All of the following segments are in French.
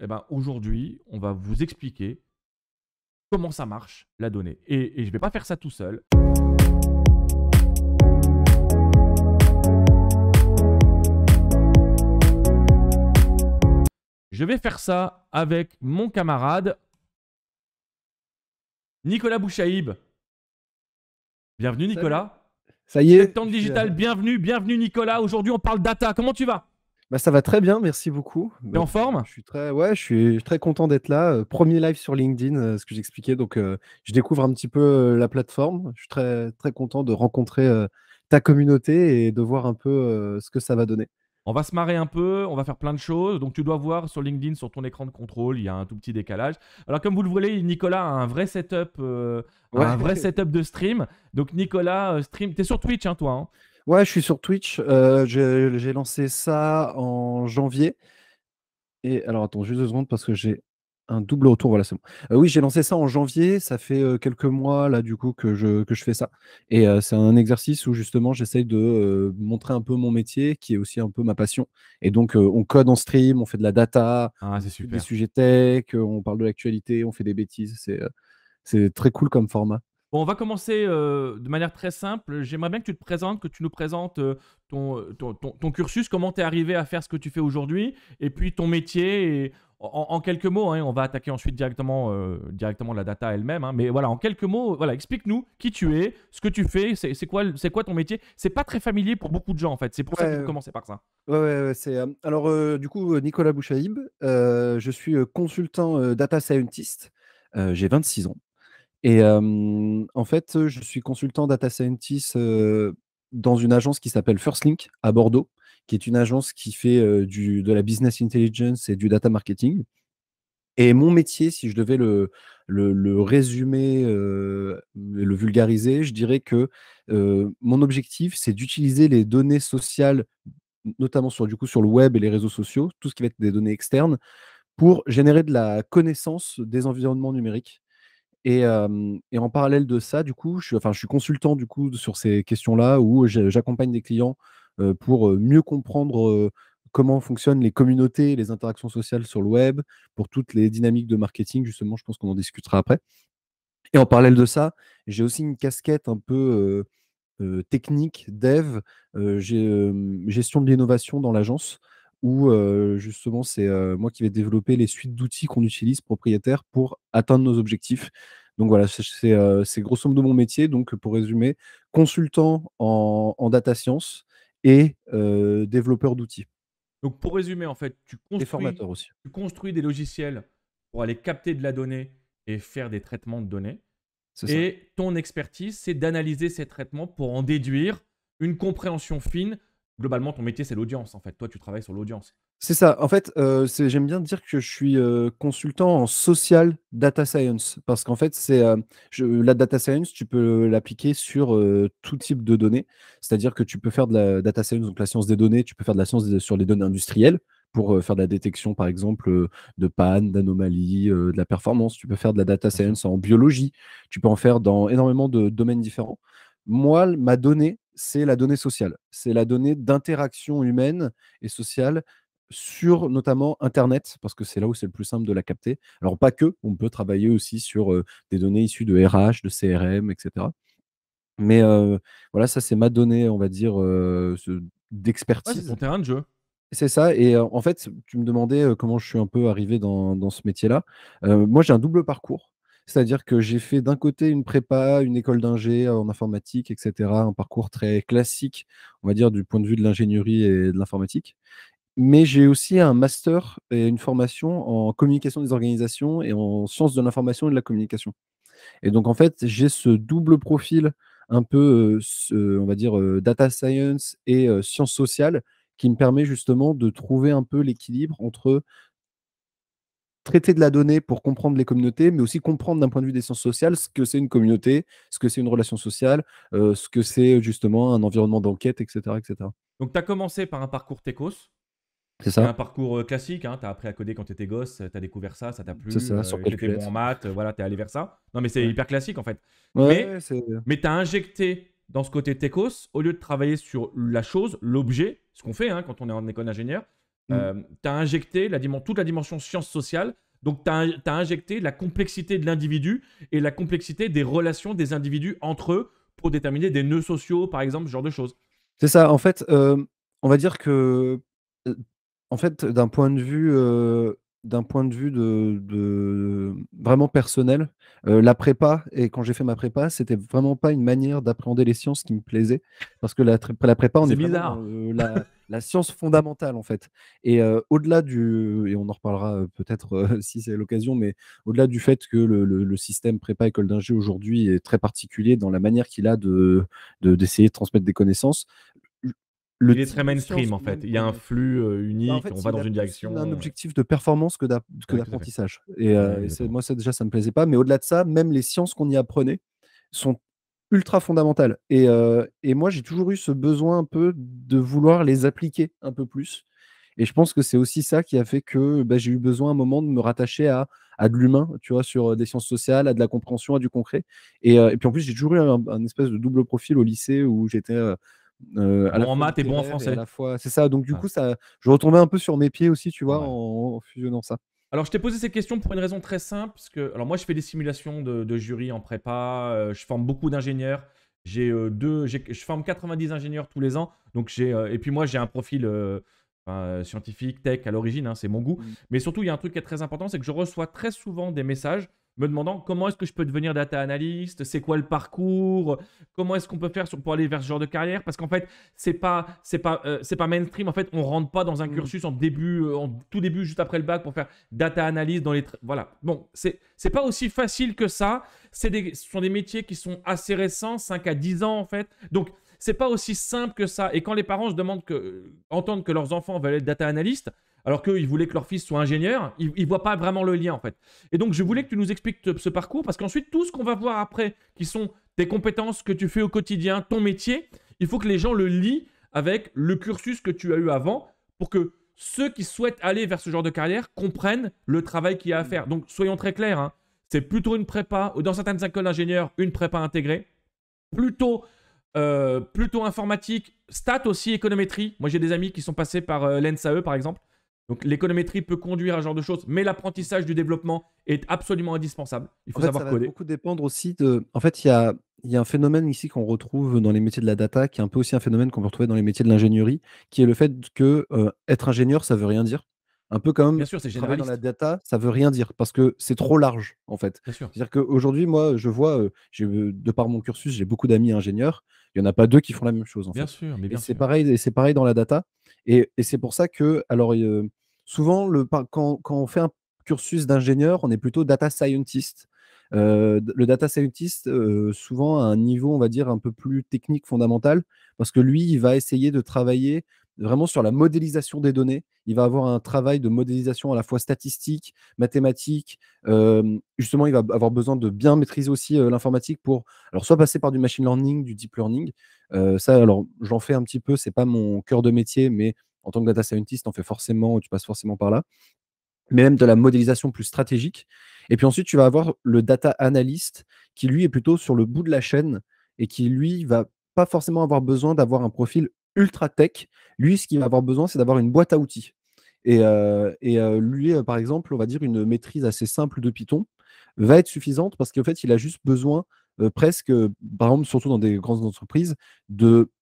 eh ben, aujourd'hui, on va vous expliquer comment ça marche la donnée. Et, et je ne vais pas faire ça tout seul. Je vais faire ça avec mon camarade Nicolas Bouchaïb. Bienvenue Nicolas. Ça y est. Septembre Digital, bienvenue, bienvenue Nicolas. Aujourd'hui on parle data. Comment tu vas bah, ça va très bien, merci beaucoup. Tu en euh, forme Je suis très, ouais, je suis très content d'être là. Euh, premier live sur LinkedIn, euh, ce que j'expliquais. Donc, je découvre un petit peu la plateforme. Je suis très, très content de rencontrer ta communauté et de voir un peu ce que ça va donner. On va se marrer un peu, on va faire plein de choses. Donc tu dois voir sur LinkedIn, sur ton écran de contrôle, il y a un tout petit décalage. Alors comme vous le voulez, Nicolas a un vrai setup, un vrai setup de stream. Donc Nicolas, stream, es sur Twitch, hein, toi hein Ouais, je suis sur Twitch. Euh, j'ai lancé ça en janvier. Et alors, attends juste deux secondes parce que j'ai un double retour. Voilà, c'est bon. Euh, oui, j'ai lancé ça en janvier. Ça fait euh, quelques mois, là, du coup, que je, que je fais ça. Et c'est un exercice où, justement, j'essaye de montrer un peu mon métier, qui est aussi un peu ma passion. Et donc, on code en stream, on fait de la data, ah, des sujets tech, on parle de l'actualité, on fait des bêtises. C'est c'est très cool comme format on va commencer euh, de manière très simple. J'aimerais bien que tu te présentes, que tu nous présentes euh, euh, ton, ton, cursus, comment tu es arrivé à faire ce que tu fais aujourd'hui, et puis ton métier. en, quelques mots, hein, on va attaquer ensuite directement, directement la data elle-même. Hein. mais voilà, en quelques mots, voilà, explique-nous qui tu es, ce que tu fais, c'est quoi, quoi ton métier. C'est pas très familier pour beaucoup de gens en fait. C'est pour ça que tu commencer par ça. Ouais, ouais, alors du coup, Nicolas Bouchaïb, je suis consultant data scientist. J'ai 26 ans. Et en fait, je suis consultant data scientist dans une agence qui s'appelle Firstlink à Bordeaux, qui est une agence qui fait du, de la business intelligence et du data marketing. Et mon métier, si je devais le, le, le résumer, le vulgariser, je dirais que mon objectif, c'est d'utiliser les données sociales, notamment sur, du coup, sur le web et les réseaux sociaux, tout ce qui va être des données externes, pour générer de la connaissance des environnements numériques et, en parallèle de ça, du coup, je suis, enfin, je suis consultant du coup sur ces questions-là où j'accompagne des clients pour mieux comprendre comment fonctionnent les communautés, les interactions sociales sur le web, pour toutes les dynamiques de marketing. Justement, je pense qu'on en discutera après. Et en parallèle de ça, j'ai aussi une casquette un peu technique, dev, gestion de l'innovation dans l'agence où justement c'est moi qui vais développer les suites d'outils qu'on utilise propriétaires pour atteindre nos objectifs. Donc voilà, euh, c'est grosso modo mon métier. Donc pour résumer, consultant en, data science et euh, développeur d'outils. Donc pour résumer, en fait, tu construis, des des logiciels pour aller capter de la donnée et faire des traitements de données. Et ton expertise, c'est d'analyser ces traitements pour en déduire une compréhension fine. Globalement, ton métier, c'est l'audience, en fait. Toi, tu travailles sur l'audience. C'est ça. En fait, euh, j'aime bien dire que je suis euh, consultant en social data science parce qu'en fait, c'est euh, la data science, tu peux l'appliquer sur tout type de données. C'est-à-dire que tu peux faire de la data science, donc la science des données, tu peux faire de la science sur les données industrielles pour faire de la détection, par exemple, de pannes, d'anomalies, de la performance. Tu peux faire de la data mmh science en biologie. Tu peux en faire dans énormément de domaines différents. Moi, ma donnée, c'est la donnée sociale. C'est la donnée d'interaction humaine et sociale sur notamment Internet, parce que c'est là où c'est le plus simple de la capter. Alors pas que, on peut travailler aussi sur des données issues de RH, de CRM, etc. Mais voilà, ça c'est ma donnée, on va dire, d'expertise. c'est terrain de jeu. C'est ça, et en fait, tu me demandais comment je suis un peu arrivé dans, dans ce métier-là. moi, j'ai un double parcours. C'est-à-dire que j'ai fait d'un côté une prépa, une école d'ingé en informatique, etc., un parcours très classique, on va dire, du point de vue de l'ingénierie et de l'informatique mais j'ai aussi un master et une formation en communication des organisations et en sciences de l'information et de la communication. Et donc, en fait, j'ai ce double profil un peu, euh, euh, on va dire, euh, data science et sciences sociales qui me permet justement de trouver un peu l'équilibre entre traiter de la donnée pour comprendre les communautés, mais aussi comprendre d'un point de vue des sciences sociales ce que c'est une communauté, ce que c'est une relation sociale, ce que c'est justement un environnement d'enquête, etc., etc. Donc, tu as commencé par un parcours TECOS, c'est ça. Un parcours euh, classique, hein, tu as appris à coder quand tu étais gosse, euh, tu as découvert ça, ça t'a plu. C'est euh, sur J'étais bon en maths, voilà, tu es allé vers ça. Non, mais c'est hyper classique en fait. mais mais tu as injecté dans ce côté techos, au lieu de travailler sur la chose, l'objet, ce qu'on fait hein, quand on est en école d'ingénieur, mm. tu as injecté la toute la dimension sciences sociales. Donc, tu as, injecté la complexité de l'individu et la complexité des relations des individus entre eux pour déterminer des nœuds sociaux, par exemple, ce genre de choses. C'est ça. En fait, on va dire que en fait, d'un point de vue, d'un point de vue de, vraiment personnel, la prépa et quand j'ai fait ma prépa, c'était vraiment pas une manière d'appréhender les sciences qui me plaisait, parce que la, la prépa, on est, la, science fondamentale en fait. Et au-delà du, et on en reparlera peut-être si c'est l'occasion, mais au-delà du fait que le, système prépa école d'ingé aujourd'hui est très particulier dans la manière qu'il a de d'essayer de transmettre des connaissances, le il est très mainstream en fait. Il y a un flux euh, euh, bah, unique, on va dans une direction. un euh. objectif de performance que d'apprentissage. et, moi, ça, déjà, ça me plaisait pas. Mais au-delà de ça, même les sciences qu'on y apprenait sont ultra fondamentales. Et, et moi, j'ai toujours eu ce besoin un peu de vouloir les appliquer un peu plus. Et je pense que c'est aussi ça qui a fait que bah, j'ai eu besoin à un moment de me rattacher à, à de l'humain, tu vois, sur des sciences sociales, à de la compréhension, à du concret. Et, puis en plus, j'ai toujours eu un, espèce de double profil au lycée où j'étais euh, bon en maths et bon en français. À la fois, c'est ça. Donc du ah. coup, ça, je retombais un peu sur mes pieds aussi, tu vois, en, fusionnant ça. Alors, je t'ai posé ces questions pour une raison très simple, parce que, alors moi, je fais des simulations de, jury en prépa. Euh, je forme beaucoup d'ingénieurs. J'ai euh, deux, je forme 90 ingénieurs tous les ans. Donc j'ai, et puis moi, j'ai un profil. scientifique, tech à l'origine, hein, c'est mon goût. Mmh. Mais surtout, il y a un truc qui est très important, c'est que je reçois très souvent des messages me demandant comment est-ce que je peux devenir data analyst, c'est quoi le parcours, comment est-ce qu'on peut faire pour aller vers ce genre de carrière parce qu'en fait, c'est pas c'est pas euh, c'est pas mainstream en fait, on rentre pas dans un mm. cursus en début euh, en tout début juste après le bac pour faire data analyst dans les voilà. Bon, c'est c'est pas aussi facile que ça, c'est des ce sont des métiers qui sont assez récents, 5 à 10 ans en fait. Donc c'est pas aussi simple que ça. Et quand les parents se demandent que, euh, entendent que leurs enfants veulent être data analystes, alors ils voulaient que leur fils soit ingénieur, ils ne voient pas vraiment le lien en fait. Et donc je voulais que tu nous expliques ce parcours, parce qu'ensuite tout ce qu'on va voir après, qui sont tes compétences que tu fais au quotidien, ton métier, il faut que les gens le lient avec le cursus que tu as eu avant, pour que ceux qui souhaitent aller vers ce genre de carrière comprennent le travail qu'il y a à faire. Donc soyons très clairs, hein. c'est plutôt une prépa, ou euh, dans certaines écoles d'ingénieurs, une prépa intégrée, plutôt... Euh, plutôt informatique, stats aussi, économétrie. Moi, j'ai des amis qui sont passés par euh, l'ENSAE par exemple, donc l'économétrie peut conduire à ce genre de choses, mais l'apprentissage du développement est absolument indispensable. Il faut savoir ça va beaucoup dépendre aussi de. En fait, il y a, y un phénomène ici qu'on retrouve dans les métiers de la data, qui est un peu aussi un phénomène qu'on peut retrouver dans les métiers de l'ingénierie, qui est le fait que euh, être ingénieur, ça veut rien dire un peu comme Bien dans la data, ça veut rien dire parce que c'est trop large en fait. C'est-à-dire qu'aujourd'hui, moi, je vois, de par mon cursus, j'ai beaucoup d'amis ingénieurs. Il n'y en a pas deux qui font la même chose. En fait. mais c'est pareil, et c'est pareil dans la data. Et, c'est pour ça que, alors, souvent, le, quand, quand, on fait un cursus d'ingénieur, on est plutôt data scientist. le data scientist, souvent à un niveau, on va dire, un peu plus technique fondamental, parce que lui, il va essayer de travailler vraiment sur la modélisation des données. Il va avoir un travail de modélisation à la fois statistique, mathématique. justement, il va avoir besoin de bien maîtriser aussi l'informatique pour, alors, soit passer par du machine learning, du deep learning. ça, alors, j'en fais un petit peu, c'est pas mon cœur de métier, mais en tant que data scientist, en fais forcément, tu passes forcément par là. Mais même de la modélisation plus stratégique. Et puis ensuite, tu vas avoir le data analyst qui, lui, est plutôt sur le bout de la chaîne et qui, lui, va pas forcément avoir besoin d'avoir un profil ultra tech. Lui, ce qu'il va avoir besoin, c'est d'avoir une boîte à outils. Et, euh, euh, lui, euh, par exemple, on va dire une maîtrise assez simple de Python va être suffisante parce qu'en fait, il a juste besoin presque, par exemple, surtout dans des grandes entreprises, de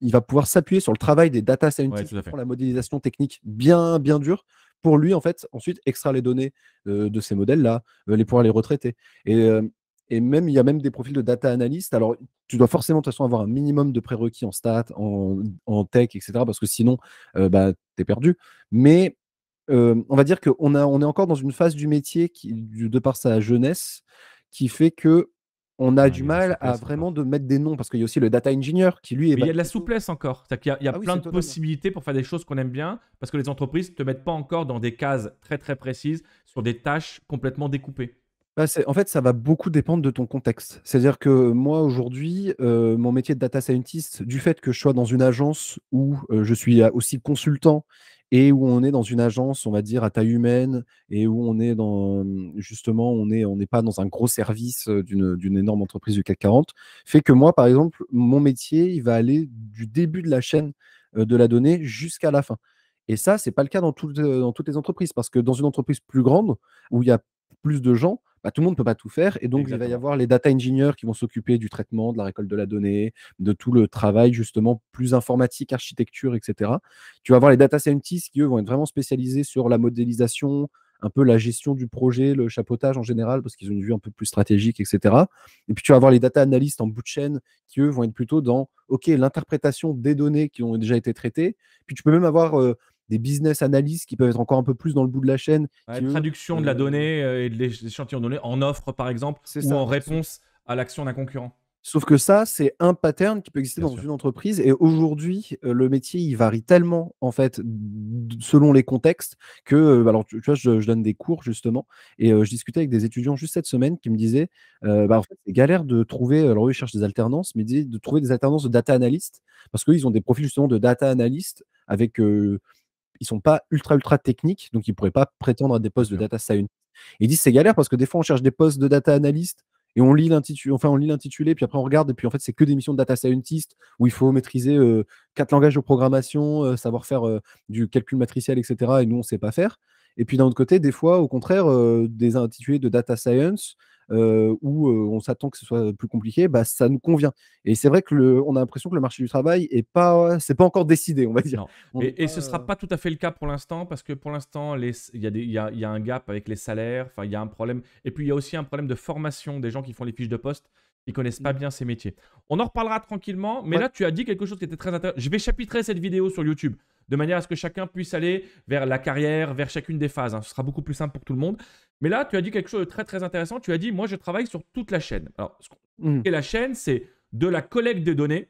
il va pouvoir s'appuyer sur le travail des data scientists pour la modélisation technique bien, bien dure pour lui, en fait, ensuite extraire les données de ces modèles-là, les pouvoir les retraiter. Et et même, il y a même des profils de data analyst. Alors, tu dois forcément de toute façon avoir un minimum de prérequis en stats, en, tech, etc. Parce que sinon, euh, bah, tu es perdu. Mais euh, on va dire qu'on on est encore dans une phase du métier qui, de par sa jeunesse, qui fait que on a ah, du mal à vraiment de mettre des noms parce qu'il y a aussi le data engineer qui lui est. il y bah a de la souplesse encore. Il y a, ah plein de possibilités pour faire des choses qu'on aime bien parce que les entreprises ne te mettent pas encore dans des cases très très précises sur des tâches complètement découpées. Bah, en fait, ça va beaucoup dépendre de ton contexte. C'est-à-dire que moi, aujourd'hui, euh, mon métier de data scientist, du fait que je sois dans une agence où euh, je suis euh, aussi consultant et où on est dans une agence, on va dire, à taille humaine et où on est dans, mmh, justement, on n'est pas dans un gros service d'une, énorme entreprise du CAC 40, fait que moi, par exemple, mon métier, il va aller du début de la chaîne de la donnée jusqu'à la fin. Et ça, ce n'est pas le cas dans toutes les entreprises, parce que dans une entreprise plus grande, où il y a plus de gens, bah, tout le monde ne peut pas tout faire. Et donc, il va y avoir les data engineers qui vont s'occuper du traitement, de la récolte de la donnée, de tout le travail justement plus informatique, architecture, etc. Tu vas avoir les data scientists qui, eux, vont être vraiment spécialisés sur la modélisation, un peu la gestion du projet, le chapeautage en général, parce qu'ils ont une vue un peu plus stratégique, etc. Et puis tu vas avoir les data analysts en bout de chaîne qui, eux, vont être plutôt dans OK, l'interprétation des données qui ont déjà été traitées. Puis tu peux même avoir euh, des business analysts qui peuvent être encore un peu plus dans le bout de la chaîne. La traduction de la euh, donnée euh, et de échantillons de données en offre, par exemple, ou ça, en réponse à l'action d'un concurrent. Sauf que ça, c'est un pattern qui peut exister dans une entreprise. Et aujourd'hui, euh, le métier, il varie tellement, en fait, selon les contextes, que, alors, tu, vois, je, donne des cours, justement, et je discutais avec des étudiants juste cette semaine qui me disaient, bah, en galère de trouver, alors, ils cherchent des alternances, mais de trouver des alternances de data analyst, parce qu'ils ont des profils, justement, de data analyst avec ils sont pas ultra ultra techniques, donc ils pourraient pas prétendre à des postes de data scientist. ils disent c'est galère parce que des fois on cherche des postes de data analyst et on lit l'intitulé, enfin on lit l'intitulé, puis après on regarde, et puis en fait c'est que des missions de data scientist où il faut maîtriser euh, quatre langages de programmation, euh, savoir faire euh, du calcul matriciel, etc. Et nous on sait pas faire. Et puis d'un autre côté, des fois, au contraire, euh, des intitulés de data science euh, où euh, on s'attend que ce soit plus compliqué, bah, ça nous convient. Et c'est vrai que on a l'impression que le marché du travail est pas, c'est pas encore décidé, on va dire. et, ce ne ce sera pas tout à fait le cas pour l'instant parce que pour l'instant, il y, y, a, y, a, un gap avec les salaires. Enfin, il y a un problème. Et puis il y a aussi un problème de formation des gens qui font les fiches de poste. Ils connaissent pas mm. bien ces métiers. On en reparlera tranquillement, mais là, tu as dit quelque chose qui était très intéressant. Je vais chapitrer cette vidéo sur YouTube de manière à ce que chacun puisse aller vers la carrière, vers chacune des phases. Hein. Ce sera beaucoup plus simple pour tout le monde. Mais là, tu as dit quelque chose de très très intéressant. Tu as dit, moi, je travaille sur toute la chaîne. Alors, ce et mm. la chaîne, c'est de la collecte des données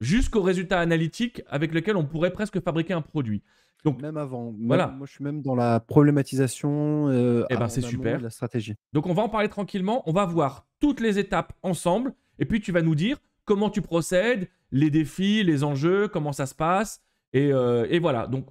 jusqu'au résultat analytique avec lequel on pourrait presque fabriquer un produit. Donc, même avant. voilà. Moi, je suis même dans la problématisation. Euh, eh ben, c'est super. La stratégie. Donc, on va en parler tranquillement. On va voir toutes les étapes ensemble. Et puis, tu vas nous dire comment tu procèdes, les défis, les enjeux, comment ça se passe. Et, euh, voilà. Donc,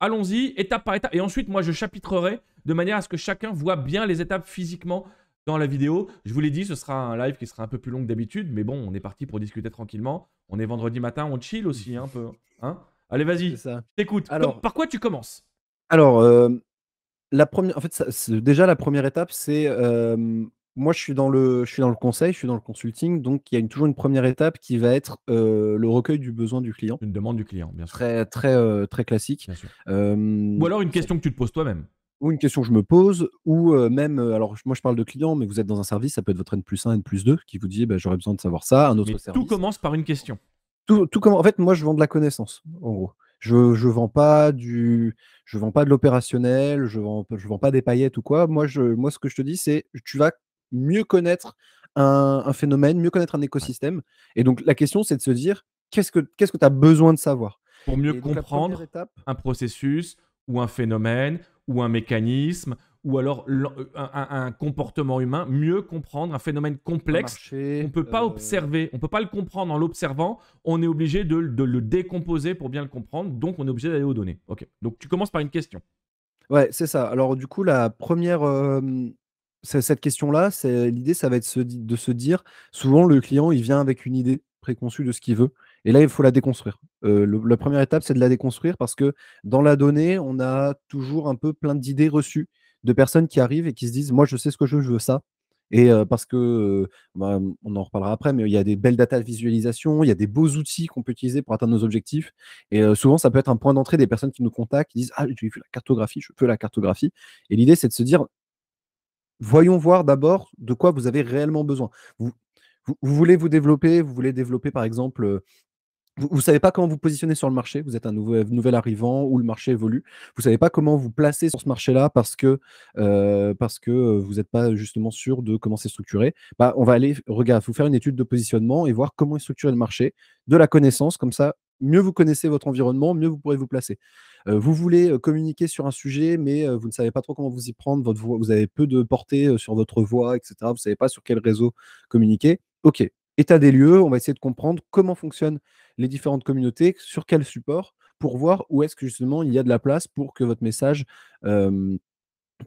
allons-y, étape par étape. Et ensuite, moi, je chapitrerai de manière à ce que chacun voit bien les étapes physiquement dans la vidéo. Je vous l'ai dit, ce sera un live qui sera un peu plus long que d'habitude. Mais bon, on est parti pour discuter tranquillement. On est vendredi matin, on chill aussi un peu. Hein Allez, vas-y. T'écoute. Alors, par quoi tu commences Alors, euh, la première, en fait, déjà la première étape, c'est euh, moi, je suis dans le, je suis dans le conseil, je suis dans le consulting, donc il y a toujours une première étape qui va être euh, le recueil du besoin du client. Une demande du client, bien sûr. Très, très, très classique. Ou alors une question que tu te poses toi-même ou une question que je me pose, ou même, alors moi je parle de client, mais vous êtes dans un service, ça peut être votre N plus 1, N plus 2, qui vous dit bah, j'aurais besoin de savoir ça, un autre service. Tout commence par une question tout, comme, en fait, moi, je vends de la connaissance, Je ne vends pas du, je vends pas de l'opérationnel, je vends, je vends pas des paillettes ou quoi. Moi, je, moi, ce que je te dis, c'est tu vas mieux connaître un, un, phénomène, mieux connaître un écosystème. Et donc, la question, c'est de se dire qu'est-ce que qu'est-ce que tu as besoin de savoir pour mieux comprendre un processus ou un phénomène ou un mécanisme ou alors euh, un, comportement humain, mieux comprendre un phénomène complexe on ne peut pas euh, observer, on peut pas le comprendre en l'observant, on est obligé de, le décomposer pour bien le comprendre, donc on est obligé d'aller aux données. Ok, donc tu commences par une question. Ouais, c'est ça. Alors du coup, la première, euh, cette question-là, c'est l'idée, ça va être de se dire, souvent le client, il vient avec une idée préconçue de ce qu'il veut. Et là, il faut la déconstruire. la première étape, c'est de la déconstruire parce que dans la donnée, on a toujours un peu plein d'idées reçues de personnes qui arrivent et qui se disent Moi, je sais ce que je veux, je veux ça. Et parce que, bah, on en reparlera après, mais il y a des belles data visualisation, il y a des beaux outils qu'on peut utiliser pour atteindre nos objectifs. Et souvent, ça peut être un point d'entrée des personnes qui nous contactent, qui disent Ah, j'ai vu la cartographie, je peux la cartographie. Et l'idée, c'est de se dire Voyons voir d'abord de quoi vous avez réellement besoin. vous, vous, voulez vous développer, vous voulez développer par exemple vous ne savez pas comment vous positionner sur le marché, vous êtes un euh, nouvel, arrivant ou le marché évolue, vous ne savez pas comment vous placer sur ce marché-là parce que, euh, parce que euh, vous n'êtes pas justement sûr de comment c'est structuré, bah, on va aller, regarde, vous faire une étude de positionnement et voir comment est structuré le marché, de la connaissance, comme ça, mieux vous connaissez votre environnement, mieux vous pourrez vous placer. vous voulez communiquer sur un sujet, mais vous ne savez pas trop comment vous y prendre, votre vous avez peu de portée sur votre voix, etc., vous ne savez pas sur quel réseau communiquer, ok, état des lieux, on va essayer de comprendre comment fonctionnent les différentes communautés, sur quel support, pour voir où est-ce que justement il y a de la place pour que votre message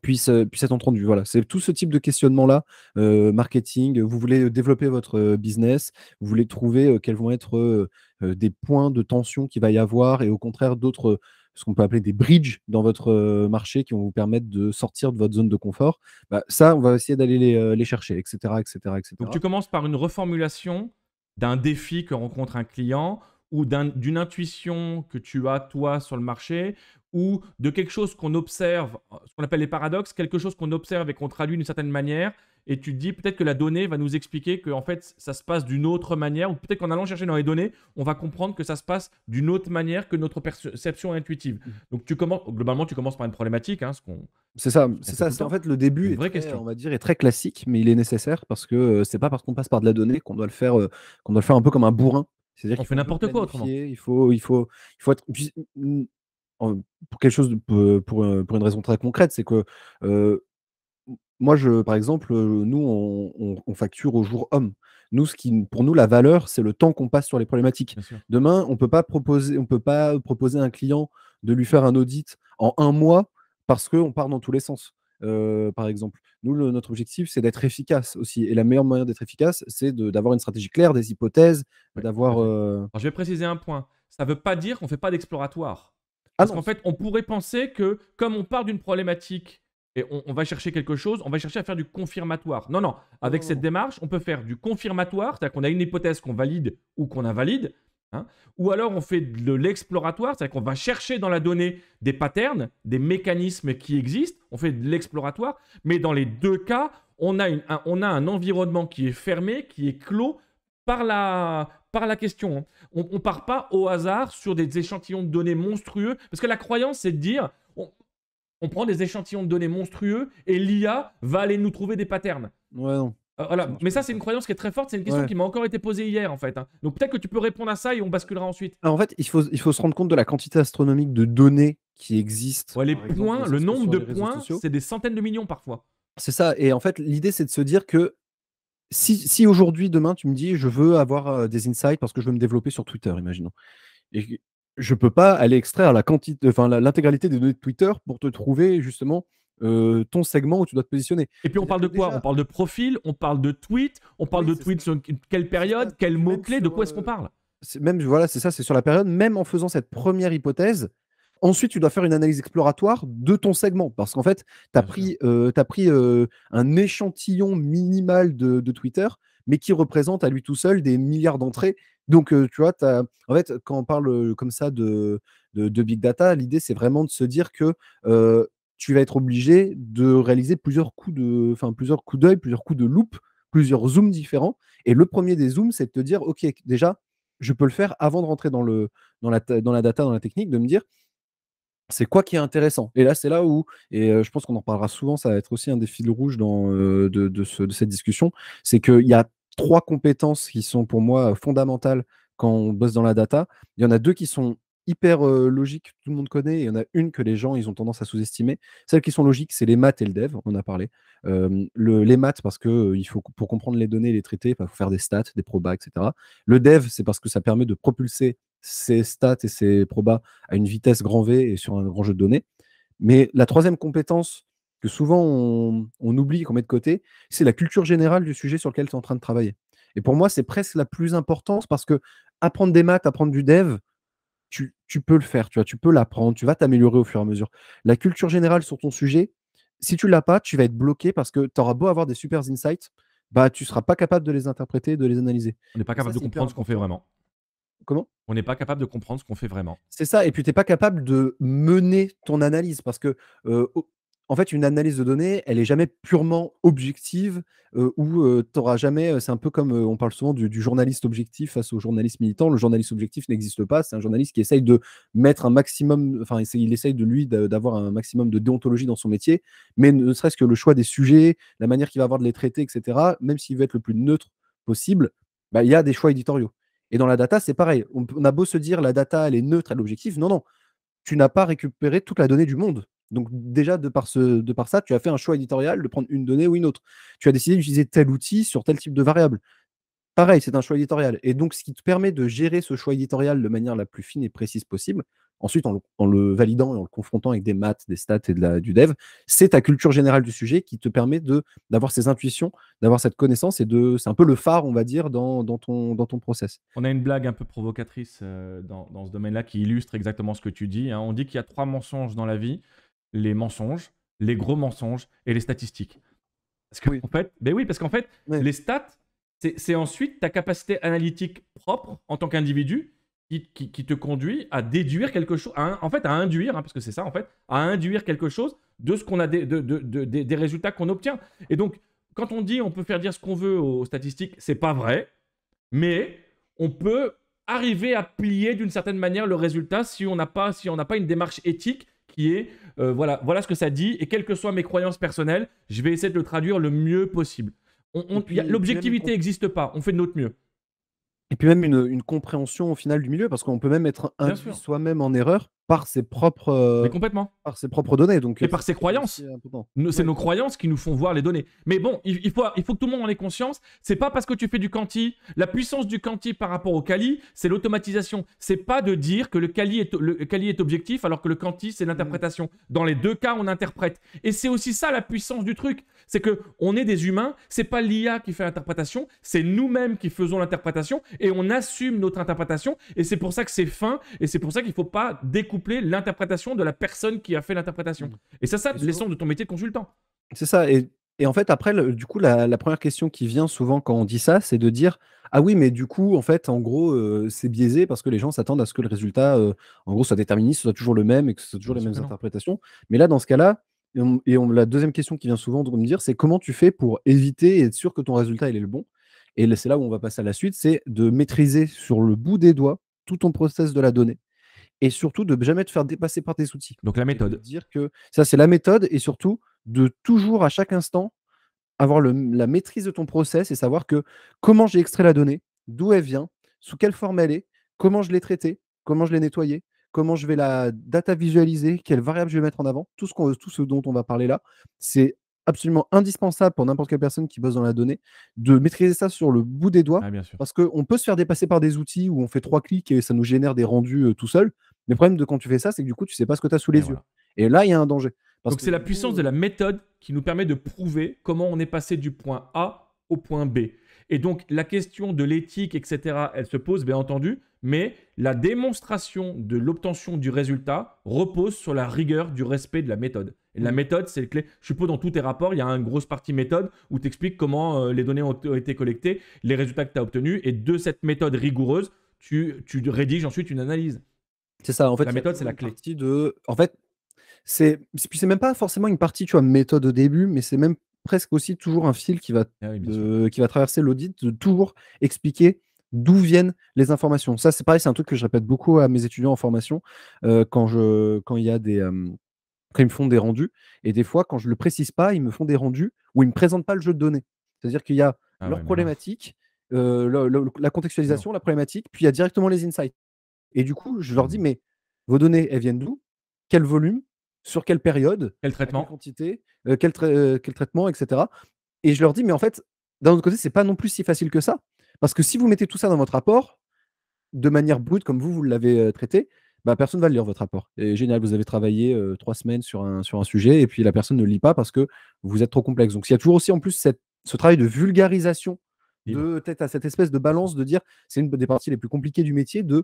puisse, puisse être entendu. Voilà, c'est tout ce type de questionnement-là, marketing, vous voulez développer votre business, vous voulez trouver quels vont être des points de tension qu'il va y avoir et au contraire d'autres ce qu'on peut appeler des bridges dans votre euh, marché qui vont vous permettre de sortir de votre zone de confort. Bah, ça, on va essayer d'aller les, euh, chercher, etc., etc., etc. Donc tu commences par une reformulation d'un défi que rencontre un client ou d'une intuition que tu as toi sur le marché ou de quelque chose qu'on observe, ce qu'on appelle les paradoxes, quelque chose qu'on observe et qu'on traduit d'une certaine manière et tu te dis peut-être que la donnée va nous expliquer que en fait ça se passe d'une autre manière, ou peut-être qu'en allant chercher dans les données, on va comprendre que ça se passe d'une autre manière que notre perception intuitive. Mm. Donc tu commences, globalement, tu commences par une problématique, hein, ce qu'on. C'est ça, c'est En fait, le début est vraie question. on va dire, est très classique, mais il est nécessaire parce que euh, c'est pas parce qu'on passe par de la donnée qu'on doit le faire, euh, qu'on doit le faire un peu comme un bourrin. C'est-à-dire qu'il fait n'importe quoi autrement. Il faut, il faut, il faut être pour quelque chose euh, pour, une raison très concrète, c'est que moi, je, par exemple, euh, nous, on, facture au jour homme. Nous, ce qui, pour nous, la valeur, c'est le temps qu'on passe sur les problématiques. Demain, on peut pas proposer, on peut pas euh, proposer à un client de lui faire un audit en un mois parce qu'on part dans tous les sens. Euh, par exemple. Nous, notre objectif, c'est d'être efficace aussi. Et la meilleure manière d'être efficace, c'est d'avoir une stratégie claire, des hypothèses, d'avoir. Je vais préciser un point. Ça ne veut pas dire qu'on fait pas d'exploratoire. Ah parce qu'en fait, on pourrait penser que, comme on part d'une problématique et on, va chercher quelque chose, on va chercher à faire du confirmatoire. Non, non, avec cette oh. démarche, on peut faire du confirmatoire, c'est-à-dire qu'on a une hypothèse qu'on valide ou qu'on invalide, hein, ou alors on fait de l'exploratoire, c'est-à-dire qu'on va chercher dans la donnée des patterns, des mécanismes qui existent, on fait de l'exploratoire, mais dans les deux cas, on a, un, environnement qui est fermé, qui est clos par la, par la question. Hein. On ne part pas au hasard sur des échantillons de données monstrueux, parce que la croyance, c'est de dire on prend des échantillons de données monstrueux et l'IA va aller nous trouver des patterns. Ouais, non. Euh, voilà. Mais ça, c'est une croyance qui est très forte. C'est une question qui m'a encore été posée hier, en fait. Hein. Donc peut-être que tu peux répondre à ça et on basculera ensuite. en fait, il faut, il faut se rendre compte de la quantité astronomique de données qui existent. Ouais, les points, le nombre de points, c'est des centaines de millions parfois. C'est ça. Et en fait, l'idée, c'est de se dire que si, si aujourd'hui, demain, tu me dis, je veux avoir euh, des insights parce que je veux me développer sur Twitter, imaginons je ne peux pas aller extraire la quantité, enfin l'intégralité des données de Twitter pour te trouver justement euh, ton segment où tu dois te positionner. Et puis on parle de quoi On parle de profil, on parle de tweet, on parle de tweet sur quelle période, quel mot-clé, de quoi est-ce euh, qu'on parle Même voilà, c'est ça, c'est sur la période. Même en faisant cette première hypothèse, ensuite tu dois faire une analyse exploratoire de ton segment parce qu'en fait, tu as, pris, euh, un échantillon minimal de Twitter mais qui représente à lui tout seul des milliards d'entrées donc, tu vois, as... en fait, quand on parle comme ça de, big data, l'idée, c'est vraiment de se dire que tu vas être obligé de réaliser plusieurs coups de, enfin, plusieurs coups d'œil, plusieurs coups de loupe, plusieurs zooms différents. Et le premier des zooms, c'est de te dire, OK, déjà, je peux le faire avant de rentrer dans, le, dans, la, dans la data, dans la technique, de me dire, c'est quoi qui est intéressant Et là, c'est là où, et je pense qu'on en parlera souvent, ça va être aussi un des fils rouges dans, de, de, de, cette discussion, c'est qu'il y a trois compétences qui sont pour moi fondamentales quand on bosse dans la data. Il y en a deux qui sont hyper logiques, tout le monde connaît, et il y en a une que les gens, ils ont tendance à sous-estimer. Celles qui sont logiques, c'est les maths et le dev, on a parlé. les maths, parce que il faut, pour comprendre les données et les traiter, il bah, faut faire des stats, des probas, etc. Le dev, c'est parce que ça permet de propulser ces stats et ces probas à une vitesse grand V et sur un grand jeu de données. Mais la troisième compétence que souvent on, oublie, qu'on met de côté, c'est la culture générale du sujet sur lequel tu es en train de travailler. Et pour moi, c'est presque la plus importante parce que apprendre des maths, apprendre du dev, tu, peux le faire, tu, vois, tu peux l'apprendre, tu vas t'améliorer au fur et à mesure. La culture générale sur ton sujet, si tu l'as pas, tu vas être bloqué parce que tu auras beau avoir des super insights, bah tu seras pas capable de les interpréter, de les analyser. On n'est pas, capable de comprendre ce qu'on fait vraiment. Comment On n'est pas capable de comprendre ce qu'on fait vraiment. C'est ça, et puis tu n'es pas capable de mener ton analyse parce que euh, en fait, une analyse de données, elle n'est jamais purement objective ou tu n'auras jamais. C'est un peu comme on parle souvent du, journaliste objectif face au journaliste militant. Le journaliste objectif n'existe pas. C'est un journaliste qui essaye de mettre un maximum. Enfin, il essaye de lui d'avoir un maximum de déontologie dans son métier, mais ne serait-ce que le choix des sujets, la manière qu'il va avoir de les traiter, etc. Même s'il veut être le plus neutre possible, bah, il y a des choix éditoriaux. Et dans la data, c'est pareil. On, a beau se dire la data, elle est neutre, elle l'objectif. objective. Non, non. Tu n'as pas récupéré toute la donnée du monde donc déjà, de par, ça, tu as fait un choix éditorial de prendre une donnée ou une autre. Tu as décidé d'utiliser tel outil sur tel type de variable. Pareil, c'est un choix éditorial. Et donc, ce qui te permet de gérer ce choix éditorial de manière la plus fine et précise possible, ensuite en le, validant et en le confrontant avec des maths, des stats et de la, du dev, c'est ta culture générale du sujet qui te permet d'avoir ces intuitions, d'avoir cette connaissance et de. C'est un peu le phare, on va dire, dans, ton, dans process. On a une blague un peu provocatrice euh, dans, ce domaine-là qui illustre exactement ce que tu dis. Hein. On dit qu'il y a trois mensonges dans la vie les mensonges, les gros mensonges et les statistiques. Parce que, oui. en fait, ben oui, parce qu'en fait, les stats, c'est ensuite ta capacité analytique propre en tant qu'individu qui, te conduit à déduire quelque chose, en fait, à induire, hein, parce que c'est ça, en fait, à induire quelque chose de ce qu'on a des, des résultats qu'on obtient. Et donc, quand on dit on peut faire dire ce qu'on veut aux statistiques, c'est pas vrai, mais on peut arriver à plier d'une certaine manière le résultat si on n'a pas, si pas une démarche éthique qui est euh, voilà, voilà ce que ça dit, et quelles que soient mes croyances personnelles, je vais essayer de le traduire le mieux possible. L'objectivité n'existe pas, on fait de notre mieux. Et puis même une, compréhension au final du milieu, parce qu'on peut même être soi-même en erreur par ses propres euh, complètement par ses propres données donc et euh, par ses croyances c'est nos croyances qui nous font voir les données mais bon il, faut il faut que tout le monde en ait conscience c'est pas parce que tu fais du quanti la puissance du quanti par rapport au quali c'est l'automatisation c'est pas de dire que le quali est le est objectif alors que le quanti c'est l'interprétation mm. dans les deux cas on interprète et c'est aussi ça la puissance du truc c'est que on est des humains c'est pas l'IA qui fait l'interprétation c'est nous-mêmes qui faisons l'interprétation et on assume notre interprétation et c'est pour ça que c'est fin et c'est pour ça qu'il faut pas découvrir l'interprétation de la personne qui a fait l'interprétation. Mm. Et ça, ça l'essence de ton métier de consultant. C'est ça. Et, en fait, après, du coup, la, première question qui vient souvent quand on dit ça, c'est de dire Ah oui, mais du coup, en fait, en gros, euh, c'est biaisé parce que les gens s'attendent à ce que le résultat, euh, en gros, soit déterministe, soit toujours le même et que ce soit toujours les mêmes interprétations. Mais là, dans ce cas-là, et, la deuxième question qui vient souvent de me dire, c'est comment tu fais pour éviter et être sûr que ton résultat il est le bon. Et c'est là où on va passer à la suite, c'est de maîtriser sur le bout des doigts tout ton process de la donnée et surtout de jamais te faire dépasser par tes outils. Donc la méthode. Dire que ça c'est la méthode et surtout de toujours à chaque instant avoir la maîtrise de ton process et savoir que comment j'ai extrait la donnée, d'où elle vient, sous quelle forme elle est, comment je l'ai traitée, comment je l'ai nettoyée, comment je vais la data visualiser, quelles variables je vais mettre en avant, tout ce, tout ce dont on va parler là, c'est absolument indispensable pour n'importe quelle personne qui bosse dans la donnée de maîtriser ça sur le bout des doigts ah, parce qu'on peut se faire dépasser par des outils où on fait trois clics et ça nous génère des rendus euh, tout seul le problème de quand tu fais ça, c'est que du coup, tu sais pas ce que tu as sous les yeux. Et là, il y a un danger. Donc, c'est la puissance de la méthode qui nous permet de prouver comment on est passé du point A au point B. Et donc, la question de l'éthique, etc., elle se pose, bien entendu, mais la démonstration de l'obtention du résultat repose sur la rigueur du respect de la méthode. Et la mm. méthode, c'est le clé. Je suppose dans tous tes rapports, il y a une grosse partie méthode où tu expliques comment euh, les données ont, été collectées, les résultats que tu as obtenus, et de cette méthode rigoureuse, tu rédiges ensuite une analyse. C'est ça, en fait. La méthode, c'est la clé. De... En fait, c'est c'est même pas forcément une partie, tu vois, méthode au début, mais c'est même presque aussi toujours un fil qui va, ah qui va traverser l'audit, de toujours expliquer d'où viennent les informations. Ça, c'est pareil, c'est un truc que je répète beaucoup à mes étudiants en formation euh, quand je quand il des ils me font des rendus et des fois quand je le précise pas, ils me font des rendus où ils me présentent pas le jeu de données. C'est-à-dire qu'il y a ah leur problématique, euh, la contextualisation, la problématique, puis il y a directement les insights. Et du coup, je leur dis, mais vos données, elles viennent d'où Quel volume Sur quelle période Quel traitement Quelle quantité euh, euh, quel, traitement, etc. Et je leur dis, mais en fait, d'un autre côté, ce n'est pas non plus si facile que ça. Parce que si vous mettez tout ça dans votre rapport, de manière brute, comme vous, vous l'avez euh, traité, bah, personne ne va lire votre rapport. Et génial, vous avez travaillé trois semaines sur un, sur un sujet et puis la personne ne lit pas parce que vous êtes trop complexe. Donc, il y a toujours aussi en plus ce travail de vulgarisation, de, peut à cette espèce de balance de dire c'est une des parties les plus compliquées du métier, de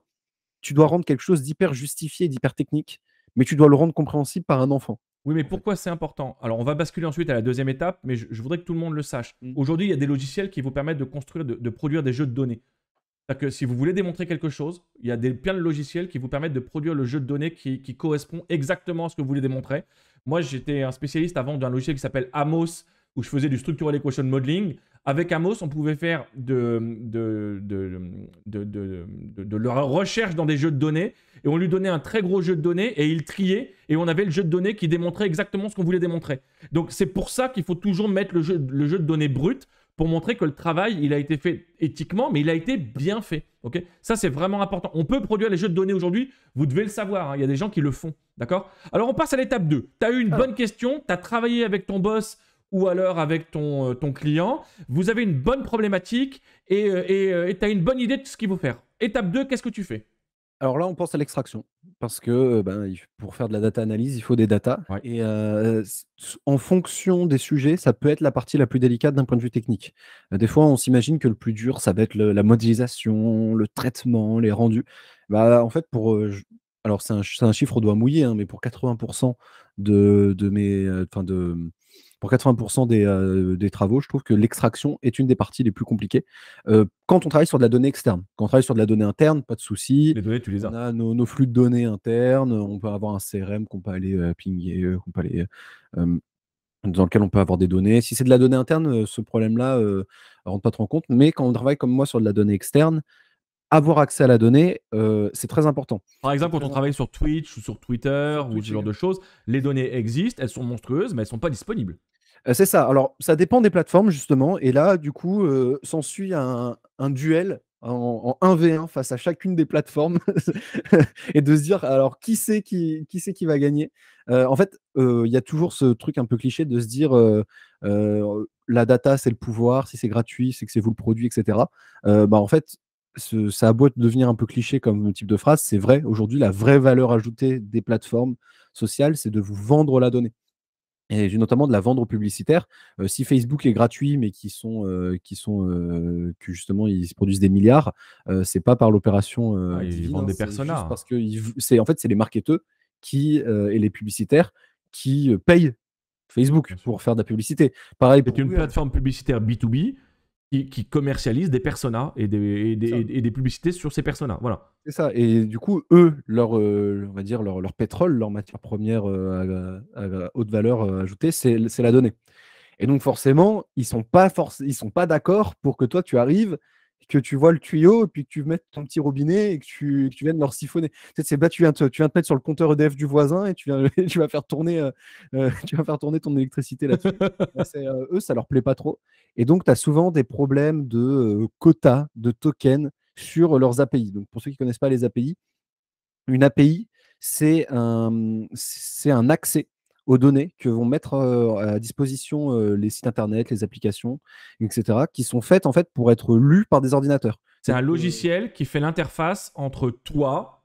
tu dois rendre quelque chose d'hyper justifié, d'hyper technique, mais tu dois le rendre compréhensible par un enfant. Oui, mais pourquoi c'est important Alors, on va basculer ensuite à la deuxième étape, mais je, voudrais que tout le monde le sache. Mmh. Aujourd'hui, il y a des logiciels qui vous permettent de construire, de, produire des jeux de données. C'est-à-dire que si vous voulez démontrer quelque chose, il y a des, plein de logiciels qui vous permettent de produire le jeu de données qui, qui correspond exactement à ce que vous voulez démontrer. Moi, j'étais un spécialiste avant d'un logiciel qui s'appelle Amos, où je faisais du structural equation modeling. Avec Amos, on pouvait faire de, de, de, la recherche dans des jeux de données, et on lui donnait un très gros jeu de données, et il triait, et on avait le jeu de données qui démontrait exactement ce qu'on voulait démontrer. Donc c'est pour ça qu'il faut toujours mettre le jeu, le jeu de données brut pour montrer que le travail, il a été fait éthiquement, mais il a été bien fait. ok ça, c'est vraiment important. On peut produire les jeux de données aujourd'hui, vous devez le savoir, hein. il y a des gens qui le font. D'accord Alors, on passe à l'étape 2. Tu as eu une ah. bonne question, tu as travaillé avec ton boss ou alors avec ton, euh, ton client, vous avez une bonne problématique et euh, tu euh, as une bonne idée de ce qu'il faut faire. Étape 2, qu'est-ce que tu fais alors là, on pense à l'extraction, parce que ben, pour faire de la data analyse, il faut des datas. Et en fonction des sujets, ça peut être la partie la plus délicate d'un point de vue technique. Des fois, on s'imagine que le plus dur, ça va être la modélisation, le traitement, les rendus. Bah en fait, pour alors c'est un, un, chiffre au doigt mouillé, hein, mais pour 80% de, de mes, enfin de, pour 80% euh, des, travaux, je trouve que l'extraction est une des parties les plus compliquées. Euh, quand on travaille sur de la donnée externe, quand on travaille sur de la donnée interne, pas de souci. Les données, tu les as. On a nos, flux de données internes, on peut avoir un CRM qu'on peut aller euh, pinguer, dans lequel on peut avoir des données. Si c'est de la donnée interne, ce problème-là ne rentre pas trop en compte. Mais quand on travaille comme moi sur de la donnée externe, avoir accès à la donnée, c'est très important. Par exemple, quand on travaille sur Twitch ou sur Twitter, ou ce genre de choses, les données existent, elles sont monstrueuses, mais elles ne sont pas disponibles. Euh, c'est ça. Alors, ça dépend des plateformes, justement. Et là, du coup, euh, s'ensuit un, duel en, 1v1 face à chacune des plateformes et de se dire, alors, qui c'est qui, qui va gagner euh, En fait, il y a toujours ce truc un peu cliché de se dire, la data, c'est le pouvoir, si c'est gratuit, c'est que c'est vous le produit, etc. bah, en fait, ça a beau devenir un peu cliché comme type de phrase, c'est vrai. Aujourd'hui, la vraie valeur ajoutée des plateformes sociales, c'est de vous vendre la donnée et notamment de la vendre aux publicitaires. Euh, si Facebook est gratuit, mais qui sont, euh, qui sont euh, justement ils produisent des milliards, c'est pas par l'opération. Ah, ils vendent des hein, personnages. Parce que c'est en fait c'est les marketeurs qui et les publicitaires qui payent Facebook pour faire de la publicité. Pareil. C'est une plateforme publicitaire B 2 B qui, commercialisent des personas et des, des, et, des publicités sur ces personas. Voilà. C'est ça. Et du coup, eux, leur, euh, on va dire leur, leur, pétrole, leur matière première euh, à, haute valeur euh, ajoutée, c'est, la donnée. Et donc forcément, ils sont pas ils sont pas d'accord pour que toi tu arrives que tu vois le tuyau, et puis que tu mets ton petit robinet et que tu, que tu leur siphonner. Tu c'est bah, tu, viens te, mettre sur le compteur EDF du voisin et tu, viens, tu, vas, faire tourner, euh, euh, tu vas faire tourner ton électricité là-dessus. Euh, eux, ça leur plaît pas trop. Et donc, tu as souvent des problèmes de quotas, de tokens sur leurs API. Donc, pour ceux qui connaissent pas les API, une API, c'est un, un accès aux données que vont mettre à disposition les sites internet, les applications, etc., qui sont faites en fait pour être lues par des ordinateurs. C'est un logiciel qui fait l'interface entre toi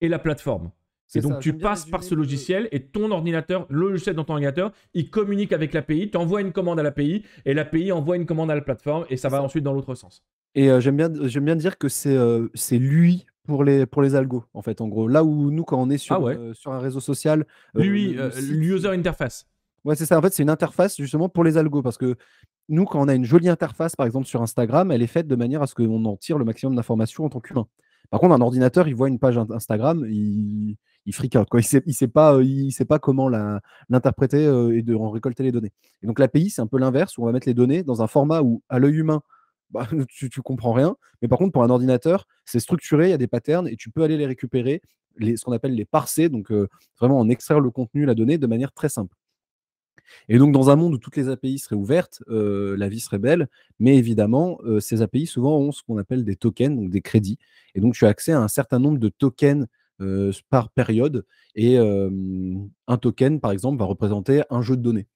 et la plateforme. c'est donc tu passes par ce logiciel et ton ordinateur, le logiciel dans ton ordinateur, il communique avec l'API, tu envoies une commande à l'API et l'API envoie une commande à la plateforme et ça va ensuite dans l'autre sens. Et j'aime bien, bien dire que c'est lui pour les, pour les algos, en fait, en gros. Là où nous, quand on est sur, ah euh, sur un réseau social. Euh, lui, euh, l'user interface. Ouais, c'est ça. En fait, c'est une interface justement pour les algos. Parce que nous, quand on a une jolie interface, par exemple, sur Instagram, elle est faite de manière à ce qu'on en tire le maximum d'informations en tant qu'humain. Par contre, un ordinateur, il voit une page Instagram, il, il hein, quoi. Il ne sait, pas, il sait pas comment l'interpréter et de en récolter les données. donc, l'API, c'est un peu l'inverse, où on va mettre les données dans un format où, à l'œil humain, bah, tu, ne comprends rien. Mais par contre, pour un ordinateur, c'est structuré, il y a des patterns et tu peux aller les récupérer, ce qu'on appelle les parser, donc euh, vraiment en extraire le contenu, la donnée de manière très simple. Et donc, dans un monde où toutes les API seraient ouvertes, euh, la vie serait belle, mais évidemment, euh, ces API souvent ont ce qu'on appelle des tokens, donc des crédits. Et donc, tu as accès à un certain nombre de tokens par période. Et un token, par exemple, va représenter un jeu de données.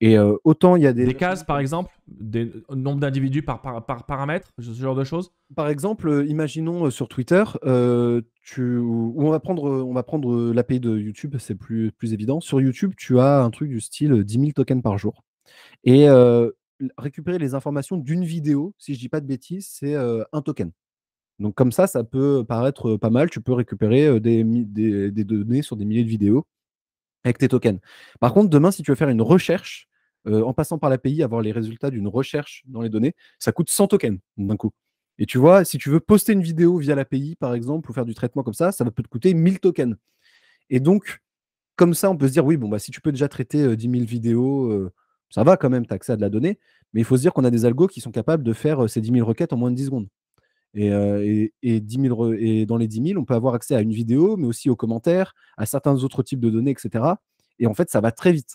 Et euh, autant il y a des... cases, par exemple Des euh, nombres d'individus par, par, paramètre Ce genre de choses Par exemple, euh, imaginons sur Twitter, on va prendre, prendre l'API de YouTube, c'est plus, plus évident. Sur YouTube, tu as un truc du style 10 000 tokens par jour. Et récupérer les informations d'une vidéo, si je dis pas de bêtises, c'est un token. Donc comme ça, ça peut paraître pas mal. Tu peux récupérer des données sur des milliers de vidéos avec tes tokens. Par contre, demain, si tu veux faire une recherche, en passant par l'API, avoir les résultats d'une recherche dans les données, ça coûte 100 tokens d'un coup. Et tu vois, si tu veux poster une vidéo via l'API, par exemple, ou faire du traitement comme ça, ça va peut te coûter 1000 tokens. Et donc, comme ça, on peut se dire, oui, bon, bah, si tu peux déjà traiter 10 000 vidéos, ça va quand même, tu accès à de la donnée. Mais il faut se dire qu'on a des algos qui sont capables de faire ces 10 000 requêtes en moins de 10 secondes. Et, et, et, dans les 10 000, on peut avoir accès à une vidéo, mais aussi aux commentaires, à certains autres types de données, etc. Et en fait, ça va très vite.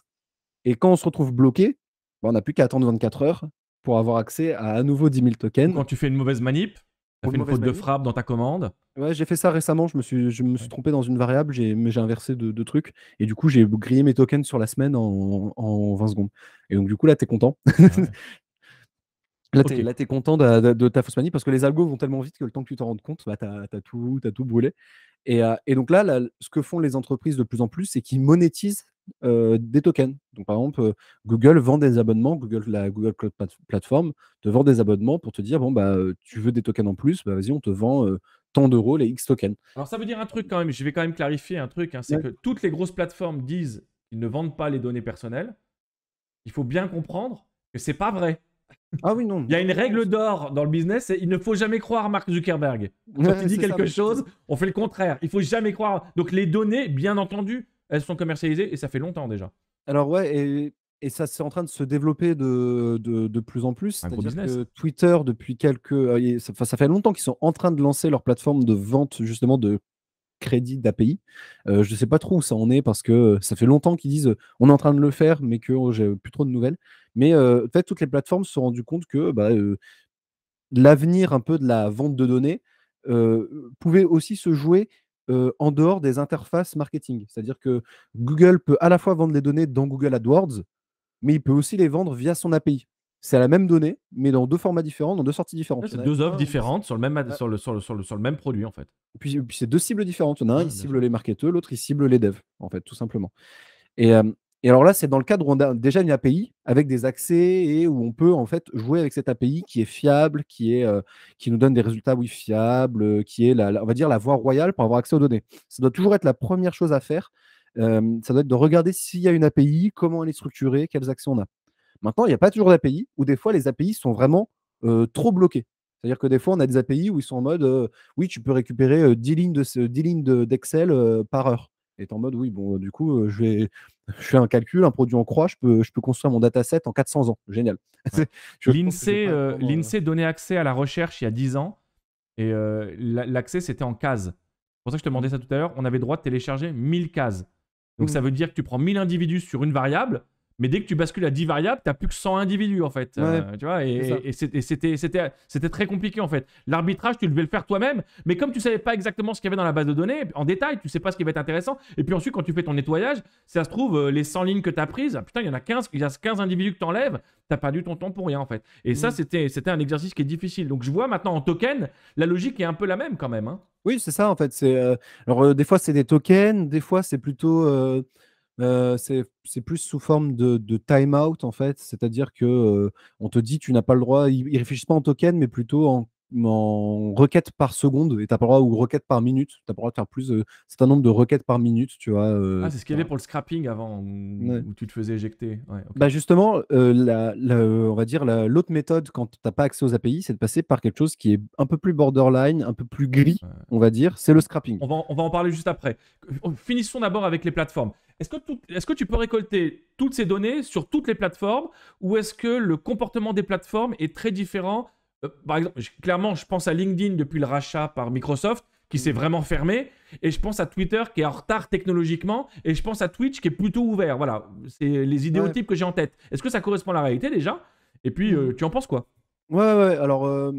Et quand on se retrouve bloqué, bah, on n'a plus qu'à attendre 24 heures pour avoir accès à à nouveau 10 000 tokens. Quand tu fais une mauvaise manip, tu as fait une faute de frappe dans ta commande. Ouais, j'ai fait ça récemment. Je me suis, je me suis trompé dans une variable, j'ai, mais j'ai inversé deux, trucs. Et du coup, j'ai grillé mes tokens sur la semaine en, 20 secondes. Et donc, du coup, là, tu es content. Ah Là, tu es, content de, ta fausse manie parce que les algos vont tellement vite que le temps que tu t'en rendes compte, bah, tu as, tout, brûlé. Et, euh, donc là, ce que font les entreprises de plus en plus, c'est qu'ils monétisent euh, des tokens. Donc par exemple, euh, Google vend des abonnements, Google, la Google Cloud Platform te vend des abonnements pour te dire bon bah tu veux des tokens en plus, bah, vas-y on te vend tant d'euros les X tokens. Alors ça veut dire un truc quand même, je vais quand même clarifier un truc, hein, c'est que toutes les grosses plateformes disent qu'ils ne vendent pas les données personnelles. Il faut bien comprendre que ce n'est pas vrai. Ah oui, non. Il y a une règle d'or dans le business, c'est il ne faut jamais croire Mark Zuckerberg. Quand il dit quelque chose, on fait le contraire. Il faut jamais croire. Donc les données, bien entendu, elles sont commercialisées et ça fait longtemps déjà. Alors ouais, et, ça c'est en train de se développer de, plus en plus. Twitter, depuis quelques... Euh, ça fait longtemps qu'ils sont en train de lancer leur plateforme de vente justement de crédit d'API. Euh, je ne sais pas trop où ça en est parce que euh, ça fait longtemps qu'ils disent euh, on est en train de le faire, mais que oh, j'ai plus trop de nouvelles. Mais euh, peut toutes les plateformes se sont rendues compte que bah, l'avenir un peu de la vente de données pouvait aussi se jouer en dehors des interfaces marketing. C'est-à-dire que Google peut à la fois vendre les données dans Google AdWords, mais il peut aussi les vendre via son API c'est la même donnée, mais dans deux formats différents, dans deux sorties différentes. C'est deux offres hein. différentes sur le, même, le, même produit, en fait. Et puis, c'est deux cibles différentes. Il a un, il cible les marketeurs, l'autre, il cible les devs, en fait, tout simplement. Euh, et, alors là, c'est dans le cadre où on a déjà une API avec des accès et où on peut en fait jouer avec cette API qui est fiable, qui, est, euh, qui nous donne des résultats oui fiables, euh, qui est la, on va dire la voie royale pour avoir accès aux données. Ça doit toujours être la première chose à faire. ça doit être de regarder s'il y a une API, comment elle est structurée, quels accès on a. Maintenant, il n'y a pas toujours d'API, ou des fois, les API sont vraiment trop bloqués. C'est-à-dire que des fois, on a des API où ils sont en mode oui, tu peux récupérer 10 lignes de lignes d'Excel par heure. Et en mode oui, bon, du coup, je fais un calcul, un produit en croix, je peux, construire mon dataset en 400 ans. Génial. L'INSEE donnait accès à la recherche il y a 10 ans et l'accès, c'était en cases. C'est pour ça que je te demandais mmh. ça tout à l'heure. On avait droit de télécharger 1000 cases. Donc mmh. ça veut dire que tu prends 1000 individus sur une variable, mais dès que tu bascules à 10 variables, tu n'as plus que 100 individus, en fait. Euh, tu vois, et, c'était très compliqué, en fait. L'arbitrage, tu devais le faire toi-même, mais comme tu ne savais pas exactement ce qu'il y avait dans la base de données, en détail, tu ne sais pas ce qui va être intéressant. Et puis ensuite, quand tu fais ton nettoyage, ça se trouve, euh, les 100 lignes que tu as prises, ah, putain, il y en a 15, il y a 15 individus que tu enlèves, tu perdu ton temps pour rien, en fait. Et ça, mm. c'était un exercice qui est difficile. Donc, je vois maintenant en token, la logique est un peu la même, quand même. Hein. Oui, c'est ça, en fait. Euh, alors, des fois, c'est des tokens, des fois, c'est plutôt c'est plus sous forme de, de time-out, en fait. C'est-à-dire que on te dit, tu n'as pas le droit, ils, ils réfléchissent pas en token, mais plutôt en en requêtes par seconde et t'as pas le droit ou requêtes par minute. tu as le droit de faire plus. c'est un nombre de requêtes par minute, tu vois. ah, c'est ce qu'il y avait pour le scrapping avant où, tu te faisais éjecter. Bah justement, la, on va dire l'autre méthode quand tu t'as pas accès aux API, c'est de passer par quelque chose qui est un peu plus borderline, un peu plus gris, on va dire. C'est le scrapping. On va, on va en parler juste après. Oh, finissons d'abord avec les plateformes. Est-ce que, est -ce que tu peux récolter toutes ces données sur toutes les plateformes ou est-ce que le comportement des plateformes est très différent? Euh, par exemple, clairement, je pense à LinkedIn depuis le rachat par Microsoft qui s'est mm. vraiment fermé. Et je pense à Twitter qui est en retard technologiquement. Et je pense à Twitch qui est plutôt ouvert. Voilà, c'est les idéotypes que j'ai en tête. Est-ce que ça correspond à la réalité déjà Et puis, euh, mm. tu en penses quoi Ouais, ouais, alors euh,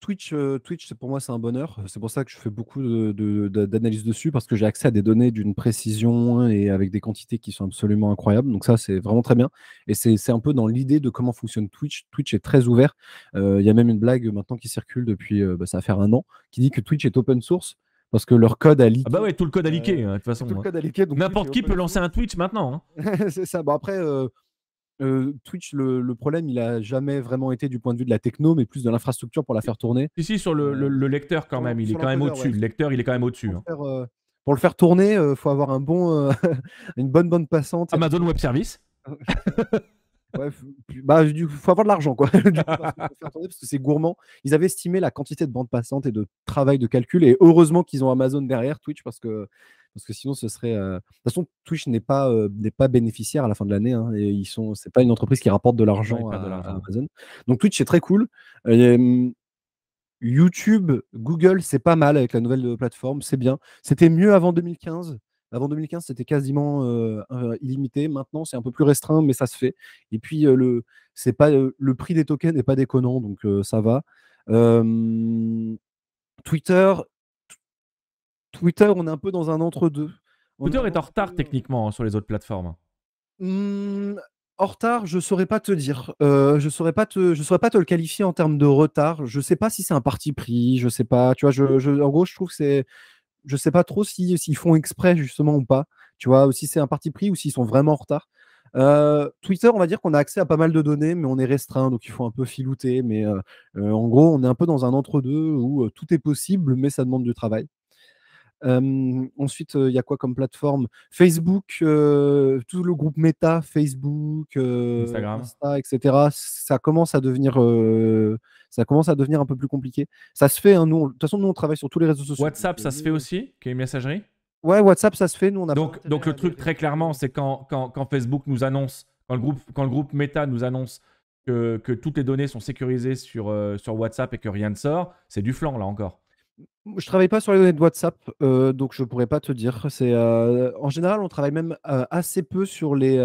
Twitch, euh, pour moi, c'est un bonheur. C'est pour ça que je fais beaucoup d'analyses dessus parce que j'ai accès à des données d'une précision et avec des quantités qui sont absolument incroyables. Donc, ça, c'est vraiment très bien. Et c'est un peu dans l'idée de comment fonctionne Twitch. Twitch est très ouvert. Euh, il y a même une blague maintenant qui circule depuis, euh, bah, ça va faire un an, qui dit que Twitch est open source parce que leur code a leaké. Ah bah ouais, tout le code a leaké, hein, de toute façon. Tout le hein. code N'importe qui peut lancer un Twitch maintenant. Hein. c'est ça. Bon, après. Twitch, le, problème, il a jamais vraiment été du point de vue de la techno, mais plus de l'infrastructure pour la faire tourner. Ici, si, si, sur le, lecteur quand même, il est quand même au-dessus. Le lecteur, il est quand même au-dessus. Pour, hein. le faire tourner, il faut avoir un bon, une bonne bande passante. Amazon Web Service. il faut, bah, faut avoir de l'argent, quoi. parce que c'est gourmand. Ils avaient estimé la quantité de bande passante et de travail de calcul, et heureusement qu'ils ont Amazon derrière Twitch, parce que parce que sinon ce serait. Euh, de toute façon, Twitch n'est pas euh, n'est pas bénéficiaire à la fin de l'année. Hein, et ils sont, c'est pas une entreprise qui rapporte de l'argent à, Amazon. Donc Twitch c'est très cool. YouTube, Google, c'est pas mal avec la nouvelle euh, plateforme, c'est bien. C'était mieux avant 2015. Avant 2015, c'était quasiment illimité. Maintenant, c'est un peu plus restreint, mais ça se fait. Et puis, le, c'est pas, le prix des tokens n'est pas déconnant, donc ça va. Twitter, Twitter, on est un peu dans un entre-deux. Twitter est en retard euh, techniquement hein, sur les autres plateformes. Mmh, en retard, je saurais pas te dire. Euh, je saurais pas te, je saurais pas te le qualifier en termes de retard. Je sais pas si c'est un parti pris. Je sais pas. Tu vois, je, en gros, je trouve que c'est, je sais pas trop s'ils font exprès justement ou pas. Tu vois, si c'est un parti pris ou s'ils sont vraiment en retard. Euh, Twitter, on va dire qu'on a accès à pas mal de données, mais on est restreint, donc il faut un peu filouter. Mais en gros, on est un peu dans un entre-deux où tout est possible, mais ça demande du travail ensuite, il y a quoi comme plateforme Facebook, tout le groupe Meta, Facebook, Instagram, etc. Ça commence à devenir ça commence à devenir un peu plus compliqué. Ça se fait, hein, nous, de toute façon, nous, on travaille sur tous les réseaux sociaux. WhatsApp, ça se fait euh, aussi, qui messagerie Ouais, WhatsApp, ça se fait, nous, on a Donc, donc le truc, très clairement, c'est quand, quand, quand, Facebook nous annonce, quand le groupe, quand le groupe Meta nous annonce que, que toutes les données sont sécurisées sur, sur WhatsApp et que rien ne sort, c'est du flanc, là encore. Je travaille pas sur les données de WhatsApp, euh, donc je pourrais pas te dire. C'est euh, en général, on travaille même euh, assez peu sur les.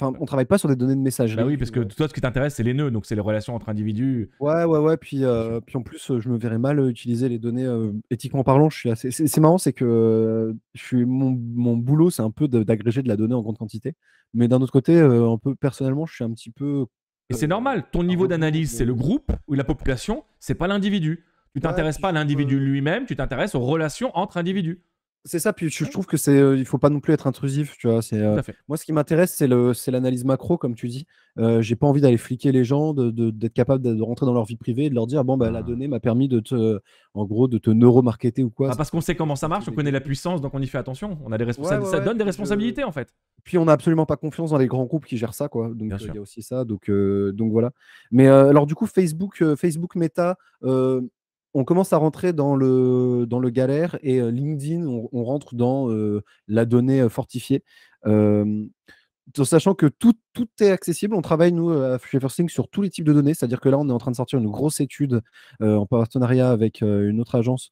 on travaille pas sur des données de messages. Bah oui, parce que toi, ce qui t'intéresse, c'est les nœuds, donc c'est les relations entre individus. Ouais, ouais, ouais. Puis, puis en plus, je me verrais mal utiliser les données éthiquement parlant. Je suis C'est marrant, c'est que je suis mon, boulot, c'est un peu d'agréger de, la donnée en grande quantité. Mais d'un autre côté, un personnellement, je suis un petit peu. Et c'est normal. Ton niveau d'analyse, c'est le groupe ou la population, c'est pas l'individu. Tu t'intéresses pas à l'individu euh, lui-même, tu t'intéresses aux relations entre individus. C'est ça, puis je trouve que c'est, euh, il faut pas non plus être intrusif, tu vois. C'est, euh, moi, ce qui m'intéresse, c'est le, c'est l'analyse macro, comme tu dis. Euh, j'ai pas envie d'aller fliquer les gens, de, d'être capable de, rentrer dans leur vie privée et de leur dire, bon, bah, la ah. donnée m'a permis de te, en gros, de te neuromarketer ou quoi. Ah, parce qu'on sait comment ça marche, on connaît la puissance, donc on y fait attention. On a des responsables, ça donne des responsabilités en fait. Puis on n'a absolument pas confiance dans les grands groupes qui gèrent ça, quoi. Donc il y a aussi ça, donc, donc voilà. Mais alors du coup, Facebook, Facebook Meta on commence à rentrer dans le, dans le galère et euh, LinkedIn, on, rentre dans euh, la donnée euh, fortifiée. en sachant que tout, est accessible, on travaille, nous, à First sur tous les types de données. C'est-à-dire que là, on est en train de sortir une grosse étude en partenariat avec une autre agence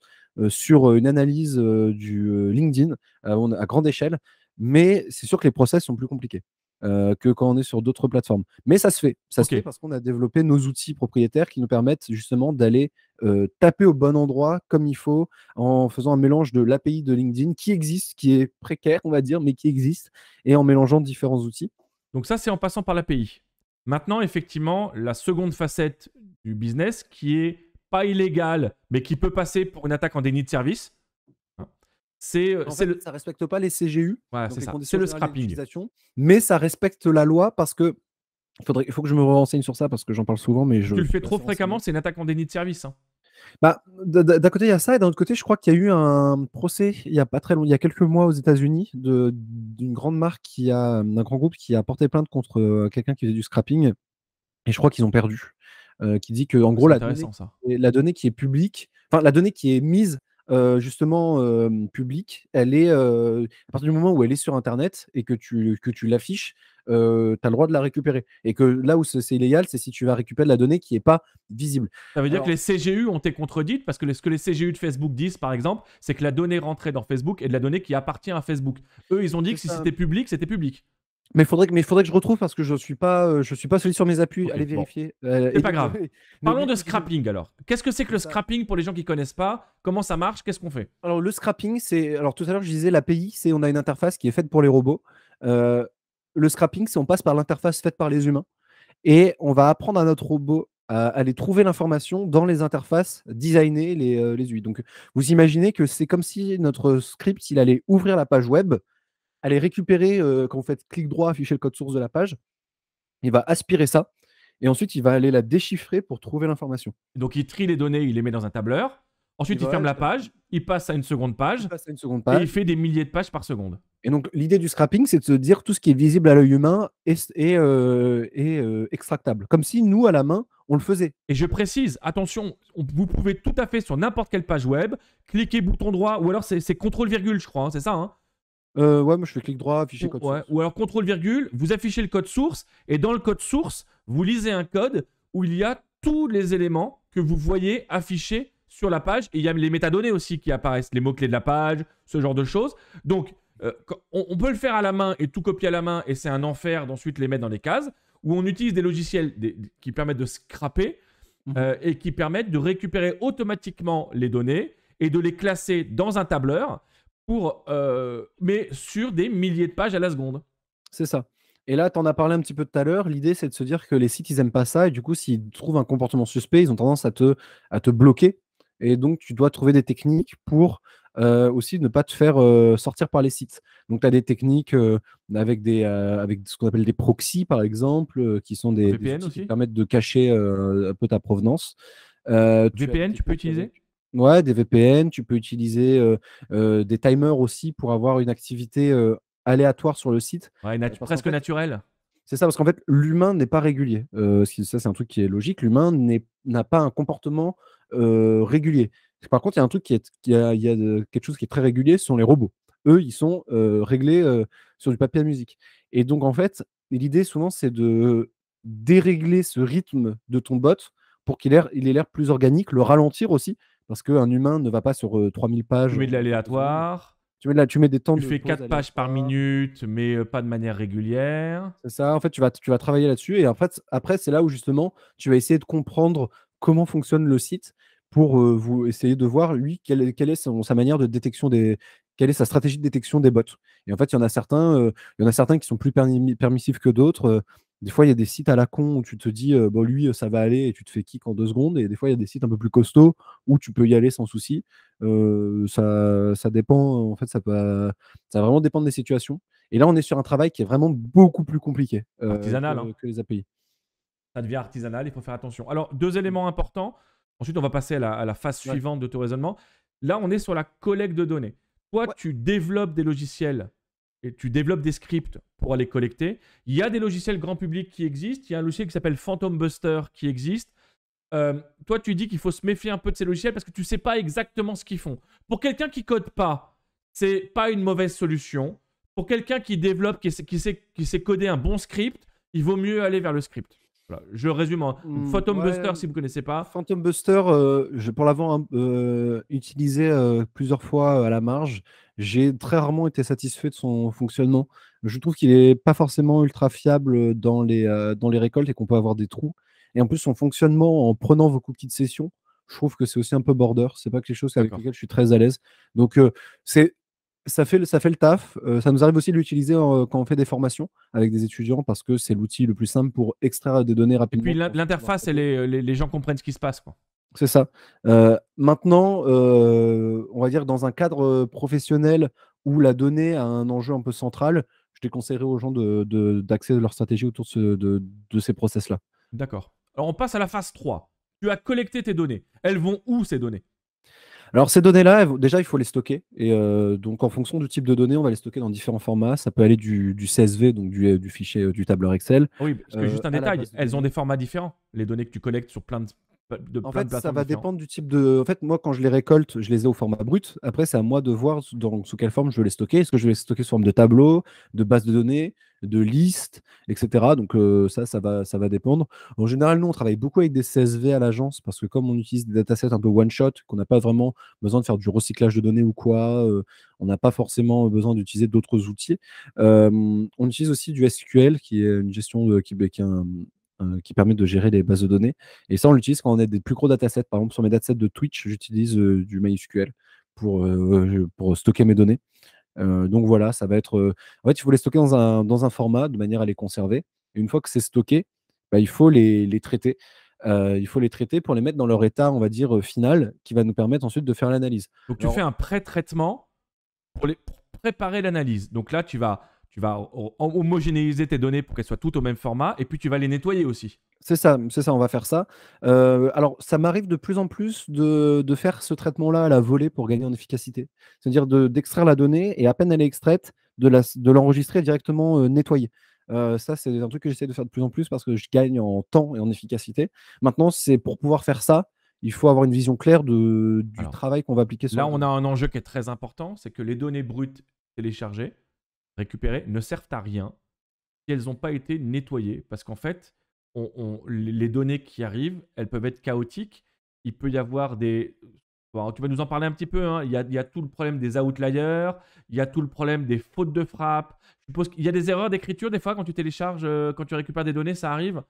sur une analyse du LinkedIn à grande échelle. Mais c'est sûr que les process sont plus compliqués. Euh, que quand on est sur d'autres plateformes. Mais ça se fait. Ça se fait parce qu'on a développé nos outils propriétaires qui nous permettent justement d'aller euh, taper au bon endroit comme il faut en faisant un mélange de l'API de LinkedIn qui existe, qui est précaire, on va dire, mais qui existe, et en mélangeant différents outils. Donc ça, c'est en passant par l'API. Maintenant, effectivement, la seconde facette du business qui est pas illégale, mais qui peut passer pour une attaque en déni de service, c'est, euh, c'est Ça respecte pas les CGU, c'est, le scrapping. Mais ça respecte la loi parce que il faudrait, faut que je me renseigne sur ça parce que j'en parle souvent. Mais je, tu le fais trop fréquemment, c'est une attaque en déni de service. Hein. Bah, d'un côté, il y a ça, et d'un autre côté, je crois qu'il y a eu un procès il y a pas très long, il y a quelques mois aux États-Unis, de, d'une grande marque qui a, d'un grand groupe qui a porté plainte contre euh, quelqu'un qui faisait du scrapping, et je crois qu'ils ont perdu. Euh, qui dit que, en gros, la la donnée, qui est publique, enfin, la donnée qui est mise justement public publique, elle est à partir du moment où elle est sur Internet et que tu, que tu l'affiches, tu as le droit de la récupérer. Et que là où c'est illégal, c'est si tu vas récupérer de la donnée qui n'est pas visible. Ça veut dire que les CGU ont été contredites parce que ce que les CGU de Facebook disent, par exemple, c'est que la donnée rentrée dans Facebook est de la donnée qui appartient à Facebook. Eux, ils ont dit que si c'était public, c'était public. Mais faudrait que, mais faudrait que je retrouve parce que je suis pas, euh, je suis pas celui sur mes appuis. Allez vérifier. Euh, c'est pas grave. Parlons de scrapping alors. Qu'est-ce que c'est que le scrapping pour les gens qui connaissent pas Comment ça marche Qu'est-ce qu'on fait Alors le scrapping, c'est alors tout à l'heure je disais l'API, c'est on a une interface qui est faite pour les robots. Euh, le scrapping, c'est on passe par l'interface faite par les humains et on va apprendre à notre robot à aller trouver l'information dans les interfaces designées, les, euh, les UI. Donc vous imaginez que c'est comme si notre script il allait ouvrir la page web aller récupérer, quand vous faites clic droit, afficher le code source de la page, il va aspirer ça, et ensuite il va aller la déchiffrer pour trouver l'information. Donc il trie les données, il les met dans un tableur, ensuite il, ferme la page, il passe à une seconde page, il et il fait des milliers de pages par seconde. Et donc l'idée du scrapping, c'est de se dire tout ce qui est visible à l'œil humain est, extractable, comme si nous, à la main, on le faisait. Et je précise, attention, vous pouvez tout à fait sur n'importe quelle page web, cliquer bouton droit, ou alors c'est contrôle virgule, je crois, hein, c'est ça. Hein. Euh, ouais, moi je fais clic droit, afficher code source. Ou alors contrôle virgule, vous affichez le code source et dans le code source, vous lisez un code où il y a tous les éléments que vous voyez affichés sur la page. Et il y a les métadonnées aussi qui apparaissent, les mots-clés de la page, ce genre de choses. Donc, euh, on, peut le faire à la main et tout copier à la main et c'est un enfer d'ensuite les mettre dans les cases. Ou on utilise des logiciels qui permettent de scraper mhm. euh, et qui permettent de récupérer automatiquement les données et de les classer dans un tableur pour, euh, mais sur des milliers de pages à la seconde. C'est ça. Et là, tu en as parlé un petit peu tout à l'heure. L'idée, c'est de se dire que les sites, ils aiment pas ça. Et du coup, s'ils trouvent un comportement suspect, ils ont tendance à te, à te bloquer. Et donc, tu dois trouver des techniques pour euh, aussi ne pas te faire euh, sortir par les sites. Donc, tu as des techniques avec, des, avec ce qu'on appelle des proxys, par exemple, qui sont des, VPN qui permettent de cacher un peu ta provenance. VPN, tu peux utiliser Ouais, des VPN, tu peux utiliser des timers aussi pour avoir une activité aléatoire sur le site. Ouais, presque naturelle. C'est ça, parce qu'en fait, l'humain n'est pas régulier. ça, c'est un truc qui est logique. L'humain n'a pas un comportement régulier. Par contre, il y a un truc qui est, y quelque chose qui est très régulier, ce sont les robots. Eux, ils sont réglés sur du papier à musique. Et donc, en fait, l'idée souvent, c'est de dérégler ce rythme de ton bot pour qu'il ait l'air plus organique, le ralentir aussi, parce qu'un humain ne va pas sur 3000 euh, pages. Tu mets de euh, l'aléatoire. Tu mets, tu mets des temps tu fais 4 pages par minute, mais euh, pas de manière régulière. C'est ça. En fait, tu vas, tu vas travailler là-dessus. Et en fait, après, c'est là où justement, tu vas essayer de comprendre comment fonctionne le site pour vous essayer de voir, lui, quelle, est sa manière de détection des, quelle est sa stratégie de détection des bots. Et en fait, il y en a certains, il y en a certains qui sont plus permissifs que d'autres. Des fois, il y a des sites à la con où tu te dis, euh, bon, lui, euh, ça va aller et tu te fais kick en deux secondes. Et des fois, il y a des sites un peu plus costauds où tu peux y aller sans souci. Euh, ça, ça, dépend, en fait, ça peut, ça vraiment dépendre des situations. Et là, on est sur un travail qui est vraiment beaucoup plus compliqué hein. que, les API. Ça devient artisanal, il faut faire attention. Alors, deux éléments mmh. importants. Ensuite, on va passer à la, phase suivante de ton raisonnement. Là, on est sur la collecte de données. Toi, tu développes des logiciels et tu développes des scripts pour aller collecter. Il y a des logiciels grand public qui existent. Il y a un logiciel qui s'appelle Phantom Buster qui existe. Euh, toi, tu dis qu'il faut se méfier un peu de ces logiciels parce que tu ne sais pas exactement ce qu'ils font. Pour quelqu'un qui code pas, c'est pas une mauvaise solution. Pour quelqu'un qui développe, qui sait coder un bon script, il vaut mieux aller vers le script je résume en hein. hmm, Phantom Buster si vous connaissez pas. Phantom Buster, euh, je, pour l'avoir hein, euh, utilisé euh, plusieurs fois à la marge, j'ai très rarement été satisfait de son fonctionnement. Je trouve qu'il n'est pas forcément ultra fiable dans les, dans les récoltes et qu'on peut avoir des trous. Et en plus, son fonctionnement en prenant vos cookies de session, je trouve que c'est aussi un peu border. C'est pas quelque chose avec lequel je suis très à l'aise. Donc, c'est ça fait, ça fait le taf. Euh, ça nous arrive aussi de l'utiliser euh, quand on fait des formations avec des étudiants parce que c'est l'outil le plus simple pour extraire des données rapidement. Et puis l'interface, et euh, les, gens comprennent ce qui se passe. C'est ça. maintenant, on va dire dans un cadre professionnel où la donnée a un enjeu un peu central, je déconseillerais aux gens d'accéder de, leur stratégie autour de, de ces process-là. D'accord. Alors on passe à la phase 3. Tu as collecté tes données. Elles vont où ces données alors ces données-là, déjà, il faut les stocker. Et euh, donc en fonction du type de données, on va les stocker dans différents formats. Ça peut aller du, CSV, donc du, fichier euh, du tableur Excel. Oui, parce que euh, juste un détail, elles ont des formats différents. Les données que tu collectes sur plein de de en fait, ça va dépendre du type de. En fait, moi, quand je les récolte, je les ai au format brut. Après, c'est à moi de voir sous quelle forme je veux les stocker. Est-ce que je vais les stocker sous forme de tableau, de base de données de listes, etc. Donc ça, ça va, ça va dépendre. En général, nous, on travaille beaucoup avec des CSV à l'agence parce que comme on utilise des datasets un peu one-shot, qu'on n'a pas vraiment besoin de faire du recyclage de données ou quoi, on n'a pas forcément besoin d'utiliser d'autres outils. on utilise aussi du SQL, qui est une gestion de, qui, permet de gérer les bases de données. Et ça, on l'utilise quand on a des plus gros datasets. Par exemple, sur mes datasets de Twitch, j'utilise du MySQL pour, pour stocker mes données. Euh, donc voilà, ça va être. Euh, en fait, il faut les stocker dans un, dans un format de manière à les conserver. une fois que c'est stocké, bah, il faut les, traiter. Euh, il faut les traiter pour les mettre dans leur état, on va dire, final, qui va nous permettre ensuite de faire l'analyse. Donc tu fais un pré-traitement pour, les, pour préparer l'analyse. Donc là, tu vas tu vas homogénéiser tes données pour qu'elles soient toutes au même format, et puis tu vas les nettoyer aussi. C'est ça, c'est ça, on va faire ça. Euh, alors, ça m'arrive de plus en plus de, faire ce traitement-là à la volée pour gagner en efficacité. C'est-à-dire d'extraire la donnée et à peine elle est extraite, de l'enregistrer de directement euh, nettoyée. Euh, ça, c'est un truc que j'essaie de faire de plus en plus parce que je gagne en temps et en efficacité. Maintenant, c'est pour pouvoir faire ça, il faut avoir une vision claire du travail qu'on va appliquer. Sur là, on a un enjeu qui est très important, c'est que les données brutes téléchargées, récupérées ne servent à rien si elles n'ont pas été nettoyées. Parce qu'en fait, on, les données qui arrivent, elles peuvent être chaotiques. Il peut y avoir des... tu vas nous en parler un petit peu. Hein. Il, y a, tout le problème des outliers, il y a tout le problème des fautes de frappe. Je suppose qu'il y a des erreurs d'écriture des fois quand tu télécharges, euh, quand tu récupères des données, ça arrive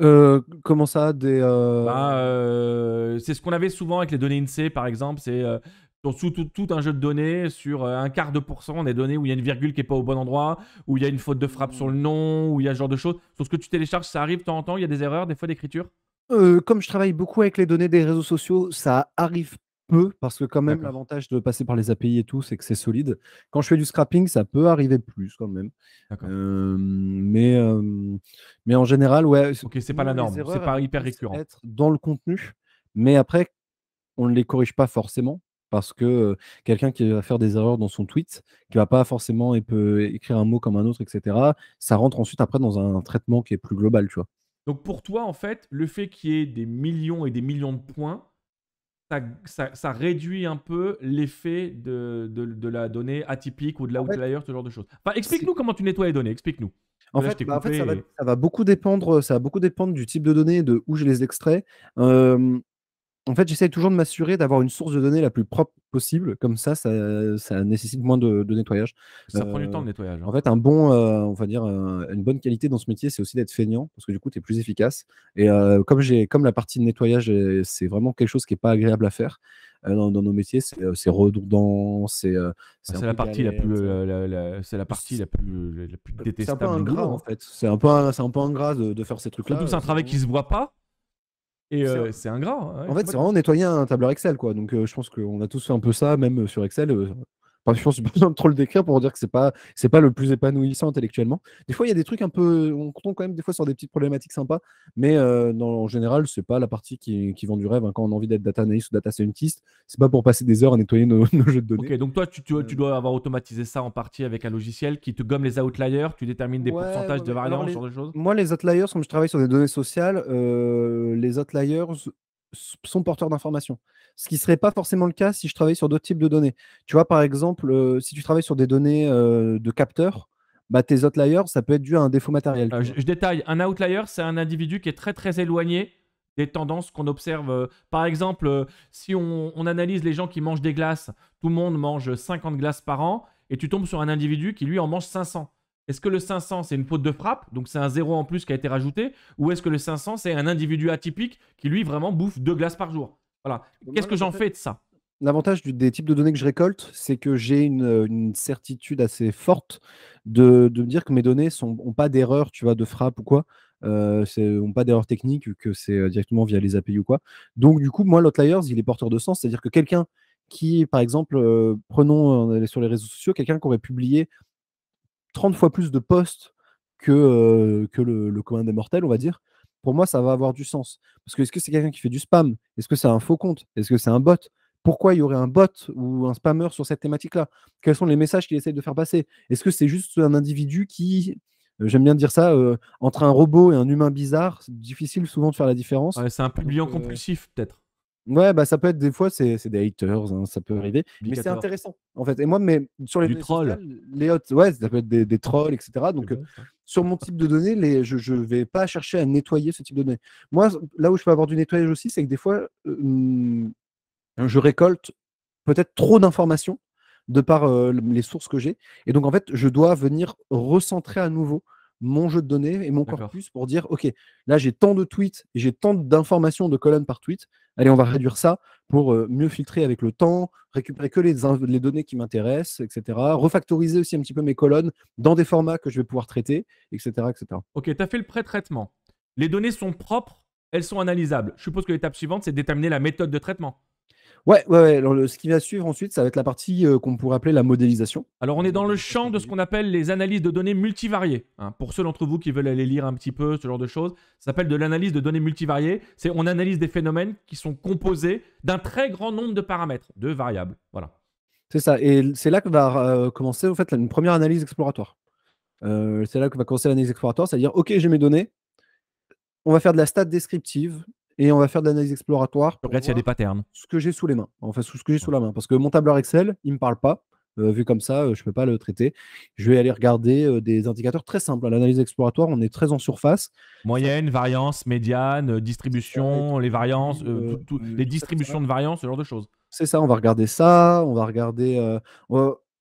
euh, comment ça des euh bah, C'est ce qu'on avait souvent avec les données INSEE, par exemple. C'est donc, tout, un jeu de données, sur euh, un quart de pourcent des données où il y a une virgule qui n'est pas au bon endroit, où il y a une faute de frappe sur le mmh. nom, où il y a ce genre de choses. Sur ce que tu télécharges, ça arrive de temps en temps, il y a des erreurs, des fois d'écriture euh, Comme je travaille beaucoup avec les données des réseaux sociaux, ça arrive peu, parce que quand même, l'avantage de passer par les API et tout, c'est que c'est solide. Quand je fais du scrapping, ça peut arriver plus quand même. Euh, mais, mais en général, ouais. Ok, c'est pas la norme, c'est pas hyper récurrent. Être dans le contenu, mais après, on ne les corrige pas forcément parce que quelqu'un qui va faire des erreurs dans son tweet, qui va pas forcément et peut écrire un mot comme un autre, etc., ça rentre ensuite après dans un traitement qui est plus global, tu vois. Donc pour toi, en fait, le fait qu'il y ait des millions et des millions de points, ça, réduit un peu l'effet de, la donnée atypique ou de l'outlier, ce genre de choses. explique-nous comment tu nettoies les données, explique-nous. En fait, bah, euh. ça, va, beaucoup dépendre, ça va beaucoup dépendre du type de données, de où je les extrais en fait, j'essaie toujours de m'assurer d'avoir une source de données la plus propre possible. Comme ça, ça, nécessite moins de, nettoyage. Ça prend du temps, de euh, nettoyage. Hein. En fait, un bon, euh, on va dire, une bonne qualité dans ce métier, c'est aussi d'être feignant, parce que du coup, tu es plus efficace. Et euh, comme, j'ai, comme la partie de nettoyage, c'est vraiment quelque chose qui n'est pas agréable à faire. Dans, nos métiers, c'est, redondant, c'est. C'est, la, partie la plus, c'est la partie la plus, détestable. C'est un peu en hein. fait. C'est un peu, c'est un peu ingrat de, de faire ces trucs-là. c'est un travail qui se voit pas, et c'est euh, ingrat. Hein, en fait, c'est vraiment nettoyer un tableur Excel, quoi. Donc, euh, je pense qu'on a tous fait un peu ça, même euh, sur Excel je pense pas besoin de trop le décrire pour dire que c'est pas c'est pas le plus épanouissant intellectuellement. Des fois, il y a des trucs un peu, on compte quand même des fois sur des petites problématiques sympas, mais euh, dans, en général, c'est pas la partie qui, vend du rêve. Hein. Quand on a envie d'être data analyst ou data scientist, c'est pas pour passer des heures à nettoyer nos, jeux de données. Ok, donc toi, tu, euh. dois avoir automatisé ça en partie avec un logiciel qui te gomme les outliers, tu détermines des pourcentages de variance, sur genre choses. Moi, les outliers, comme je travaille sur des données sociales, euh, les outliers, son porteur d'informations. Ce qui ne serait pas forcément le cas si je travaillais sur d'autres types de données. Tu vois, par exemple, euh, si tu travailles sur des données euh, de capteurs, bah, tes outliers, ça peut être dû à un défaut matériel. Ah, je, détaille. Un outlier, c'est un individu qui est très très éloigné des tendances qu'on observe. Euh, par exemple, si on, analyse les gens qui mangent des glaces, tout le monde mange 50 glaces par an, et tu tombes sur un individu qui lui en mange 500. Est-ce que le 500, c'est une faute de frappe, donc c'est un zéro en plus qui a été rajouté, ou est-ce que le 500, c'est un individu atypique qui, lui, vraiment bouffe deux glaces par jour Voilà. Qu'est-ce que j'en fais de ça L'avantage des types de données que je récolte, c'est que j'ai une, certitude assez forte de, me dire que mes données n'ont pas d'erreur, tu vois, de frappe ou quoi. Euh, n'ont pas d'erreur technique, que c'est euh, directement via les API ou quoi. Donc, du coup, moi, l'Outliers, il est porteur de sens. C'est-à-dire que quelqu'un qui, par exemple, euh, prenons sur les réseaux sociaux, quelqu'un qui aurait publié 30 fois plus de postes que, que le, commun des mortels, on va dire, pour moi, ça va avoir du sens. Parce que est-ce que c'est quelqu'un qui fait du spam Est-ce que c'est un faux compte Est-ce que c'est un bot Pourquoi il y aurait un bot ou un spammeur sur cette thématique-là Quels sont les messages qu'il essaie de faire passer Est-ce que c'est juste un individu qui, J'aime bien dire ça, entre un robot et un humain bizarre, c'est difficile souvent de faire la différence. c'est un publiant compulsif, peut-être. Ouais, bah ça peut être des fois, c'est des haters, hein, ça peut arriver. Mais c'est intéressant, en fait. Et moi, mais sur les trolls les ouais, ça peut être des, trolls, etc. Donc, euh, sur mon type de données, les, je ne vais pas chercher à nettoyer ce type de données. Moi, là où je peux avoir du nettoyage aussi, c'est que des fois, je récolte peut-être trop d'informations de par les sources que j'ai. Et donc, en fait, je dois venir recentrer à nouveau mon jeu de données et mon corpus pour dire, OK, là, j'ai tant de tweets, j'ai tant d'informations de colonnes par tweet allez, on va réduire ça pour euh, mieux filtrer avec le temps, récupérer que les, données qui m'intéressent, etc. Refactoriser aussi un petit peu mes colonnes dans des formats que je vais pouvoir traiter, etc. etc. Ok, tu as fait le pré-traitement. Les données sont propres, elles sont analysables. Je suppose que l'étape suivante, c'est déterminer la méthode de traitement. Ouais, ouais, Alors, ce qui va suivre ensuite, ça va être la partie euh, qu'on pourrait appeler la modélisation. Alors, on est dans le champ de ce qu'on appelle les analyses de données multivariées. Hein. Pour ceux d'entre vous qui veulent aller lire un petit peu ce genre de choses, ça s'appelle de l'analyse de données multivariées. C'est on analyse des phénomènes qui sont composés d'un très grand nombre de paramètres, de variables. Voilà. C'est ça. Et c'est là que va euh, commencer en fait une première analyse exploratoire. Euh, c'est là que va commencer l'analyse exploratoire, c'est-à-dire, ok, j'ai mes données, on va faire de la stat descriptive et on va faire de l'analyse exploratoire. Pour il y a des patterns. Ce que j'ai sous les mains, enfin ce que j'ai sous la main, parce que mon tableur Excel, il ne me parle pas. Euh, vu comme ça, euh, je ne peux pas le traiter. Je vais aller regarder euh, des indicateurs très simples. l'analyse exploratoire, on est très en surface. Moyenne, variance, médiane, distribution, les variances, les distributions de variance, ce genre de choses. C'est ça, on va regarder ça, on va regarder.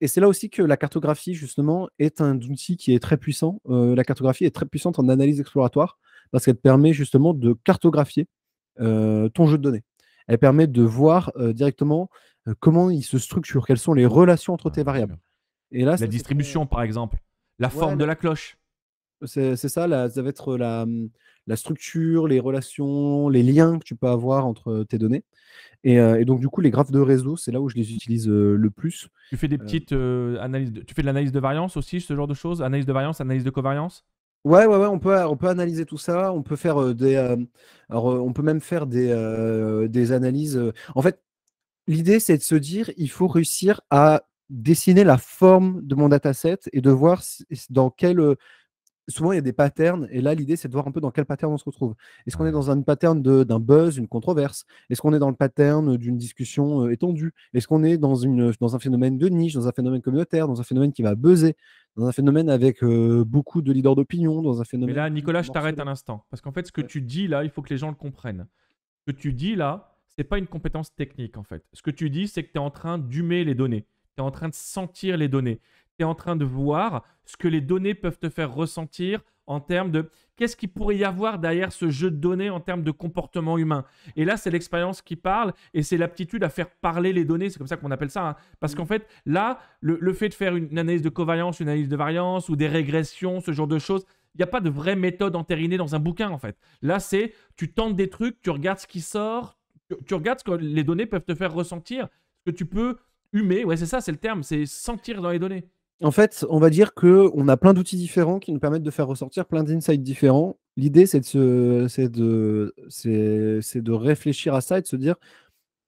et c'est là aussi que la cartographie, justement, est un outil qui est très puissant. la cartographie est très puissante en analyse exploratoire parce qu'elle permet justement de cartographier euh, ton jeu de données. Elle permet de voir euh, directement euh, comment il se structure, quelles sont les relations entre ah, tes variables. Et là, la distribution, par exemple, la forme de la cloche. C'est ça, ça va être mmh, la, structure, les relations, les liens que tu peux avoir entre tes données. Et, donc, du coup, les graphes de réseau, c'est là où je les utilise le plus. Tu fais des petites analyses, tu fais de l'analyse de variance aussi, ce genre de choses Analyse de variance, analyse de covariance Ouais, ouais, on peut, on peut analyser tout ça, on peut faire euh, des. Euh, euh, on peut même faire des, des analyses. En fait, l'idée, c'est de se dire, il faut réussir à dessiner la forme de mon dataset et de voir dans quelle souvent il y a des patterns, et là l'idée c'est de voir un peu dans quel pattern on se retrouve. Est-ce qu'on est dans un pattern d'un buzz, une controverse Est-ce qu'on est dans le pattern d'une discussion euh, étendue Est-ce qu'on est dans, une, dans un phénomène de niche, dans un phénomène communautaire, dans un phénomène qui va buzzer dans un phénomène avec euh, beaucoup de leaders d'opinion, dans un phénomène... Mais là, Nicolas, je t'arrête un instant. Parce qu'en fait, ce que tu dis là, il faut que les gens le comprennent. Ce que tu dis là, c'est pas une compétence technique, en fait. Ce que tu dis, c'est que tu es en train d'humer les données. Tu es en train de sentir les données en train de voir ce que les données peuvent te faire ressentir en termes de qu'est-ce qu'il pourrait y avoir derrière ce jeu de données en termes de comportement humain. Et là, c'est l'expérience qui parle et c'est l'aptitude à faire parler les données. C'est comme ça qu'on appelle ça. Hein. Parce mmh. qu'en fait, là, le, fait de faire une analyse de covariance, une analyse de variance ou des régressions, ce genre de choses, il n'y a pas de vraie méthode entérinée dans un bouquin, en fait. Là, c'est tu tentes des trucs, tu regardes ce qui sort, tu, tu regardes ce que les données peuvent te faire ressentir, ce que tu peux humer. Ouais, c'est ça, c'est le terme, c'est sentir dans les données en fait, on va dire que on a plein d'outils différents qui nous permettent de faire ressortir plein d'insights différents. L'idée, c'est de, réfléchir à ça et de se dire,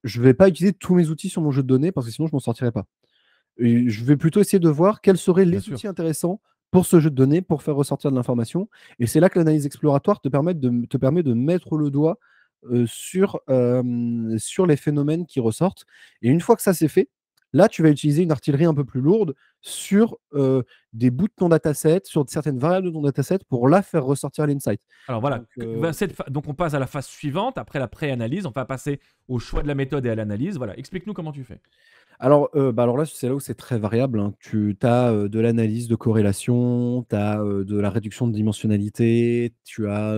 je ne vais pas utiliser tous mes outils sur mon jeu de données parce que sinon je ne m'en sortirai pas. je vais plutôt essayer de voir quels seraient les outils intéressants pour ce jeu de données, pour faire ressortir de l'information. Et c'est là que l'analyse exploratoire te permet, de, te de mettre le doigt euh, sur, euh, sur les phénomènes qui ressortent. Et une fois que ça c'est fait, Là, tu vas utiliser une artillerie un peu plus lourde sur des bouts de ton dataset, sur certaines variables de ton dataset pour là faire ressortir l'insight. Alors voilà, donc, on passe à la phase suivante, après la pré-analyse, on va passer au choix de la méthode et à l'analyse. Voilà, explique-nous comment tu fais. Alors, bah alors là, c'est là où c'est très variable. Hein. Tu as de l'analyse de corrélation, tu as de la réduction de dimensionnalité, tu as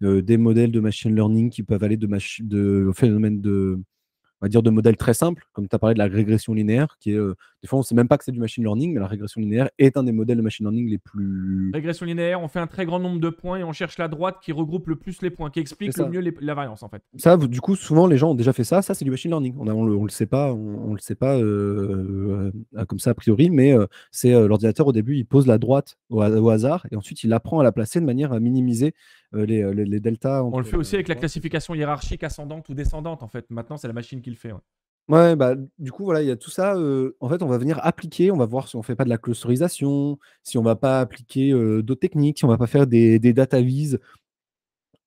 des modèles de machine learning qui peuvent aller de, de de, on va dire, de modèles très simples, comme tu as parlé de la régression linéaire, qui est, euh, des fois, on ne sait même pas que c'est du machine learning, mais la régression linéaire est un des modèles de machine learning les plus. Régression linéaire, on fait un très grand nombre de points et on cherche la droite qui regroupe le plus les points, qui explique le mieux les, la variance, en fait. Ça, du coup, souvent, les gens ont déjà fait ça. Ça, c'est du machine learning. On ne on le, sait pas, on, le sait pas euh, euh, comme ça, a priori, mais c'est l'ordinateur, au début, il pose la droite au, hasard et ensuite, il apprend à la placer de manière à minimiser les, les, deltas. on le fait aussi avec la classification hiérarchique ascendante ou descendante, en fait. Maintenant, c'est la machine qui fait. Ouais. bah du coup, voilà, il y a tout ça. Euh, en fait, on va venir appliquer, on va voir si on fait pas de la clusterisation, si on va pas appliquer euh, d'autres techniques, si on va pas faire des, data vises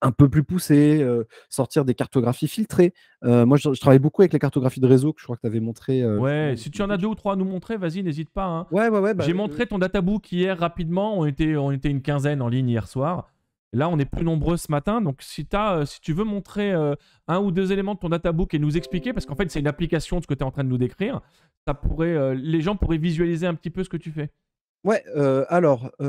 un peu plus poussées, euh, sortir des cartographies filtrées. moi, je, travaille beaucoup avec la cartographie de réseau que je crois que tu avais montré. ouais, si tu en as deux ou trois à nous montrer, vas-y, n'hésite pas. Hein. Ouais, ouais, ouais. Bah, J'ai montré ton databook hier rapidement. On était, on était une quinzaine en ligne hier soir. Là, on est plus nombreux ce matin, donc si, as, euh, si tu veux montrer euh, un ou deux éléments de ton databook et nous expliquer, parce qu'en fait, c'est une application de ce que tu es en train de nous décrire, ça pourrait, euh, les gens pourraient visualiser un petit peu ce que tu fais. Ouais, alors, ce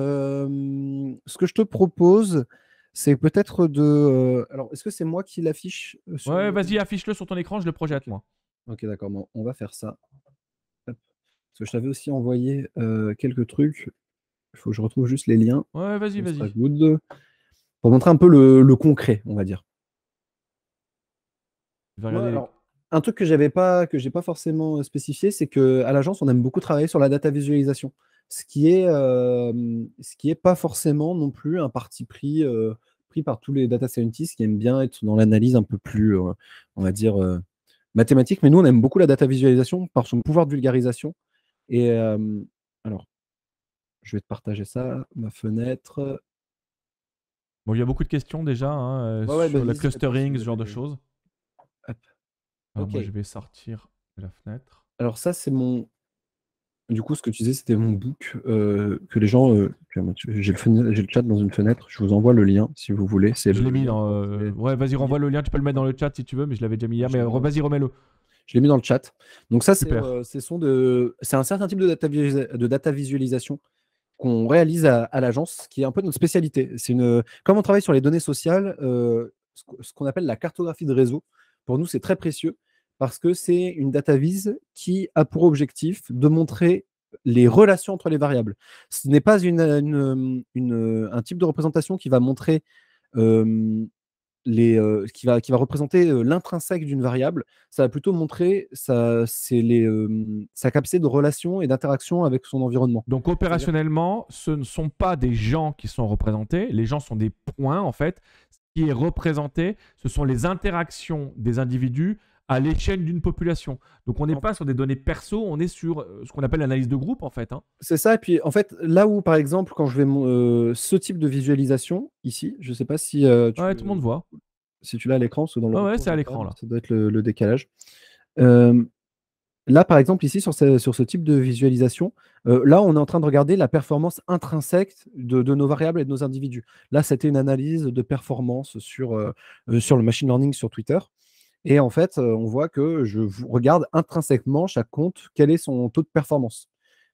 que je te propose, c'est peut-être de. alors, est-ce que c'est moi qui l'affiche Ouais, vas-y, affiche-le sur ton écran, je le projette, moi. Ok, d'accord, on va faire ça. Parce que je t'avais aussi envoyé quelques trucs. Il faut que je retrouve juste les liens. Ouais, vas-y, vas-y pour montrer un peu le, concret, on va dire. un truc que j'avais pas, que j'ai pas forcément euh, spécifié, c'est que à l'agence, on aime beaucoup travailler sur la data visualisation, ce qui est, euh, ce qui est pas forcément non plus un parti pris euh, pris par tous les data scientists qui aiment bien être dans l'analyse un peu plus, on va dire mathématique. Mais nous, on aime beaucoup la data visualisation par son pouvoir de vulgarisation. Et alors, je vais te partager ça, ma fenêtre. Bon, il y a beaucoup de questions déjà hein, euh, sur le clustering, ce genre de choses. je vais sortir de la fenêtre. Alors, ça, c'est mon. Du coup, ce que tu disais, c'était mon book euh, que les gens. Euh, j'ai le, chat dans une fenêtre. Je vous envoie le lien si vous voulez. Je l'ai mis dans. Ouais, vas-y, renvoie le lien. Tu peux le mettre dans le chat si tu veux, mais je l'avais déjà mis hier. mais vas-y, remets-le. Je l'ai mis dans le chat. Donc ça, c'est de... un certain type de de data visualisation qu'on réalise à, l'agence, qui est un peu notre spécialité. C'est une, comme on travaille sur les données sociales, euh, ce qu'on appelle la cartographie de réseau, pour nous, c'est très précieux parce que c'est une data vise qui a pour objectif de montrer les relations entre les variables. Ce n'est pas un type de représentation qui va montrer euh, euh, qui, va, qui va représenter euh, l'intrinsèque d'une variable, ça va plutôt montrer sa, les, sa capacité de relation et d'interaction avec son environnement. Donc opérationnellement, ce ne sont pas des gens qui sont représentés, les gens sont des points en fait. Ce qui est représenté, ce sont les interactions des individus à l'échelle d'une population. Donc on n'est pas sur des données perso, on est sur euh, ce qu'on appelle l'analyse de groupe en fait. Hein. C'est ça, et puis en fait, là où par exemple, quand je vais mon euh, ce type de visualisation ici, je ne sais pas si. Euh, tout le monde voit. Si tu l'as à l'écran, c'est dans le. c'est à l'écran là. Ça doit être le, décalage. là, par exemple, ici, sur ce, type de visualisation, là, on est en train de regarder la performance intrinsèque de, nos variables et de nos individus. Là, c'était une analyse de performance sur, sur le machine learning sur Twitter. Et en fait, on voit que je regarde intrinsèquement chaque compte, quel est son taux de performance.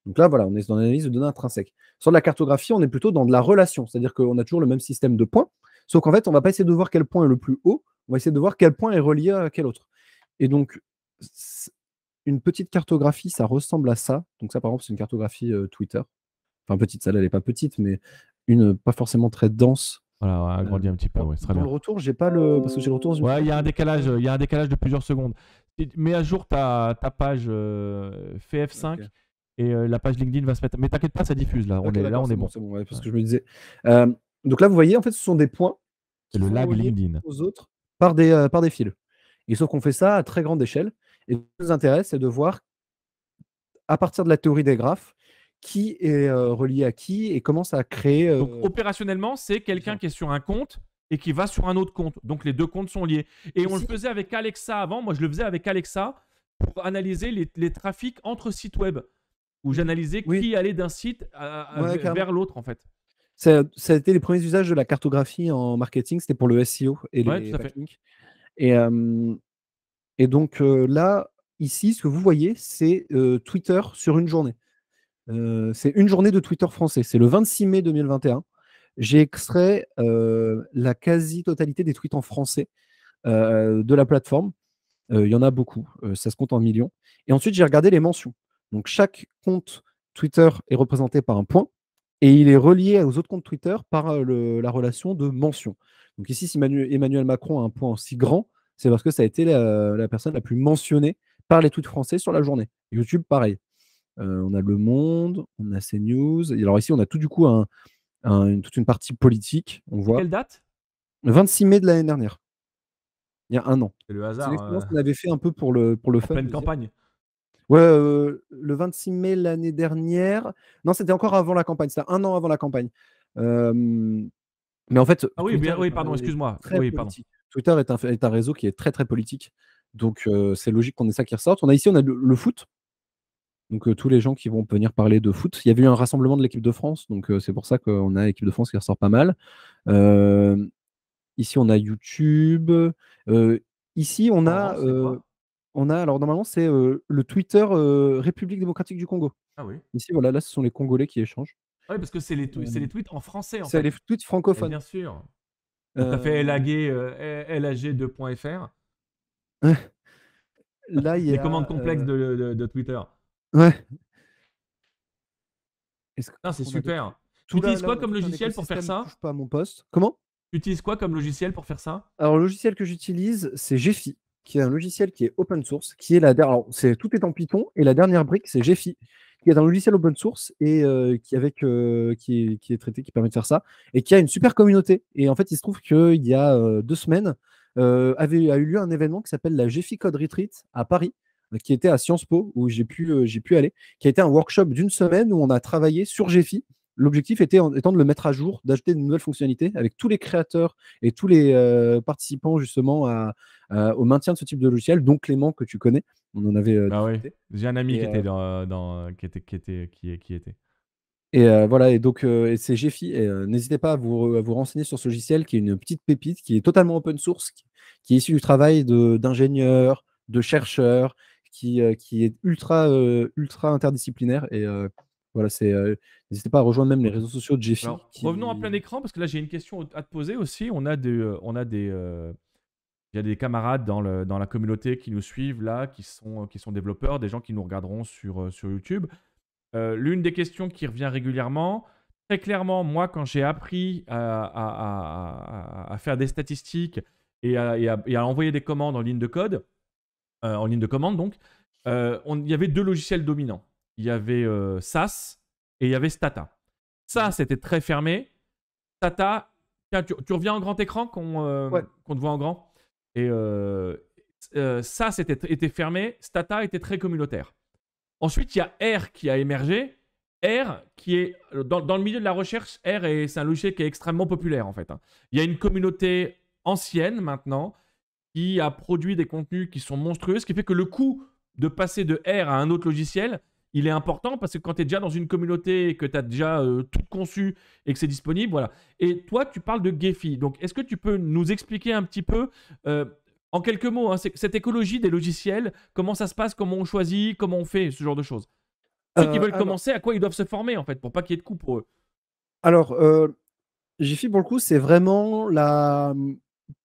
Donc là, voilà, on est dans l'analyse de données intrinsèques. Sur de la cartographie, on est plutôt dans de la relation, c'est-à-dire qu'on a toujours le même système de points, sauf qu'en fait, on ne va pas essayer de voir quel point est le plus haut, on va essayer de voir quel point est relié à quel autre. Et donc, une petite cartographie, ça ressemble à ça. Donc ça, par exemple, c'est une cartographie Twitter. Enfin, petite, celle-là, elle n'est pas petite, mais une pas forcément très dense voilà, euh, un petit peu, le retour, j'ai pas le. Parce que j'ai le retour. Ouais, il y, a un décalage, il y a un décalage de plusieurs secondes. Mets à jour ta, ta page euh, FF5 et euh, la page LinkedIn va se mettre. Mais t'inquiète pas, ça diffuse là. On est, là, on est, bon. C'est bon parce que je me disais. donc là, vous voyez, en fait, ce sont des points. Qui le lag LinkedIn. Aux autres par des, par des fils. Et sauf qu'on fait ça à très grande échelle. Et ce qui nous intéresse, c'est de voir, à partir de la théorie des graphes, qui est euh, relié à qui et comment ça crée. Euh donc, opérationnellement, c'est quelqu'un qui est sur un compte et qui va sur un autre compte. Donc les deux comptes sont liés. Et, on le faisait avec Alexa avant. Moi, je le faisais avec Alexa pour analyser les, trafics entre sites web, où j'analysais qui allait d'un site vers l'autre, en fait. Ça, a été les premiers usages de la cartographie en marketing, c'était pour le SEO et les Et, euh, et donc là, ici, ce que vous voyez, c'est Twitter sur une journée. Euh, c'est une journée de Twitter français. C'est le 26 mai 2021. J'ai extrait euh, la quasi-totalité des tweets en français euh, de la plateforme. Il y en a beaucoup. ça se compte en millions. Et ensuite, j'ai regardé les mentions. Donc, chaque compte Twitter est représenté par un point et il est relié aux autres comptes Twitter par la relation de mention. Donc ici, si Emmanuel Macron a un point aussi grand, c'est parce que ça a été la, personne la plus mentionnée par les tweets français sur la journée. YouTube, pareil. Euh, on a Le Monde, on a CNews. Et alors ici, on a tout du coup toute une partie politique. On voit. Quelle date Le 26 mai de l'année dernière. Il y a un an. C'est le hasard. C'est euh, qu'on avait fait un peu pour le, pour le fun. campagne. Ouais, euh, le 26 mai l'année dernière. Non, c'était encore avant la campagne. C'était un an avant la campagne. Mais en fait. Ah oui, oui pardon, excuse-moi. Twitter est un, réseau qui est très très politique. Donc c'est logique qu'on ait ça qui ressorte. On a ici on a le foot. Donc euh, tous les gens qui vont venir parler de foot. Il y a eu un rassemblement de l'équipe de France, donc euh, c'est pour ça qu'on a l'équipe de France qui ressort pas mal. Euh, ici on a YouTube. ici on a, on a alors normalement c'est le Twitter République démocratique du Congo. Ah oui. Ici voilà, là ce sont les Congolais qui échangent. Oui, parce que c'est les, les, tweets en français. C'est les tweets francophones. Eh, bien sûr. Ça fait lag, 2fr là, il y a. Les commandes complexes de Twitter. Ouais. c'est super. Tu utilises quoi comme logiciel pour faire ça pas à mon poste. Comment Tu utilises quoi comme logiciel pour faire ça Alors, le logiciel que j'utilise, c'est Gephi, qui est un logiciel qui est open source, qui est la dernière. c'est tout est en Python et la dernière brique, c'est Gephi, qui est un logiciel open source et euh, qui avec euh, qui, est, traité, qui permet de faire ça et qui a une super communauté. Et en fait, il se trouve qu'il y a euh, deux semaines avait a eu lieu un événement qui s'appelle la Gephi Code Retreat à Paris euh, qui était à Sciences Po, où j'ai pu, euh, pu aller, qui a été un workshop d'une semaine où on a travaillé sur GFI. L'objectif était étant de le mettre à jour, d'ajouter de nouvelles fonctionnalités avec tous les créateurs et tous les euh, participants justement au maintien de ce type de logiciel, dont Clément que tu connais. On en avait. Ah j'ai un ami qui, était dans, qui était qui qui, était. Et voilà, et donc c'est GFI. N'hésitez pas à vous, renseigner sur ce logiciel qui est une petite pépite, qui est totalement open source, qui, est issu du travail d'ingénieurs, de, chercheurs, qui, euh, qui est ultra, euh, ultra interdisciplinaire. Et euh, voilà, c'est n'hésitez pas à rejoindre même les réseaux sociaux de Jeffy. Revenons à plein écran parce que là j'ai une question à te poser aussi. On a des, on a des il y a des camarades dans, le, dans la communauté qui nous suivent là, qui sont, qui sont développeurs, des gens qui nous regarderont sur, sur YouTube. L'une des questions qui revient régulièrement, très clairement, moi, quand j'ai appris à, à, à, faire des statistiques et à, et à envoyer des commandes en ligne de code, euh, en ligne de commande donc, euh, il y avait deux logiciels dominants. Il y avait euh, SAS et il y avait Stata. SAS mhm. était très fermé. Stata, tu, reviens en grand écran qu'on te voit en grand. Et SAS était, fermé, Stata était très communautaire. Ensuite, il y a R qui a émergé. R, qui est dans, le milieu de la recherche, R c'est un logiciel qui est extrêmement populaire en fait. Hein. Il y a une communauté ancienne maintenant qui a produit des contenus qui sont monstrueux, ce qui fait que le coût de passer de R à un autre logiciel, il est important parce que quand tu es déjà dans une communauté et que tu as déjà euh, tout conçu et que c'est disponible, voilà. Et toi, tu parles de Gephi. Donc, est-ce que tu peux nous expliquer un petit peu, euh, en quelques mots, hein, cette écologie des logiciels, comment ça se passe, comment on choisit, comment on fait, ce genre de choses Ceux qui euh, veulent commencer, à quoi ils doivent se former, en fait, pour pas qu'il y ait de coût pour eux Alors, Gephi, pour le coup, c'est vraiment la,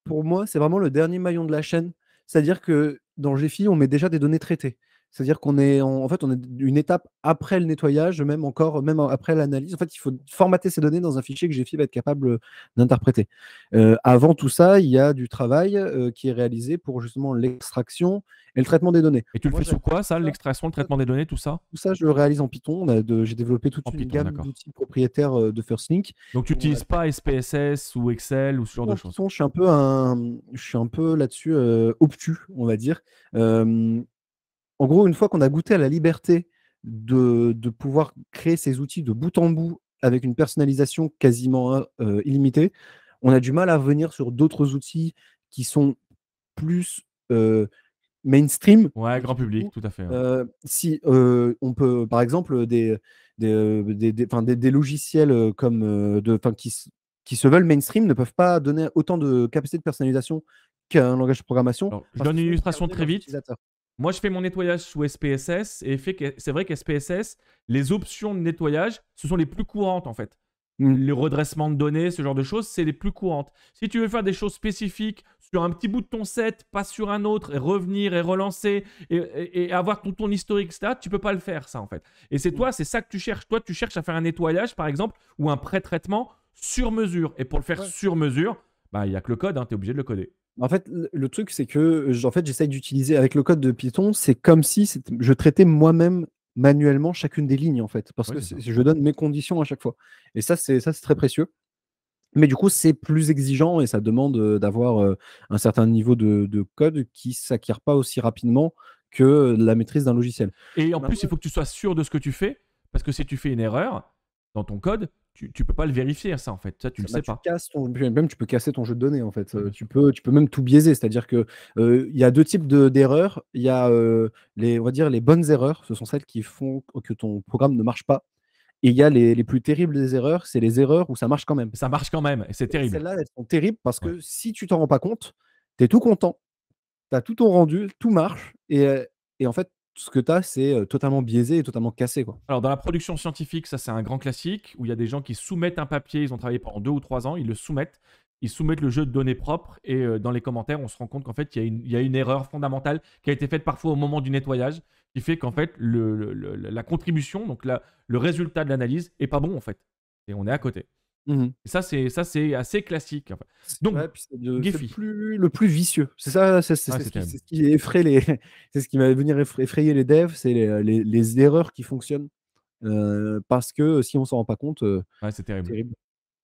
pour moi, c'est vraiment le dernier maillon de la chaîne. C'est-à-dire que dans GFI, on met déjà des données traitées. C'est-à-dire qu'on est, en fait, on est une étape après le nettoyage, même encore, même après l'analyse. En fait, il faut formater ces données dans un fichier que GFI va être capable euh, d'interpréter. Euh, avant tout ça, il y a du travail euh, qui est réalisé pour justement l'extraction et le traitement des données. Et tu le fais sous quoi ça, l'extraction, le traitement des données, tout ça Tout ça, je le réalise en Python. J'ai développé toute une gamme d'outils propriétaires de FirstLink. Donc, tu n'utilises pas SPSS ou Excel ou ce genre de choses. Je suis un peu, je suis un peu là-dessus obtus, on va dire en gros, une fois qu'on a goûté à la liberté de, pouvoir créer ces outils de bout en bout avec une personnalisation quasiment euh, illimitée, on a du mal à venir sur d'autres outils qui sont plus euh, mainstream. Ouais, grand public, tout à fait. Euh, si on peut, par exemple, des, des, logiciels comme de, qui, qui se veulent mainstream ne peuvent pas donner autant de capacité de personnalisation qu'un langage de programmation. je donne une illustration très vite. Moi, je fais mon nettoyage sous SPSS et c'est vrai qu'SPSS, les options de nettoyage, ce sont les plus courantes en fait. Mm. Les redressements de données, ce genre de choses, c'est les plus courantes. Si tu veux faire des choses spécifiques sur un petit bout de ton set, pas sur un autre, et revenir et relancer et, avoir tout ton historique, etc., tu peux pas le faire, ça en fait. Et c'est mm. toi, c'est ça que tu cherches. Toi, tu cherches à faire un nettoyage, par exemple, ou un pré-traitement sur mesure. Et pour le faire sur mesure, bah, il bah, n'y a que le code, hein, tu es obligé de le coder. En fait, le truc, c'est que en fait, j'essaye d'utiliser avec le code de Python, c'est comme si je traitais moi-même manuellement chacune des lignes, en fait, parce que je donne mes conditions à chaque fois. Et ça, c'est très précieux. Mais du coup, c'est plus exigeant et ça demande euh, d'avoir euh, un certain niveau de, de code qui ne s'acquiert pas aussi rapidement que la maîtrise d'un logiciel. Et en bah plus, il faut que tu sois sûr de ce que tu fais, parce que si tu fais une erreur dans ton code, tu, peux pas le vérifier ça en fait tu ah bah, sais pas peux casser ton jeu de données en fait euh, tu peux tu peux même tout biaiser c'est à dire que euh, il y a deux types d'erreurs il y a euh, les on va dire les bonnes erreurs ce sont celles qui font que ton programme ne marche pas et il y a les, plus terribles des erreurs c'est les erreurs où ça marche quand même ça marche quand même c'est terrible celles-là elles sont terribles parce que si tu t'en rends pas compte tu es tout content tu as tout ton rendu tout marche et, et en fait tout ce que tu as, c'est euh, totalement biaisé et totalement cassé. Quoi. Alors, dans la production scientifique, ça, c'est un grand classique où il y a des gens qui soumettent un papier, ils ont travaillé pendant deux ou trois ans, ils le soumettent, ils soumettent le jeu de données propres et euh, dans les commentaires, on se rend compte qu'en fait, il y, a une erreur fondamentale qui a été faite parfois au moment du nettoyage qui fait qu'en fait, la contribution, donc le résultat de l'analyse, est pas bon en fait. Et on est à côté. Mmh ça, c'est ça, c'est assez classique. Donc, le, plus, vicieux. C'est ça, c'est ah, ce, qui effraie les. c'est ce qui va venir effrayer les devs, c'est les, erreurs qui fonctionnent euh, parce que si on s'en rend pas compte, euh, c'est terrible.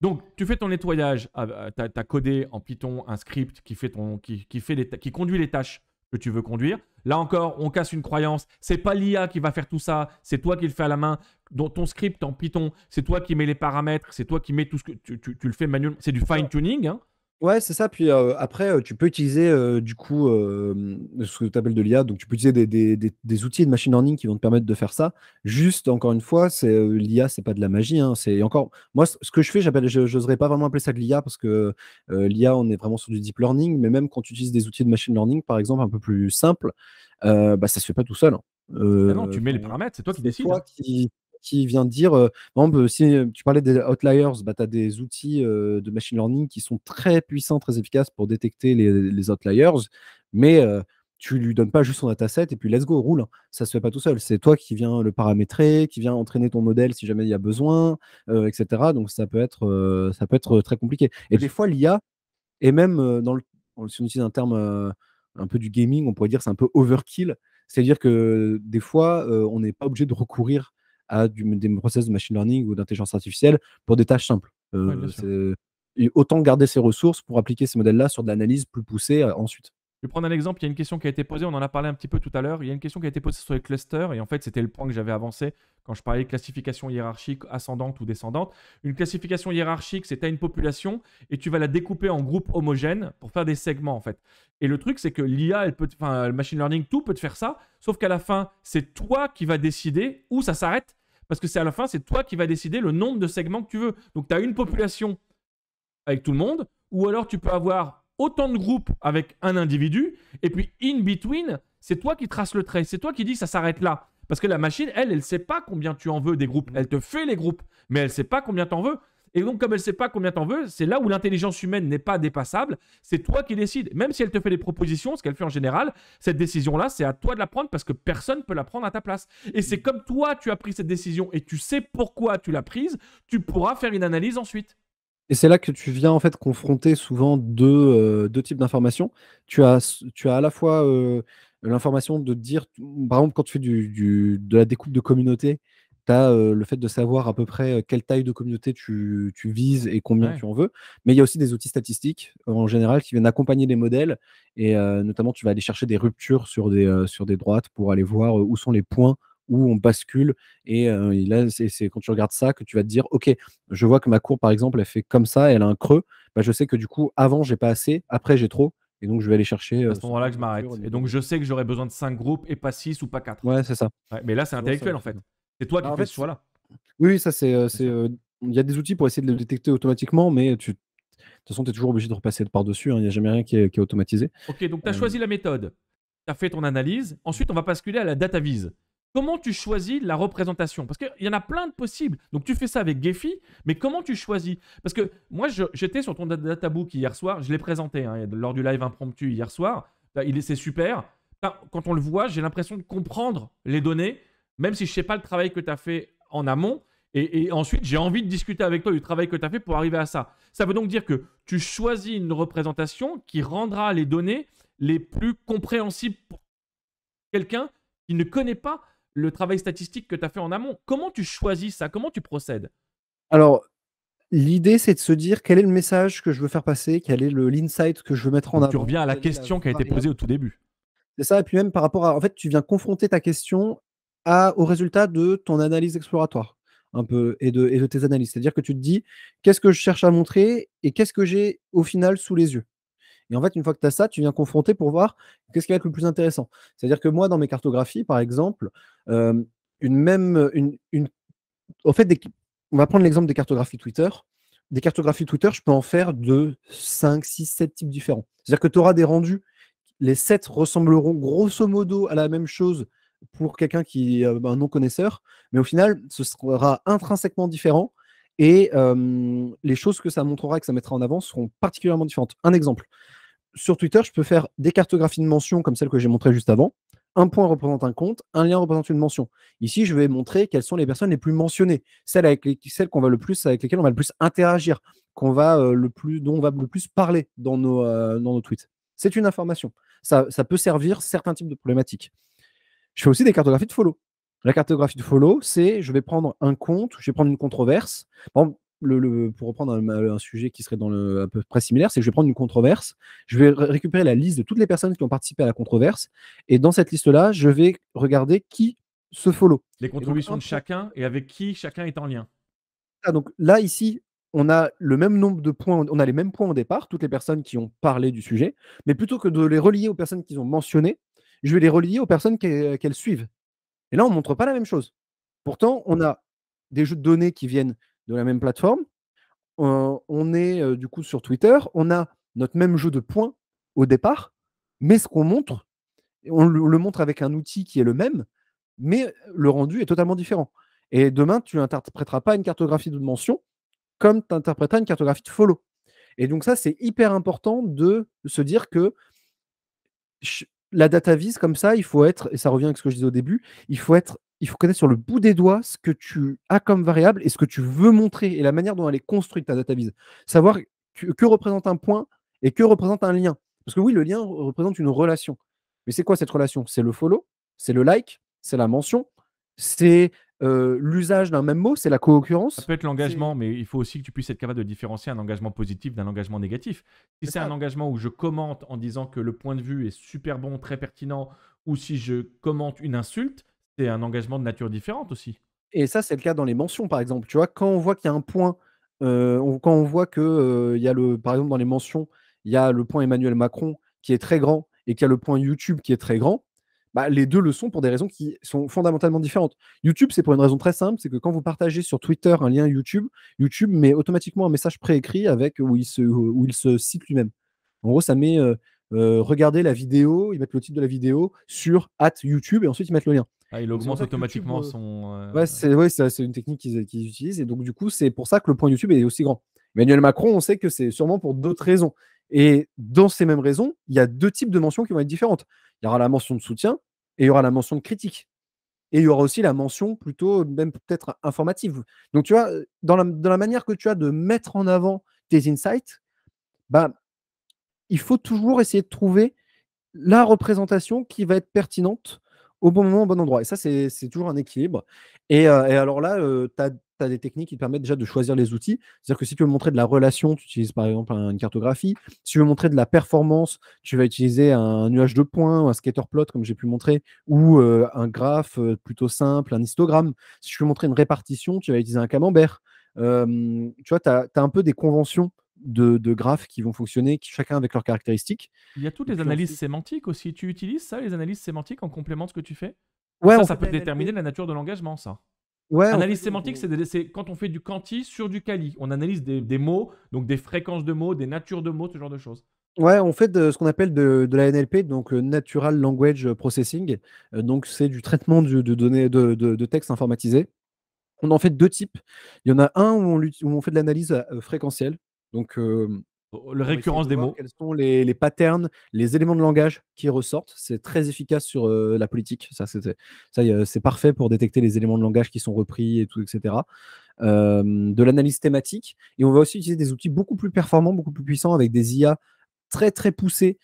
Donc, tu fais ton nettoyage, ah, bah, tu codé en Python un script qui fait ton, qui, fait qui conduit les tâches tu veux conduire. Là encore, on casse une croyance. C'est pas l'IA qui va faire tout ça, c'est toi qui le fais à la main. Dans ton script en Python, c'est toi qui mets les paramètres, c'est toi qui mets tout ce que tu, le fais manuellement. C'est du fine tuning. Hein. Ouais, c'est ça. Puis après, tu peux utiliser du coup ce que tu appelles de l'IA. Donc, tu peux utiliser des, outils de machine learning qui vont te permettre de faire ça. Juste, encore une fois, c'est l'IA, c'est pas de la magie. Hein, c'est encore moi ce que je fais, j'appelle, j'oserais pas vraiment appeler ça de l'IA parce que l'IA, on est vraiment sur du deep learning. Mais même quand tu utilises des outils de machine learning, par exemple, un peu plus simple, bah, ça se fait pas tout seul. Hein. Ah non, tu mets les paramètres, c'est toi qui décides qui vient dire, euh, euh, si euh, tu parlais des outliers, bah, tu as des outils de machine learning qui sont très puissants, très efficaces pour détecter les, les outliers, mais tu tu lui donnes pas juste son dataset et puis let's go, roule. Hein. Ça se fait pas tout seul. C'est toi qui viens le paramétrer, qui viens entraîner ton modèle si jamais il y a besoin, etc. Donc ça peut, être, ça peut être très compliqué. Et des fois, l'IA, et même dans si on utilise un terme un peu du gaming, on pourrait dire c'est un peu overkill. C'est-à-dire que des fois, on n'est pas obligé de recourir à des process de machine learning ou d'intelligence artificielle pour des tâches simples. Euh, autant garder ces ressources pour appliquer ces modèles-là sur de l'analyse plus poussée euh, ensuite. Je vais prendre un exemple. Il y a une question qui a été posée. On en a parlé un petit peu tout à l'heure. Il y a une question qui a été posée sur les clusters. Et en fait, c'était le point que j'avais avancé quand je parlais de classification hiérarchique ascendante ou descendante. Une classification hiérarchique, c'est tu as une population et tu vas la découper en groupes homogènes pour faire des segments, en fait. Et le truc, c'est que l'IA, elle peut, enfin, le machine learning, tout peut te faire ça. Sauf qu'à la fin, c'est toi qui vas décider où ça s'arrête. Parce que c'est à la fin, c'est toi qui vas décider le nombre de segments que tu veux. Donc, tu as une population avec tout le monde. Ou alors, tu peux avoir autant de groupes avec un individu, et puis in between, c'est toi qui traces le trait, c'est toi qui dis ça s'arrête là. Parce que la machine, elle, elle ne sait pas combien tu en veux des groupes. Elle te fait les groupes, mais elle ne sait pas combien tu t'en veux. Et donc, comme elle ne sait pas combien t'en veux, c'est là où l'intelligence humaine n'est pas dépassable. C'est toi qui décides. Même si elle te fait des propositions, ce qu'elle fait en général, cette décision-là, c'est à toi de la prendre parce que personne ne peut la prendre à ta place. Et c'est comme toi, tu as pris cette décision et tu sais pourquoi tu l'as prise, tu pourras faire une analyse ensuite. Et c'est là que tu viens en fait confronter souvent deux, euh, deux types d'informations. Tu as, tu as à la fois euh, l'information de dire, par exemple, quand tu fais du, de la découpe de communautés, tu as euh, le fait de savoir à peu près quelle taille de communauté tu, vises et combien tu en veux. Mais il y a aussi des outils statistiques en général qui viennent accompagner les modèles. Et notamment, tu vas aller chercher des ruptures sur des, sur des droites pour aller voir où sont les points où on bascule. Et, euh, là, c'est quand tu regardes ça que tu vas te dire, OK, je vois que ma courbe, par exemple, elle fait comme ça, elle a un creux. Bah, je sais que du coup, avant, j'ai pas assez, après, j'ai trop. Et donc, je vais aller chercher. Euh, à ce moment-là que je m'arrête. Et donc, je sais que j'aurais besoin de cinq groupes et pas six ou pas 4. Ouais, c'est ça. mais là, c'est intellectuel, en fait. C'est toi bah, qui fais ce là Oui, ça, c'est. Euh, il y a des outils pour essayer de le détecter automatiquement, mais tu, de toute façon, tu es toujours obligé de repasser par-dessus. Hein. Il n'y a jamais rien qui est, automatisé. Ok, donc tu as choisi la méthode. Tu as fait ton analyse. Ensuite, on va basculer à la data vise comment tu choisis la représentation Parce qu'il y en a plein de possibles. Donc tu fais ça avec Gephi, mais comment tu choisis Parce que moi, j'étais sur ton databook hier soir, je l'ai présenté hein, lors du live impromptu hier soir. Bah, il C'est super. Bah, quand on le voit, j'ai l'impression de comprendre les données, même si je ne sais pas le travail que tu as fait en amont. Et, et ensuite, j'ai envie de discuter avec toi du travail que tu as fait pour arriver à ça. Ça veut donc dire que tu choisis une représentation qui rendra les données les plus compréhensibles pour quelqu'un qui ne connaît pas le travail statistique que tu as fait en amont. Comment tu choisis ça Comment tu procèdes Alors, l'idée, c'est de se dire quel est le message que je veux faire passer, quel est l'insight que je veux mettre en avant. Tu reviens à la question qui a été posée au tout début. C'est ça, et puis même par rapport à. En fait, tu viens confronter ta question à, au résultat de ton analyse exploratoire, un peu, et et de tes analyses. C'est-à-dire que tu te dis, qu'est-ce que je cherche à montrer et qu'est-ce que j'ai au final sous les yeux et en fait, une fois que tu as ça, tu viens confronter pour voir qu'est-ce qui va être le plus intéressant. C'est-à-dire que moi, dans mes cartographies, par exemple, euh, une même. Une, Au fait, on va prendre l'exemple des cartographies Twitter. Des cartographies Twitter, je peux en faire de 5, 6, 7 types différents. C'est-à-dire que tu auras des rendus. Les 7 ressembleront grosso modo à la même chose pour quelqu'un qui est euh, un non-connaisseur, mais au final, ce sera intrinsèquement différent et euh, les choses que ça montrera et que ça mettra en avant seront particulièrement différentes. Un exemple, sur Twitter, je peux faire des cartographies de mentions comme celle que j'ai montrée juste avant. Un point représente un compte, un lien représente une mention. Ici, je vais montrer quelles sont les personnes les plus mentionnées, celles avec qu'on va le plus, avec lesquelles on va le plus interagir, qu'on va euh, le plus, dont on va le plus parler dans nos, euh, nos tweets. C'est une information. Ça, peut servir certains types de problématiques. Je fais aussi des cartographies de follow. La cartographie de follow, c'est je vais prendre un compte, je vais prendre une controverse le, pour reprendre un, sujet qui serait dans le, à peu près similaire, c'est que je vais prendre une controverse, je vais récupérer la liste de toutes les personnes qui ont participé à la controverse, et dans cette liste-là, je vais regarder qui se follow. Les contributions de chacun et avec qui chacun est en lien. Ah, donc là, ici, on a le même nombre de points, on a les mêmes points au départ, toutes les personnes qui ont parlé du sujet, mais plutôt que de les relier aux personnes qu'ils ont mentionnées, je vais les relier aux personnes qu'elles euh, suivent. Et là, on ne montre pas la même chose. Pourtant, on a des jeux de données qui viennent de la même plateforme. Euh, on est euh, du coup sur Twitter, on a notre même jeu de points au départ, mais ce qu'on montre, on le, montre avec un outil qui est le même, mais le rendu est totalement différent. Et demain, tu n'interpréteras pas une cartographie de mention comme tu interpréteras une cartographie de follow. Et donc ça, c'est hyper important de se dire que la data vise comme ça, il faut être, et ça revient avec ce que je disais au début, il faut être il faut connaître sur le bout des doigts ce que tu as comme variable et ce que tu veux montrer et la manière dont elle est construite, ta database. Savoir que, représente un point et que représente un lien. Parce que oui, le lien représente une relation. Mais c'est quoi cette relation C'est le follow, c'est le like, c'est la mention, c'est euh, l'usage d'un même mot, c'est la co-occurrence. Ça peut être l'engagement, mais il faut aussi que tu puisses être capable de différencier un engagement positif d'un engagement négatif. Si c'est un engagement où je commente en disant que le point de vue est super bon, très pertinent, ou si je commente une insulte, c'est un engagement de nature différente aussi. Et ça, c'est le cas dans les mentions, par exemple. Tu vois, quand on voit qu'il y a un point, euh, quand on voit que euh, il y a le, par exemple, dans les mentions, il y a le point Emmanuel Macron qui est très grand et qu'il y a le point YouTube qui est très grand. Bah, les deux le sont pour des raisons qui sont fondamentalement différentes. YouTube, c'est pour une raison très simple, c'est que quand vous partagez sur Twitter un lien YouTube, YouTube met automatiquement un message préécrit avec où il se, où il se cite lui-même. En gros, ça met euh, regarder regardez la vidéo, ils mettent le titre de la vidéo sur at YouTube et ensuite ils mettent le lien. Ah, il augmente automatiquement son. Euh, euh, ouais, c'est une technique qu'ils utilisent. Et donc, du coup, c'est pour ça que le point YouTube est aussi grand. Emmanuel Macron, on sait que c'est sûrement pour d'autres raisons. Et dans ces mêmes raisons, il y a deux types de mentions qui vont être différentes. Il y aura la mention de soutien et il y aura la mention de critique. Et il y aura aussi la mention plutôt, même peut-être informative. Donc, tu vois, dans la, manière que tu as de mettre en avant tes insights, bah, il faut toujours essayer de trouver la représentation qui va être pertinente au bon moment, au bon endroit. Et ça, c'est toujours un équilibre. Et, euh, alors là, euh, tu as, des techniques qui te permettent déjà de choisir les outils. C'est-à-dire que si tu veux montrer de la relation, tu utilises par exemple une cartographie. Si tu veux montrer de la performance, tu vas utiliser un nuage de points, un scatter plot, comme j'ai pu montrer, ou euh, un graphe plutôt simple, un histogramme. Si tu veux montrer une répartition, tu vas utiliser un camembert. tu vois, tu as, as, un peu des conventions de, graphes qui vont fonctionner, chacun avec leurs caractéristiques. Il y a toutes les analyses sémantiques aussi. Tu utilises ça, les analyses sémantiques, en complément de ce que tu fais Ouais, ça, peut déterminer la nature de l'engagement, ça. Ouais, analyse sémantique, c'est quand on fait du quanti sur du quali. On analyse des, mots, donc des fréquences de mots, des natures de mots, ce genre de choses. Ouais, on fait de, ce qu'on appelle de, la NLP, donc euh, Natural Language Processing. Euh, donc c'est du traitement de données de, de textes informatisés. On en fait deux types. Il y en a un où on, où on fait de l'analyse euh, fréquentielle, donc, la récurrence des mots. Quels sont les, patterns, les éléments de langage qui ressortent C'est très efficace sur la politique. Ça, c'est parfait pour détecter les éléments de langage qui sont repris et tout, etc. de l'analyse thématique. Et on va aussi utiliser des outils beaucoup plus performants, beaucoup plus puissants, avec des IA très très poussées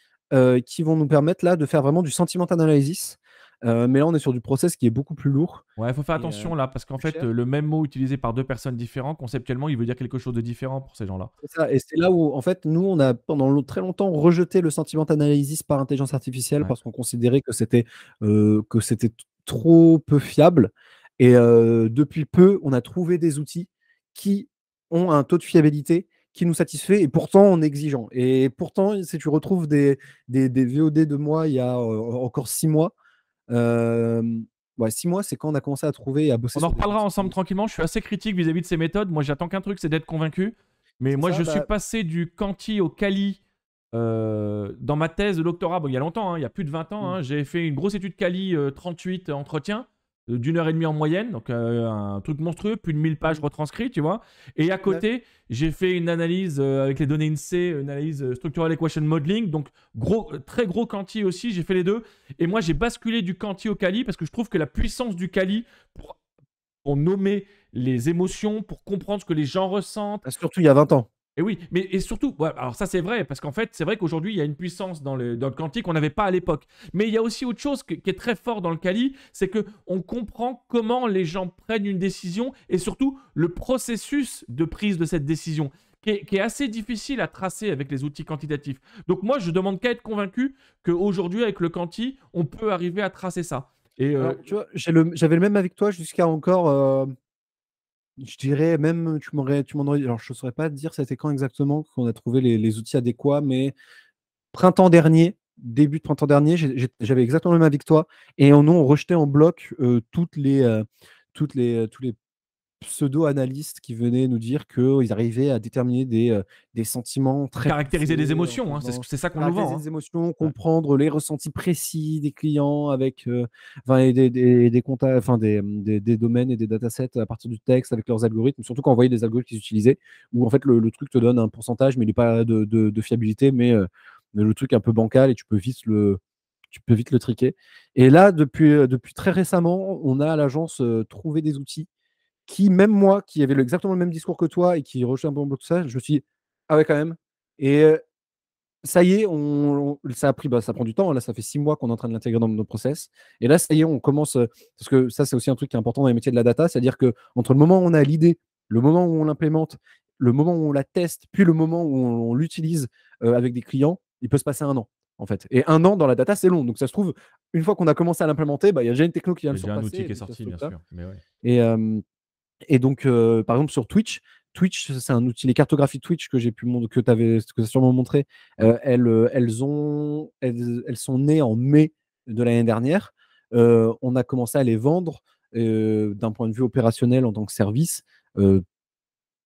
qui vont nous permettre là de faire vraiment du sentiment analysis euh, mais là, on est sur du process qui est beaucoup plus lourd. il faut faire euh, attention là, parce qu'en fait, le même mot utilisé par deux personnes différentes, conceptuellement, il veut dire quelque chose de différent pour ces gens-là. et c'est là où, en fait, nous, on a pendant très longtemps rejeté le sentiment analysis par intelligence artificielle parce qu'on considérait que c'était euh, que c'était trop peu fiable. Et depuis peu, on a trouvé des outils qui ont un taux de fiabilité qui nous satisfait et pourtant en exigeant. Et pourtant, si tu retrouves des, des, des VOD de moi il y a encore six mois, Ouais, six mois, c'est quand on a commencé à trouver à bosser. On en reparlera ensemble tranquillement. Je suis assez critique vis-à-vis de ces méthodes. Moi, j'attends qu'un truc, c'est d'être convaincu. Mais moi, je suis bah passé du quanti au quali dans ma thèse de doctorat. il y a longtemps, hein, il y a plus de 20 ans. Mmh. Hein. j'ai fait une grosse étude quali 38 entretiens d'une heure et demie en moyenne, donc euh, un truc monstrueux, plus de 1000 pages retranscrites, tu vois. Et à côté, j'ai fait une analyse euh, avec les données INSEE, une analyse euh, structural equation modeling, donc gros, très gros quanti aussi, j'ai fait les deux. Et moi, j'ai basculé du quanti au Kali parce que je trouve que la puissance du Kali pour, pour nommer les émotions, pour comprendre ce que les gens ressentent. Ah, surtout il y a 20 ans. Et oui, mais et surtout, alors ça c'est vrai, parce qu'en fait, c'est vrai qu'aujourd'hui, il y a une puissance dans le, dans quantique qu'on n'avait pas à l'époque. Mais il y a aussi autre chose qui est très fort dans le Kali, c'est qu'on comprend comment les gens prennent une décision et surtout le processus de prise de cette décision. Qui est, assez difficile à tracer avec les outils quantitatifs. Donc moi, je demande qu'à être convaincu qu'aujourd'hui, avec le quanti, on peut arriver à tracer ça. Et euh, tu vois, j'avais le, même avec toi jusqu'à encore euh, je dirais même, tu m'aurais, tu m'en alors je ne saurais pas te dire c'était quand exactement qu'on a trouvé les, outils adéquats, mais printemps dernier, début de printemps dernier, j'avais exactement le même victoire toi, et on rejetait en bloc euh, toutes les, euh, toutes les, euh, tous les pseudo-analystes qui venaient nous dire qu'ils arrivaient à déterminer des, euh, des sentiments très. Caractériser des euh, émotions, hein, c'est ça qu'on nous vend. Caractériser hein. des émotions, comprendre les ressentis précis des clients avec euh, des, des, des, enfin, hum, des, domaines et des datasets à partir du texte avec leurs algorithmes, surtout quand on voyait des algorithmes qu'ils utilisaient, où en fait le, truc te donne un pourcentage, mais il n'est pas de, fiabilité, mais le truc un peu bancal et tu peux vite le, tu peux vite le triquer. Et là, depuis, depuis très récemment, on a à l'agence trouvé des outils qui, même moi, qui avait exactement le même discours que toi et qui rejetait un peu tout ça, je me suis dit, ah ouais, quand même. Et ça y est, on, ça a pris, bah, ça prend du temps. Hein. Là, ça fait six mois qu'on est en train de l'intégrer dans nos process. Et là, ça y est, on commence. Parce que ça, c'est aussi un truc qui est important dans les métiers de la data, c'est-à-dire que entre le moment où on a l'idée, le moment où on l'implémente, le moment où on la teste, puis le moment où on, l'utilise avec des clients, il peut se passer un an. En fait. Et un an dans la data, c'est long. Donc ça se trouve, une fois qu'on a commencé à l'implémenter, bah, il y a déjà une techno qui vient Il y a outil qui est sorti, bien sûr. Et, et donc, par exemple, sur Twitch, Twitch, c'est un outil, les cartographies Twitch que j'ai pu que tu avais que sûrement montré, elles, sont nées en mai de l'année dernière. on a commencé à les vendre d'un point de vue opérationnel en tant que service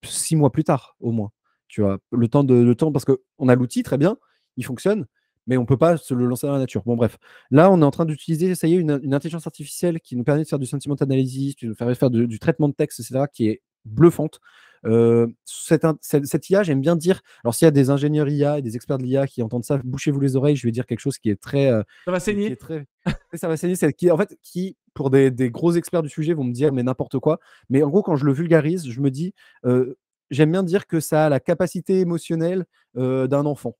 six mois plus tard, au moins. Tu vois, le temps de le temps, parce qu'on a l'outil, très bien, il fonctionne, mais on peut pas se le lancer dans la nature. Bon, bref. Là, on est en train d'utiliser, ça y est, une, intelligence artificielle qui nous permet de faire du sentiment analysis, de faire, de faire du, traitement de texte, etc., qui est bluffante. Euh, cette, cette, IA, j'aime bien dire. Alors, s'il y a des ingénieurs IA et des experts de l'IA qui entendent ça, bouchez-vous les oreilles. Je vais dire quelque chose qui est très. Euh, ça va saigner. Très... ça va saigner. Qui, en fait, qui, pour des, des, gros experts du sujet, vont me dire, mais n'importe quoi. Mais en gros, quand je le vulgarise, je me dis, euh, j'aime bien dire que ça a la capacité émotionnelle d'un enfant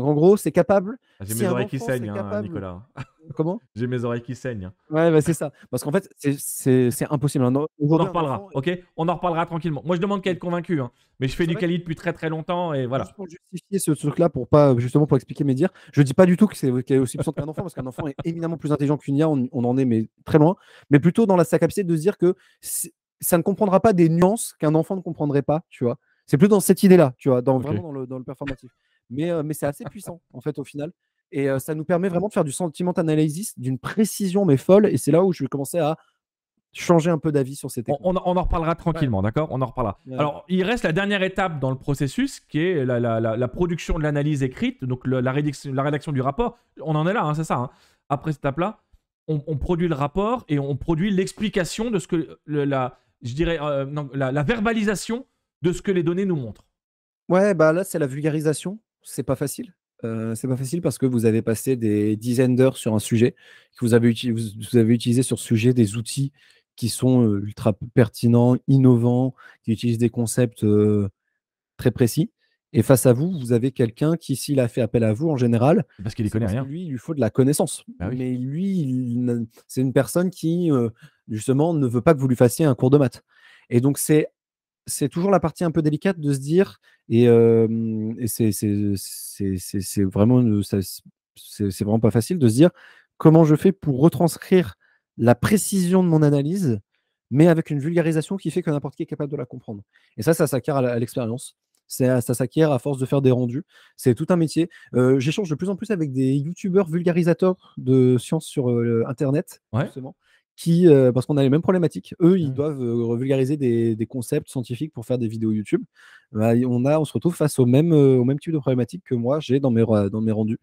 en gros, c'est capable. Ah, j'ai mes, oreilles qui saignent, hein, Nicolas. Hein. Comment J'ai mes oreilles qui saignent. Hein. Ouais, bah, c'est ça. Parce qu'en fait, c'est impossible. On, en reparlera, ok On en reparlera tranquillement. Moi, je demande qu'elle être convaincue. mais je fais du Cali depuis très très longtemps et voilà. pour justifier ce truc-là, pour pas justement pour expliquer mes dires, je dis pas du tout que c'est aussi puissant qu'un enfant, parce qu'un enfant est éminemment plus intelligent qu'une IA, on, en est mais très loin, mais plutôt dans la, sa capacité de se dire que ça ne comprendra pas des nuances qu'un enfant ne comprendrait pas, tu vois. C'est plus dans cette idée-là, tu vois, dans, vraiment dans le performatif mais, mais c'est assez puissant, en fait, au final. Et ça nous permet vraiment de faire du sentiment analysis d'une précision, mais folle. Et c'est là où je vais commencer à changer un peu d'avis sur ces techniques. On, en reparlera tranquillement, d'accord On en reparlera. Alors, il reste la dernière étape dans le processus, qui est la, la, production de l'analyse écrite, donc la, rédaction, la rédaction du rapport. On en est là, hein, c'est ça. Hein. Après cette étape-là, on, produit le rapport et on produit l'explication de ce que la, je dirais, euh, non, la, la verbalisation de ce que les données nous montrent. Ouais, bah là, c'est la vulgarisation c'est pas facile. c'est pas facile parce que vous avez passé des dizaines d'heures sur un sujet, que vous avez, utilisé sur ce sujet des outils qui sont ultra pertinents, innovants, qui utilisent des concepts très précis. Et face à vous, vous avez quelqu'un qui, s'il a fait appel à vous en général, parce qu'il ne connaît rien. Lui, il lui faut de la connaissance. Bah Mais lui, c'est une personne qui, justement, ne veut pas que vous lui fassiez un cours de maths. Et donc, c'est c'est toujours la partie un peu délicate de se dire, et, c'est vraiment, vraiment pas facile de se dire comment je fais pour retranscrire la précision de mon analyse, mais avec une vulgarisation qui fait que n'importe qui est capable de la comprendre. Et ça, ça s'acquiert à l'expérience. Ça, s'acquiert à force de faire des rendus. C'est tout un métier. J'échange de plus en plus avec des youtubeurs vulgarisateurs de sciences sur Internet, justement. Euh, parce qu'on a les mêmes problématiques. Eux, ils mmh. doivent euh, revulgariser vulgariser des, concepts scientifiques pour faire des vidéos YouTube. Bah, on, a, on se retrouve face au même, euh, au même type de problématique que moi j'ai dans mes, dans mes rendus.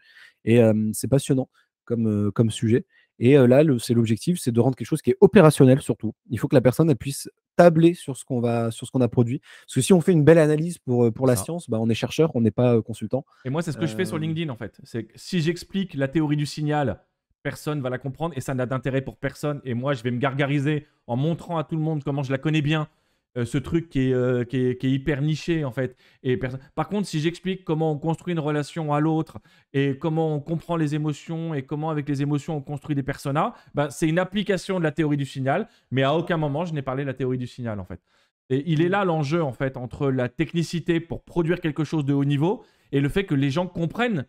Et c'est passionnant comme, comme sujet. Et là, c'est l'objectif, c'est de rendre quelque chose qui est opérationnel surtout. Il faut que la personne puisse tabler sur ce qu'on va, sur ce qu'on a produit. Parce que si on fait une belle analyse pour, pour la science, bah, on est chercheur, on n'est pas consultant. Et moi, c'est ce que je fais sur LinkedIn en fait. si j'explique la théorie du signal personne va la comprendre et ça n'a d'intérêt pour personne. Et moi, je vais me gargariser en montrant à tout le monde comment je la connais bien, euh, ce truc euh, qui est, hyper niché en fait. Et Par contre, si j'explique comment on construit une relation à l'autre et comment on comprend les émotions et comment avec les émotions on construit des personnages, bah, c'est une application de la théorie du signal, mais à aucun moment je n'ai parlé de la théorie du signal en fait. Et il est là l'enjeu en fait entre la technicité pour produire quelque chose de haut niveau et le fait que les gens comprennent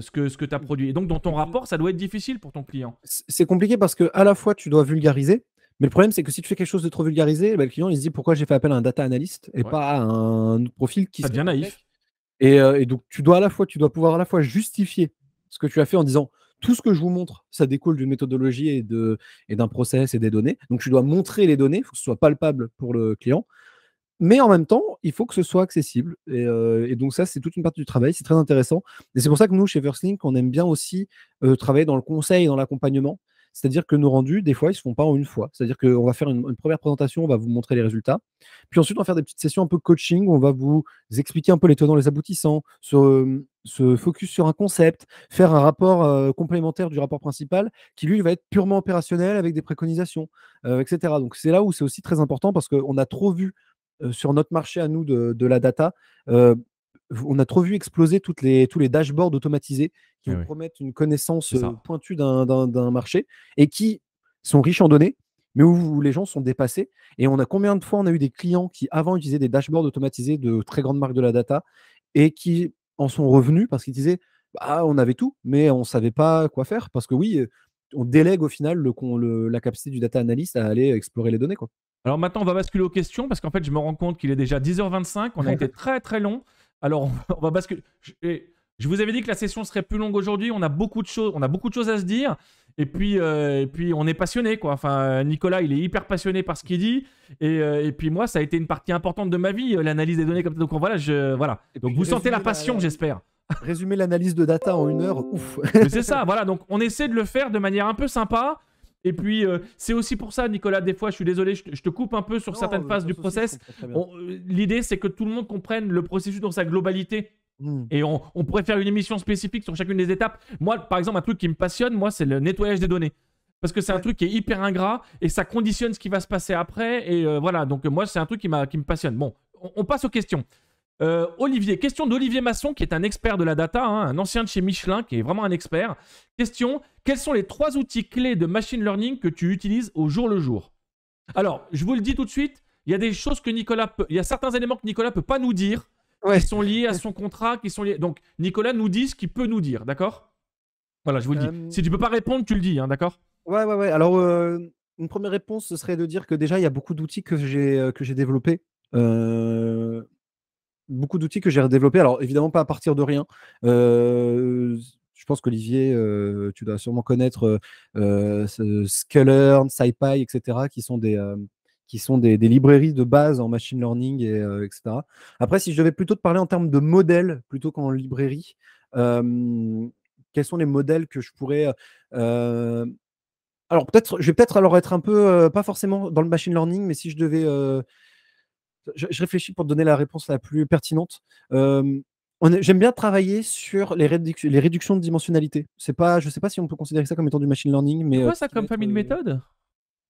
ce que, ce que tu as produit. Et donc, dans ton mmh. rapport, ça doit être difficile pour ton client. C'est compliqué parce que à la fois, tu dois vulgariser, mais le problème, c'est que si tu fais quelque chose de trop vulgarisé, bah, le client, il se dit pourquoi j'ai fait appel à un data analyst et pas à un profil qui. Ça bien naïf. Euh, et, donc, tu dois à la fois, tu dois pouvoir à la fois justifier ce que tu as fait en disant tout ce que je vous montre, ça découle d'une méthodologie et d'un et process et des données. Donc, tu dois montrer les données, il faut que ce soit palpable pour le client. Mais en même temps, il faut que ce soit accessible. Euh, et, donc ça, c'est toute une partie du travail, c'est très intéressant. Et c'est pour ça que nous, chez verslink on aime bien aussi euh, travailler dans le conseil, dans l'accompagnement. C'est-à-dire que nos rendus, des fois, ils ne se font pas en une fois. C'est-à-dire qu'on va faire une, première présentation, on va vous montrer les résultats. Puis ensuite, on va faire des petites sessions un peu coaching, on va vous expliquer un peu les tenants, les aboutissants, se, focus sur un concept, faire un rapport euh, complémentaire du rapport principal, qui lui va être purement opérationnel avec des préconisations, etc. Donc c'est là où c'est aussi très important parce qu'on a trop vu euh, sur notre marché à nous de, la data, euh, on a trop vu exploser les, tous les dashboards automatisés qui eh promettent une connaissance euh, pointue d'un marché et qui sont riches en données, mais où, les gens sont dépassés. Et on a combien de fois on a eu des clients qui avant utilisaient des dashboards automatisés de très grandes marques de la data et qui en sont revenus parce qu'ils disaient bah, on avait tout, mais on ne savait pas quoi faire parce que oui, on délègue au final la capacité du data analyst à aller explorer les données. Quoi. Alors maintenant, on va basculer aux questions parce qu'en fait, je me rends compte qu'il est déjà 10h25. On a été très très long. Alors, on va basculer. Je, vous avais dit que la session serait plus longue aujourd'hui. On a beaucoup de choses, on a beaucoup de choses à se dire. Et puis, euh, et puis on est passionné quoi. Enfin, Nicolas, il est hyper passionné par ce qu'il dit. Et, euh, puis moi, ça a été une partie importante de ma vie, euh, l'analyse des données comme Donc voilà, je, voilà. Donc vous sentez la passion, j'espère. Résumer l'analyse de data en une heure, ouf. c'est ça, voilà. Donc on essaie de le faire de manière un peu sympa. Et puis, euh, c'est aussi pour ça, Nicolas, des fois, je suis désolé, je te, coupe un peu sur certaines phases du process. Euh, l'idée, c'est que tout le monde comprenne le processus dans sa globalité. Hmm. Et on, pourrait faire une émission spécifique sur chacune des étapes. Moi, par exemple, un truc qui me passionne, moi, c'est le nettoyage des données. Parce que c'est un truc qui est hyper ingrat et ça conditionne ce qui va se passer après. Et euh, voilà, donc moi, c'est un truc qui, qui me passionne. Bon, on passe aux questions. Euh, Olivier, question d'Olivier Masson, qui est un expert de la data, hein, un ancien de chez Michelin, qui est vraiment un expert. Question, quels sont les trois outils clés de machine learning que tu utilises au jour le jour Alors, je vous le dis tout de suite, il y a des choses que Nicolas peut, il y a certains éléments que Nicolas peut pas nous dire, qui sont liés à son contrat, qui sont liés. Donc, Nicolas nous dit ce qu'il peut nous dire, d'accord Voilà, je vous le dis. Euh, si tu peux pas répondre, tu le dis, hein, d'accord Ouais, ouais, ouais. Alors, euh, une première réponse, ce serait de dire que déjà, il y a beaucoup d'outils que j'ai développés. Euh, beaucoup d'outils que j'ai redéveloppés. Alors, évidemment, pas à partir de rien. Euh, je pense qu'Olivier, euh, tu dois sûrement connaître euh, euh SciPy, etc., qui sont des qui sont des, librairies de base en machine learning, et, etc. Après, si je devais plutôt te parler en termes de modèles plutôt qu'en librairie, quels sont les modèles que je pourrais... alors peut-être, je vais peut-être alors être un peu, pas forcément dans le machine learning, mais si je devais je, réfléchis pour te donner la réponse la plus pertinente. J'aime bien travailler sur les, les réductions de dimensionnalité. C'est pas, je sais pas si on peut considérer ça comme étant du machine learning, mais. C'est quoi euh, ça comme famille de euh, méthode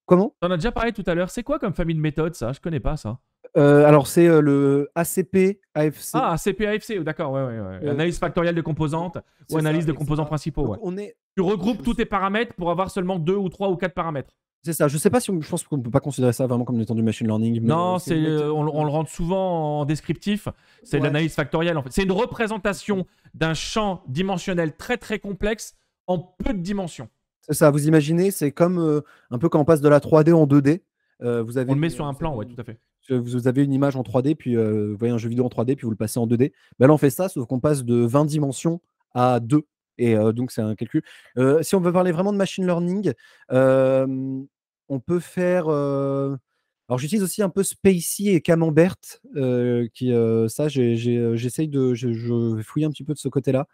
Comment On a déjà parlé tout à l'heure. C'est quoi comme famille de méthode ça Je connais pas ça. Euh, alors c'est le ACP AFC. Ah ACP AFC, oh, d'accord, ouais, Analyse factorielle de composantes ou analyse de composants principaux. On est... Tu regroupes tous tes paramètres pour avoir seulement deux ou trois ou quatre paramètres. C'est ça. Je sais pas si on, je pense qu'on peut pas considérer ça vraiment comme étant du machine learning. Non, euh, c'est on, le rentre souvent en descriptif. C'est l'analyse factorielle en fait. C'est une représentation d'un champ dimensionnel très très complexe en peu de dimensions. C'est ça. Vous imaginez, c'est comme euh, un peu quand on passe de la 3D en 2D. Euh, vous avez on le met sur un plan, ouais, tout à fait. Vous avez une image en 3D, puis vous voyez un jeu vidéo en 3D, puis vous le passez en 2D. Ben là, on fait ça, sauf qu'on passe de 20 dimensions à 2 et donc, c'est un calcul. si on veut parler vraiment de machine learning, on peut faire. Alors j'utilise aussi un peu Spacey et Camembert, qui ça j'essaye de je, je fouiller un petit peu de ce côté-là.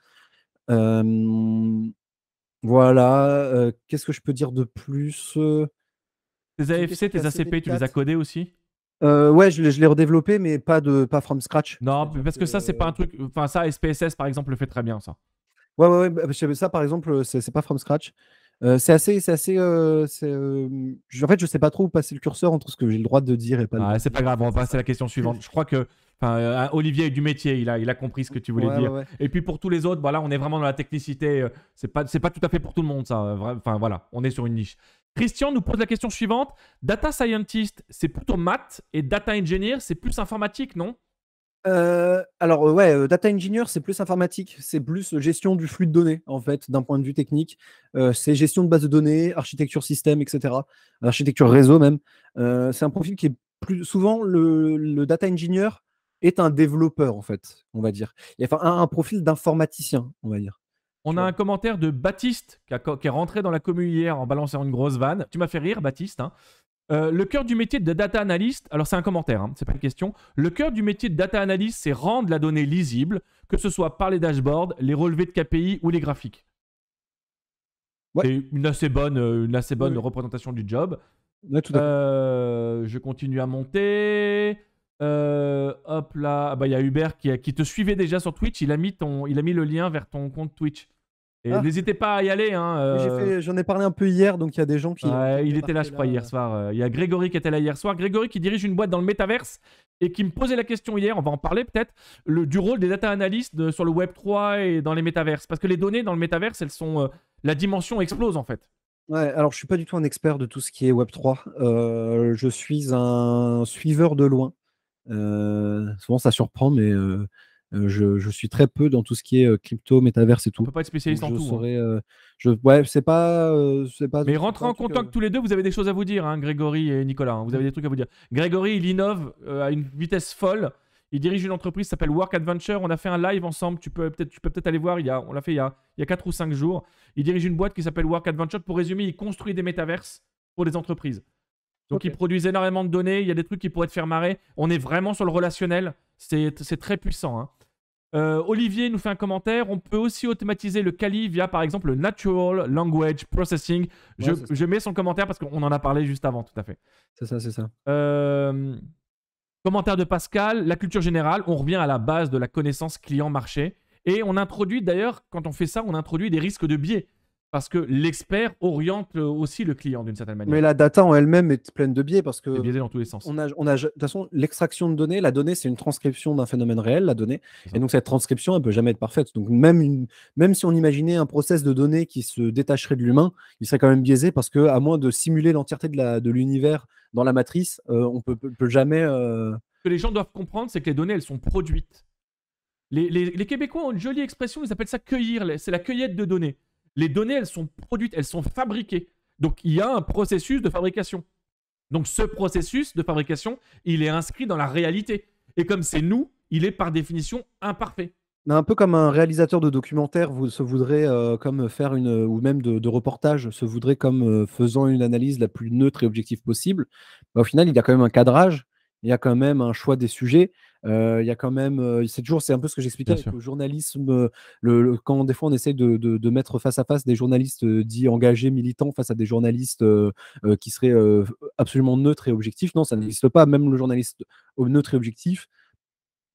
voilà, qu'est-ce que je peux dire de plus Tes AFC, tes ACP, tu les as codés aussi ouais, je, les ai redéveloppé, mais pas de pas from scratch. Non, parce que ça, c'est pas un truc. Enfin, ça, SPSS par exemple le fait très bien, ça. Ouais, ouais, bah, Ça, par exemple, euh, c'est pas from scratch. Euh, c'est assez, c'est assez. Euh, en fait, je sais pas trop où passer le curseur entre ce que j'ai le droit de dire et pas. Ah, c'est pas grave, on va passer à la question suivante. Je crois que Olivier est du métier, il a, il a compris ce que tu voulais dire. Et puis pour tous les autres, voilà, bah on est vraiment dans la technicité. C'est pas, c'est pas tout à fait pour tout le monde, ça. Enfin voilà, on est sur une niche. Christian nous pose la question suivante. Data scientist, c'est plutôt maths et data engineer, c'est plus informatique, non euh, alors euh, ouais, euh, data engineer, c'est plus informatique, c'est plus gestion du flux de données en fait, d'un point de vue technique. c'est gestion de base de données, architecture système, etc. Architecture réseau même. c'est un profil qui est plus souvent le, data engineer est un développeur en fait, on va dire. enfin un, profil d'informaticien, on va dire. On a un commentaire de Baptiste qui, est rentré dans la commune hier en balançant une grosse vanne. Tu m'as fait rire, Baptiste. Hein. Euh, le cœur du métier de data analyst, alors c'est un commentaire, hein, c'est pas une question. Le cœur du métier de data analyst, c'est rendre la donnée lisible, que ce soit par les dashboards, les relevés de KPI ou les graphiques. C'est une assez bonne, euh, une assez bonne représentation du job. Euh, je continue à monter. hop là, ah bah, il y a Hubert qui, qui, te suivait déjà sur Twitch. Il a mis il a mis le lien vers ton compte Twitch. Ah. n'hésitez pas à y aller. Hein, euh. J'en ai, parlé un peu hier, donc il y a des gens qui. il était là, je crois, hier soir. Euh. Il y a Grégory qui était là hier soir. Grégory qui dirige une boîte dans le métaverse et qui me posait la question hier, on va en parler peut-être, du rôle des data analysts euh, sur le Web3 et dans les métaverses. Parce que les données dans le métaverse, elles sont. la dimension explose en fait. Ouais, alors je suis pas du tout un expert de tout ce qui est Web3. je suis un suiveur de loin. souvent ça surprend, mais euh, je, suis très peu dans tout ce qui est euh, crypto, métaverse et tout. On peut pas être spécialiste en tout. Hein. Euh, je, ouais, c'est pas, c'est pas. Mais rentrez en contact que... tous les deux. Vous avez des choses à vous dire, hein, Grégory et Nicolas. Hein. vous avez mm. des trucs à vous dire. Grégory, il innove à une vitesse folle. Il dirige une entreprise qui s'appelle Work Adventure. On a fait un live ensemble. Tu peux peut-être, tu peux peut-être aller voir. Il y a, on l'a fait il y a, il y a 4 ou 5 jours. Il dirige une boîte qui s'appelle Work Adventure. Pour résumer, il construit des métaverses pour des entreprises. Donc ils produisent énormément de données, il y a des trucs qui pourraient te faire marrer. On est vraiment sur le relationnel, c'est très puissant. Hein. Euh, Olivier nous fait un commentaire. On peut aussi automatiser le Kali via par exemple le Natural Language Processing. je, je, mets son commentaire parce qu'on en a parlé juste avant, tout à fait. C'est ça, c'est ça. Euh, commentaire de Pascal. La culture générale, on revient à la base de la connaissance client-marché. Et on introduit d'ailleurs, quand on fait ça, on introduit des risques de biais parce que l'expert oriente aussi le client d'une certaine manière. Mais la data en elle-même est pleine de biais parce que. dans tous les sens. On a, de toute façon, l'extraction de données, la donnée, c'est une transcription d'un phénomène réel, la donnée. Et donc, cette transcription, elle ne peut jamais être parfaite. Donc, même, même si on imaginait un process de données qui se détacherait de l'humain, il serait quand même biaisé parce que, à moins de simuler l'entièreté de l'univers dans la matrice, euh, on ne peut, jamais. Euh, Ce que les gens doivent comprendre, c'est que les données, elles sont produites. Les, les Québécois ont une jolie expression, ils appellent ça cueillir, c'est la cueillette de données. Les données, elles sont produites, elles sont fabriquées. Donc il y a un processus de fabrication. Donc ce processus de fabrication, il est inscrit dans la réalité. Et comme c'est nous, il est par définition imparfait. Un peu comme un réalisateur de documentaire vous, se voudrez euh, comme faire une euh, ou même de, reportage se voudrait comme euh, faisant une analyse la plus neutre et objective possible. Bah, au final, il y a quand même un cadrage, il y a quand même un choix des sujets. Euh, il y a quand même, euh, c'est toujours, c'est un peu ce que j'expliquais avec le journalisme. Euh, le, quand des fois on essaie de, de, mettre face à face des journalistes dits engagés, militants, face à des journalistes qui seraient absolument neutres et objectifs, non, ça n'existe pas. Même le journaliste neutre et objectif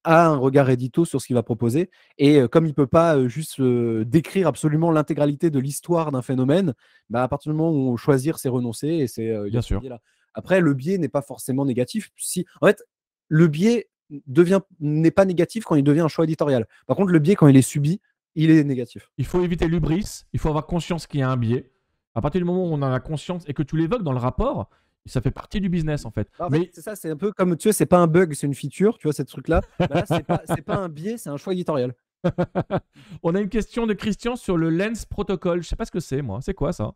a un regard édito sur ce qu'il va proposer. Et comme il ne peut pas juste décrire absolument l'intégralité de l'histoire d'un phénomène, bah, à partir du moment où on choisir, c'est renoncer. Et c'est bien sûr. Après, le biais n'est pas forcément négatif. Si, en fait, le biais n'est pas négatif quand il devient un choix éditorial. Par contre, le biais, quand il est subi, il est négatif. Il faut éviter l'ubris, il faut avoir conscience qu'il y a un biais. À partir du moment où on en a conscience et que tu l'évoques dans le rapport, ça fait partie du business en fait. mais c'est ça, c'est un peu comme tu sais, c'est pas un bug, c'est une feature, tu vois, ce truc-là. Bah c'est pas, pas, un biais, c'est un choix éditorial. on a une question de Christian sur le Lens Protocol. Je sais pas ce que c'est, moi. C'est quoi ça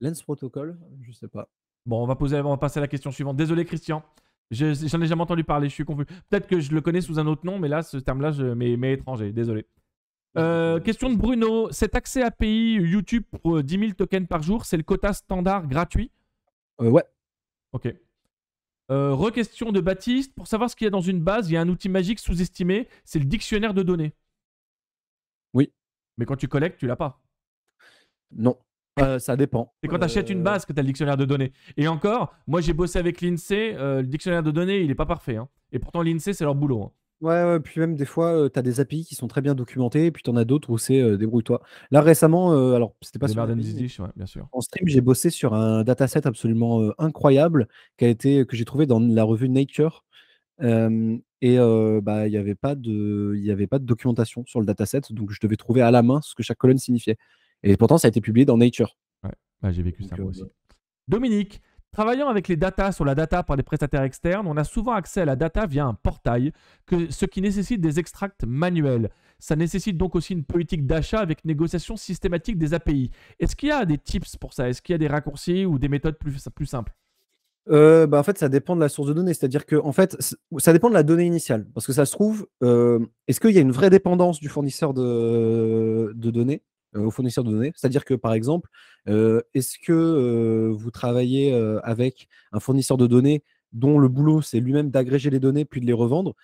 Lens Protocol Je sais pas. Bon, on va, poser, on va passer à la question suivante. Désolé, Christian. J'en ai jamais entendu parler, je suis confus. Peut-être que je le connais sous un autre nom, mais là, ce terme-là, je m'est étranger, désolé. Euh, question de Bruno. Cet accès API YouTube pour 10 euh, 000 tokens par jour, c'est le quota standard gratuit euh, Ouais. Ok. Requestion de Baptiste. Pour savoir ce qu'il y a dans une base, il y a un outil magique sous-estimé, c'est le dictionnaire de données. Oui. Mais quand tu collectes, tu l'as pas. Non. Euh, ça dépend. C'est quand tu achètes une base que tu as le dictionnaire de données. Et encore, moi j'ai bossé avec l'INSEE, euh, le dictionnaire de données, il est pas parfait. Hein. Et pourtant, l'INSEE, c'est leur boulot. Hein. Ouais, puis même des fois, euh, tu as des API qui sont très bien documentées, et puis tu en as d'autres où c'est débrouille-toi. Là, récemment, alors, c'était pas sur. En stream, j'ai bossé sur un dataset absolument incroyable qui a été, que j'ai trouvé dans la revue Nature. et bah, il n'y avait, avait pas de documentation sur le dataset, donc je devais trouver à la main ce que chaque colonne signifiait. Et pourtant, ça a été publié dans Nature. Ouais, bah, j'ai vécu ça moi euh, aussi. Dominique, Travaillant avec les data sur la data par des prestataires externes, on a souvent accès à la data via un portail, que, ce qui nécessite des extracts manuels. Ça nécessite donc aussi une politique d'achat avec négociation systématique des API. Est-ce qu'il y a des tips pour ça Est-ce qu'il y a des raccourcis ou des méthodes plus, plus simples euh, bah, en fait, ça dépend de la source de données. C'est-à-dire que, en fait, ça dépend de la donnée initiale. Parce que ça se trouve, euh, est-ce qu'il y a une vraie dépendance du fournisseur de données euh, aux fournisseurs de données. C'est-à-dire que, par exemple, euh, est-ce que euh, vous travaillez avec un fournisseur de données dont le boulot, c'est lui-même d'agréger les données puis de les revendre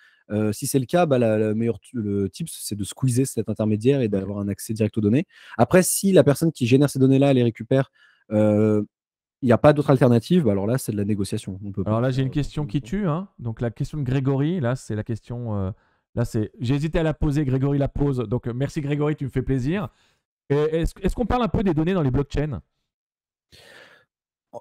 Si c'est le cas, bah, la, meilleure, le tip, c'est de squeezer cet intermédiaire et d'avoir un accès direct aux données. Après, si la personne qui génère ces données-là les récupère, il n'y a pas d'autre alternative, bah, alors là, c'est de la négociation. alors là, j'ai une question qui tue. Hein. Donc la question de Grégory, là, c'est la question... Là, c'est. J'ai hésité à la poser. Grégory la pose. Donc, merci Grégory, tu me fais plaisir. Est-ce qu'on parle un peu des données dans les blockchains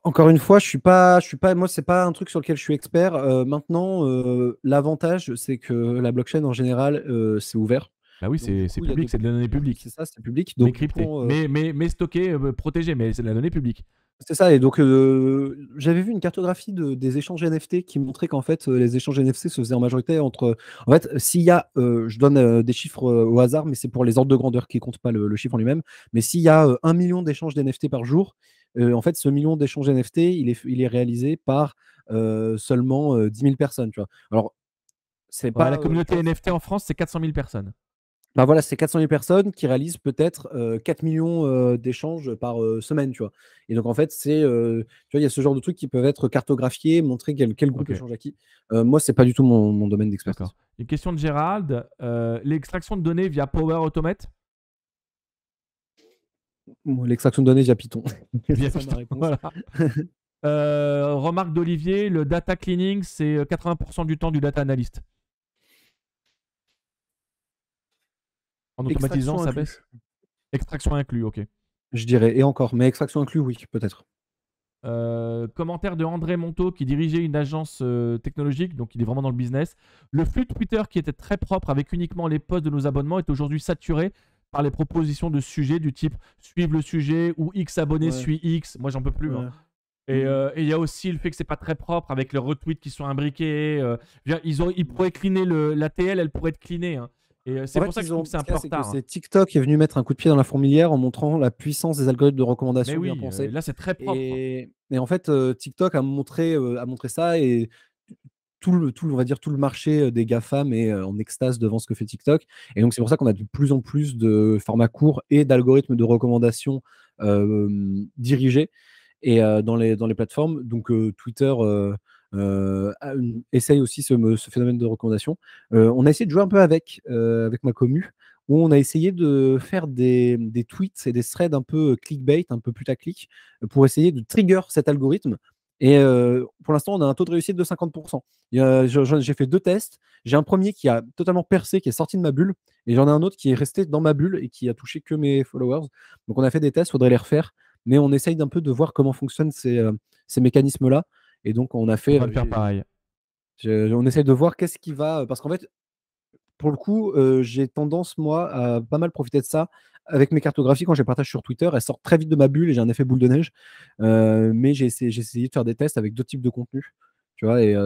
encore une fois, je suis pas, je suis pas, moi c'est pas un truc sur lequel je suis expert. Euh, maintenant, euh, l'avantage c'est que la blockchain en général euh, c'est ouvert. Bah oui, c'est public, c'est de la donnée publique. C'est ça, c'est public. Donc, euh mais mais, stocké, euh, protégé, mais c'est de la donnée publique. C'est ça, et donc euh, j'avais vu une cartographie de, des échanges NFT qui montrait qu'en fait les échanges NFT se faisaient en majorité entre. En fait, s'il y a, je donne des chiffres au hasard, mais c'est pour les ordres de grandeur qui ne comptent pas le, chiffre en lui-même, mais s'il y a un million d'échanges NFT par jour, en fait ce million d'échanges NFT, il est, il est réalisé par seulement 10 000 personnes. Tu vois. Alors, c'est pas. La communauté NFT en France, c'est 400 000 personnes. Bah, c'est 400 000 personnes qui réalisent peut-être 4 euh, millions euh, d'échanges par euh, semaine, tu vois. Et donc, en fait, c'est, il y a ce genre de trucs qui peuvent être cartographiés, montrer quel, groupe échange à qui. moi, c'est pas du tout mon, domaine d'expertise. Une question de Gérald. l'extraction de données via Power Automate L'extraction de données via Python. remarque d'Olivier, le data cleaning, c'est 80% du temps du data analyst. En automatisant, ça baisse Extraction inclus, ok. Je dirais, et encore, mais extraction inclus, oui, peut-être. Euh, commentaire de André Monteau qui dirigeait une agence euh, technologique, donc il est vraiment dans le business. Le flux de Twitter qui était très propre avec uniquement les posts de nos abonnements est aujourd'hui saturé par les propositions de sujets du type suivre le sujet ou X abonné suit X. Moi j'en peux plus. Hein. Mmh. Euh, et il y a aussi le fait que c'est pas très propre avec les retweets qui sont imbriqués. ils, ont, ils pourraient cliner TL, elle pourrait être clinée. Hein. Euh, c'est pour ça que c'est un peu C'est hein. TikTok est venu mettre un coup de pied dans la fourmilière en montrant la puissance des algorithmes de recommandation bien euh, Là, c'est très propre. Hein. Et, en fait, euh, TikTok a montré, montré ça et tout le, tout, on va dire, tout le marché des GAFAM est en extase devant ce que fait TikTok. Et donc, c'est pour ça qu'on a de plus en plus de formats courts et d'algorithmes de recommandation dirigés et, dans, les, dans les plateformes. Donc, Twitter euh, essaye aussi ce, phénomène de recommandation. Euh, on a essayé de jouer un peu avec, euh, avec ma commu où on a essayé de faire des, tweets et des threads un peu clickbait, un peu putaclic, pour essayer de trigger cet algorithme. Et pour l'instant, on a un taux de réussite de 50%. J'ai fait deux tests. J'ai un premier qui a totalement percé, qui est sorti de ma bulle. Et j'en ai un autre qui est resté dans ma bulle et qui a touché que mes followers. Donc on a fait des tests, il faudrait les refaire. Mais on essaye d'un peu de voir comment fonctionnent ces mécanismes-là. Et donc, on a fait. On va faire euh, pareil. on essaie de voir qu'est-ce qui va. Parce qu'en fait, pour le coup, euh, j'ai tendance, moi, à pas mal profiter de ça. Avec mes cartographies, quand je les partage sur Twitter, elles sortent très vite de ma bulle et j'ai un effet boule de neige. Euh, mais j'ai essayé, de faire des tests avec d'autres types de contenus. Tu vois, et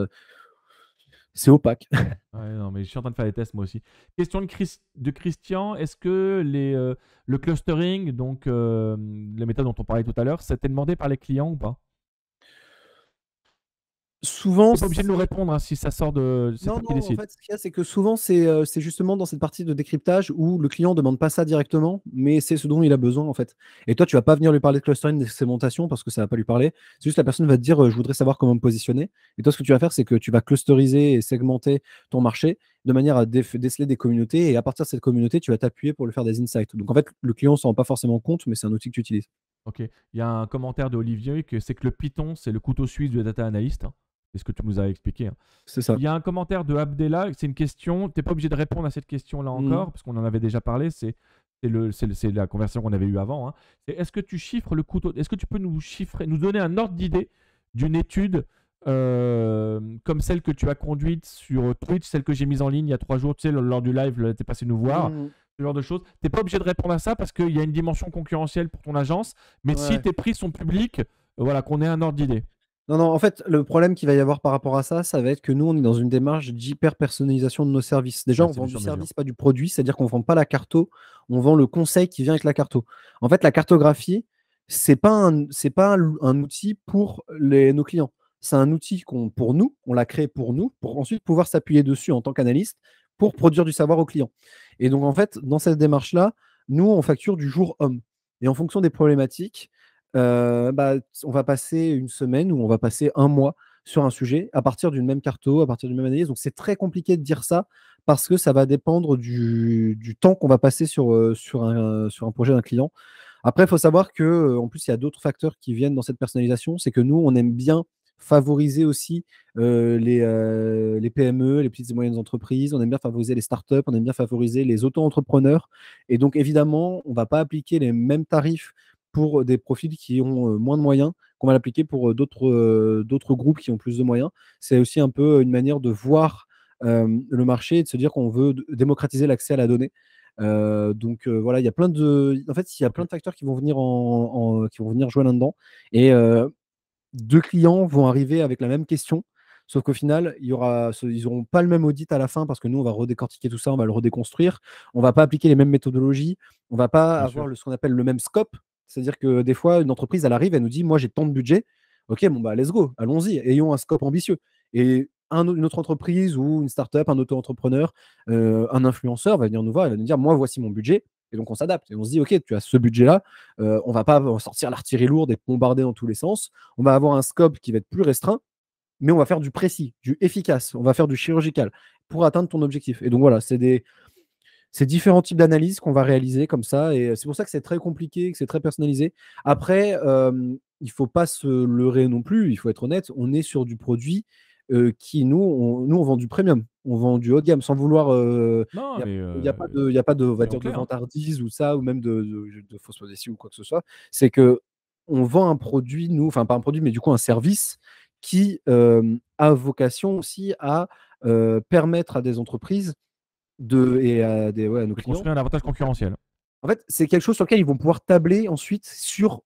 c'est opaque. non, mais je suis en train de faire des tests moi aussi. Question de, Christian est-ce que les, le clustering, donc les méthodes dont on parlait tout à l'heure, c'était demandé par les clients ou pas souvent. obligé de nous répondre hein, si ça sort de. non, en fait, ce qu'il y c'est que souvent, euh, c'est justement dans cette partie de décryptage où le client ne demande pas ça directement, mais c'est ce dont il a besoin, en fait. Et toi, tu vas pas venir lui parler de clustering, de segmentation, parce que ça va pas lui parler. C'est juste la personne va te dire, euh, je voudrais savoir comment me positionner. Et toi, ce que tu vas faire, c'est que tu vas clusteriser et segmenter ton marché de manière à déceler des communautés. Et à partir de cette communauté, tu vas t'appuyer pour lui faire des insights. Donc, en fait, le client s'en rend pas forcément compte, mais c'est un outil que tu utilises. Ok. Il y a un commentaire de Olivier que c'est que le Python, c'est le couteau suisse du data analyst. Hein. C'est ce que tu nous as expliqué. Hein. C'est ça. Il y a un commentaire de Abdella, c'est une question, tu n'es pas obligé de répondre à cette question là mm. encore, parce qu'on en avait déjà parlé, c'est la conversation qu'on avait eue avant. Hein. est-ce que tu chiffres le couteau Est-ce que tu peux nous chiffrer, nous donner un ordre d'idée d'une étude euh, comme celle que tu as conduite sur Twitch, celle que j'ai mise en ligne il y a trois jours, tu sais, lors du live, tu es passé nous voir, mm. ce genre de choses. n'es pas obligé de répondre à ça parce qu'il y a une dimension concurrentielle pour ton agence, mais si tes prix sont publics, voilà, qu'on ait un ordre d'idée. Non, non, en fait, le problème qu'il va y avoir par rapport à ça, ça va être que nous, on est dans une démarche d'hyper-personnalisation de nos services. Déjà, on vend du service, pas du produit, c'est-à-dire qu'on ne vend pas la carto, on vend le conseil qui vient avec la carto. En fait, la cartographie, ce n'est pas, un, pas outil pour les, nos clients. C'est un outil pour nous, on l'a créé pour nous, pour ensuite pouvoir s'appuyer dessus en tant qu'analyste pour produire du savoir aux clients. Et donc, en fait, dans cette démarche-là, nous, on facture du jour homme. Et en fonction des problématiques, bah, on va passer une semaine ou on va passer un mois sur un sujet à partir d'une même carto, à partir d'une même analyse. Donc c'est très compliqué de dire ça parce que ça va dépendre du, temps qu'on va passer sur, un, projet d'un client. Après, il faut savoir que en plus, il y a d'autres facteurs qui viennent dans cette personnalisation. C'est que nous, on aime bien favoriser aussi les, les, PME, les petites et moyennes entreprises, on aime bien favoriser les startups, on aime bien favoriser les auto-entrepreneurs. Et donc, évidemment, on ne va pas appliquer les mêmes tarifs pour euh, des profils qui ont euh, moins de moyens qu'on va l'appliquer pour euh, d'autres d'autres groupes qui ont plus de moyens. C'est aussi un peu une manière de voir le marché et de se dire qu'on veut démocratiser l'accès à la donnée. donc voilà, il y a plein de, en fait, il y a plein de facteurs qui vont venir en, qui vont venir jouer là-dedans. Et deux clients vont arriver avec la même question, sauf qu'au final, il y aura, ils n'auront pas le même audit à la fin parce que nous, on va redécortiquer tout ça, on va le redéconstruire, on ne va pas appliquer les mêmes méthodologies, on ne va pas avoir ce qu'on appelle le même scope c'est-à-dire que des fois, une entreprise, elle arrive, elle nous dit Moi, j'ai tant de budget. OK, bon, bah, let's go, allons-y, ayons un scope ambitieux. Et une autre entreprise ou une start-up, un auto-entrepreneur, euh, un influenceur va venir nous voir et va nous dire Moi, voici mon budget. Et donc, on s'adapte et on se dit OK, tu as ce budget-là. on euh, on va pas sortir l'artillerie lourde et bombarder dans tous les sens. On va avoir un scope qui va être plus restreint, mais on va faire du précis, du efficace. On va faire du chirurgical pour atteindre ton objectif. Et donc, voilà, c'est des c'est différents types d'analyses qu'on va réaliser comme ça. Et euh, c'est pour ça que c'est très compliqué, que c'est très personnalisé. Après, il ne faut pas se leurrer non plus, il faut être honnête. On est sur du produit qui, nous on, nous, on vend du premium, on vend du haut de gamme, sans vouloir. Euh, il n'y a, pas de, y a pas de, vantardise ou ça, ou même de, de, fausse modestie ou quoi que ce soit. C'est que on vend un produit, nous, enfin pas un produit, mais du coup un service qui a vocation aussi à permettre à des entreprises de, et des, un avantage concurrentiel. En fait, c'est quelque chose sur lequel ils vont pouvoir tabler ensuite sur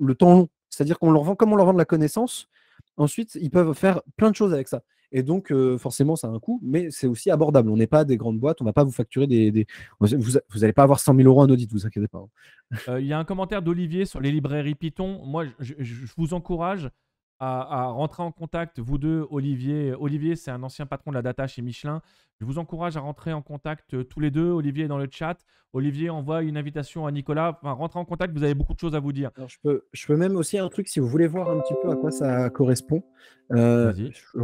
le temps long. C'est-à-dire qu'on leur vend comme on leur vend de la connaissance. Ensuite, ils peuvent faire plein de choses avec ça. Et donc, euh, forcément, ça a un coût, mais c'est aussi abordable. On n'est pas des grandes boîtes, on ne va pas vous facturer des. Vous n'allez pas avoir 100 000 euros en audit, vous inquiétez pas. Hein. Euh, il y a un commentaire d'Olivier sur les librairies Python. Moi, je, je vous encourage à, rentrer en contact, vous deux, Olivier. Olivier, c'est un ancien patron de la data chez Michelin. Je vous encourage à rentrer en contact euh, tous les deux. Olivier est dans le chat. Olivier envoie une invitation à Nicolas. Enfin, rentrez en contact, vous avez beaucoup de choses à vous dire. Alors, je, peux, je peux même aussi un truc, si vous voulez voir un petit peu à quoi ça correspond. Euh,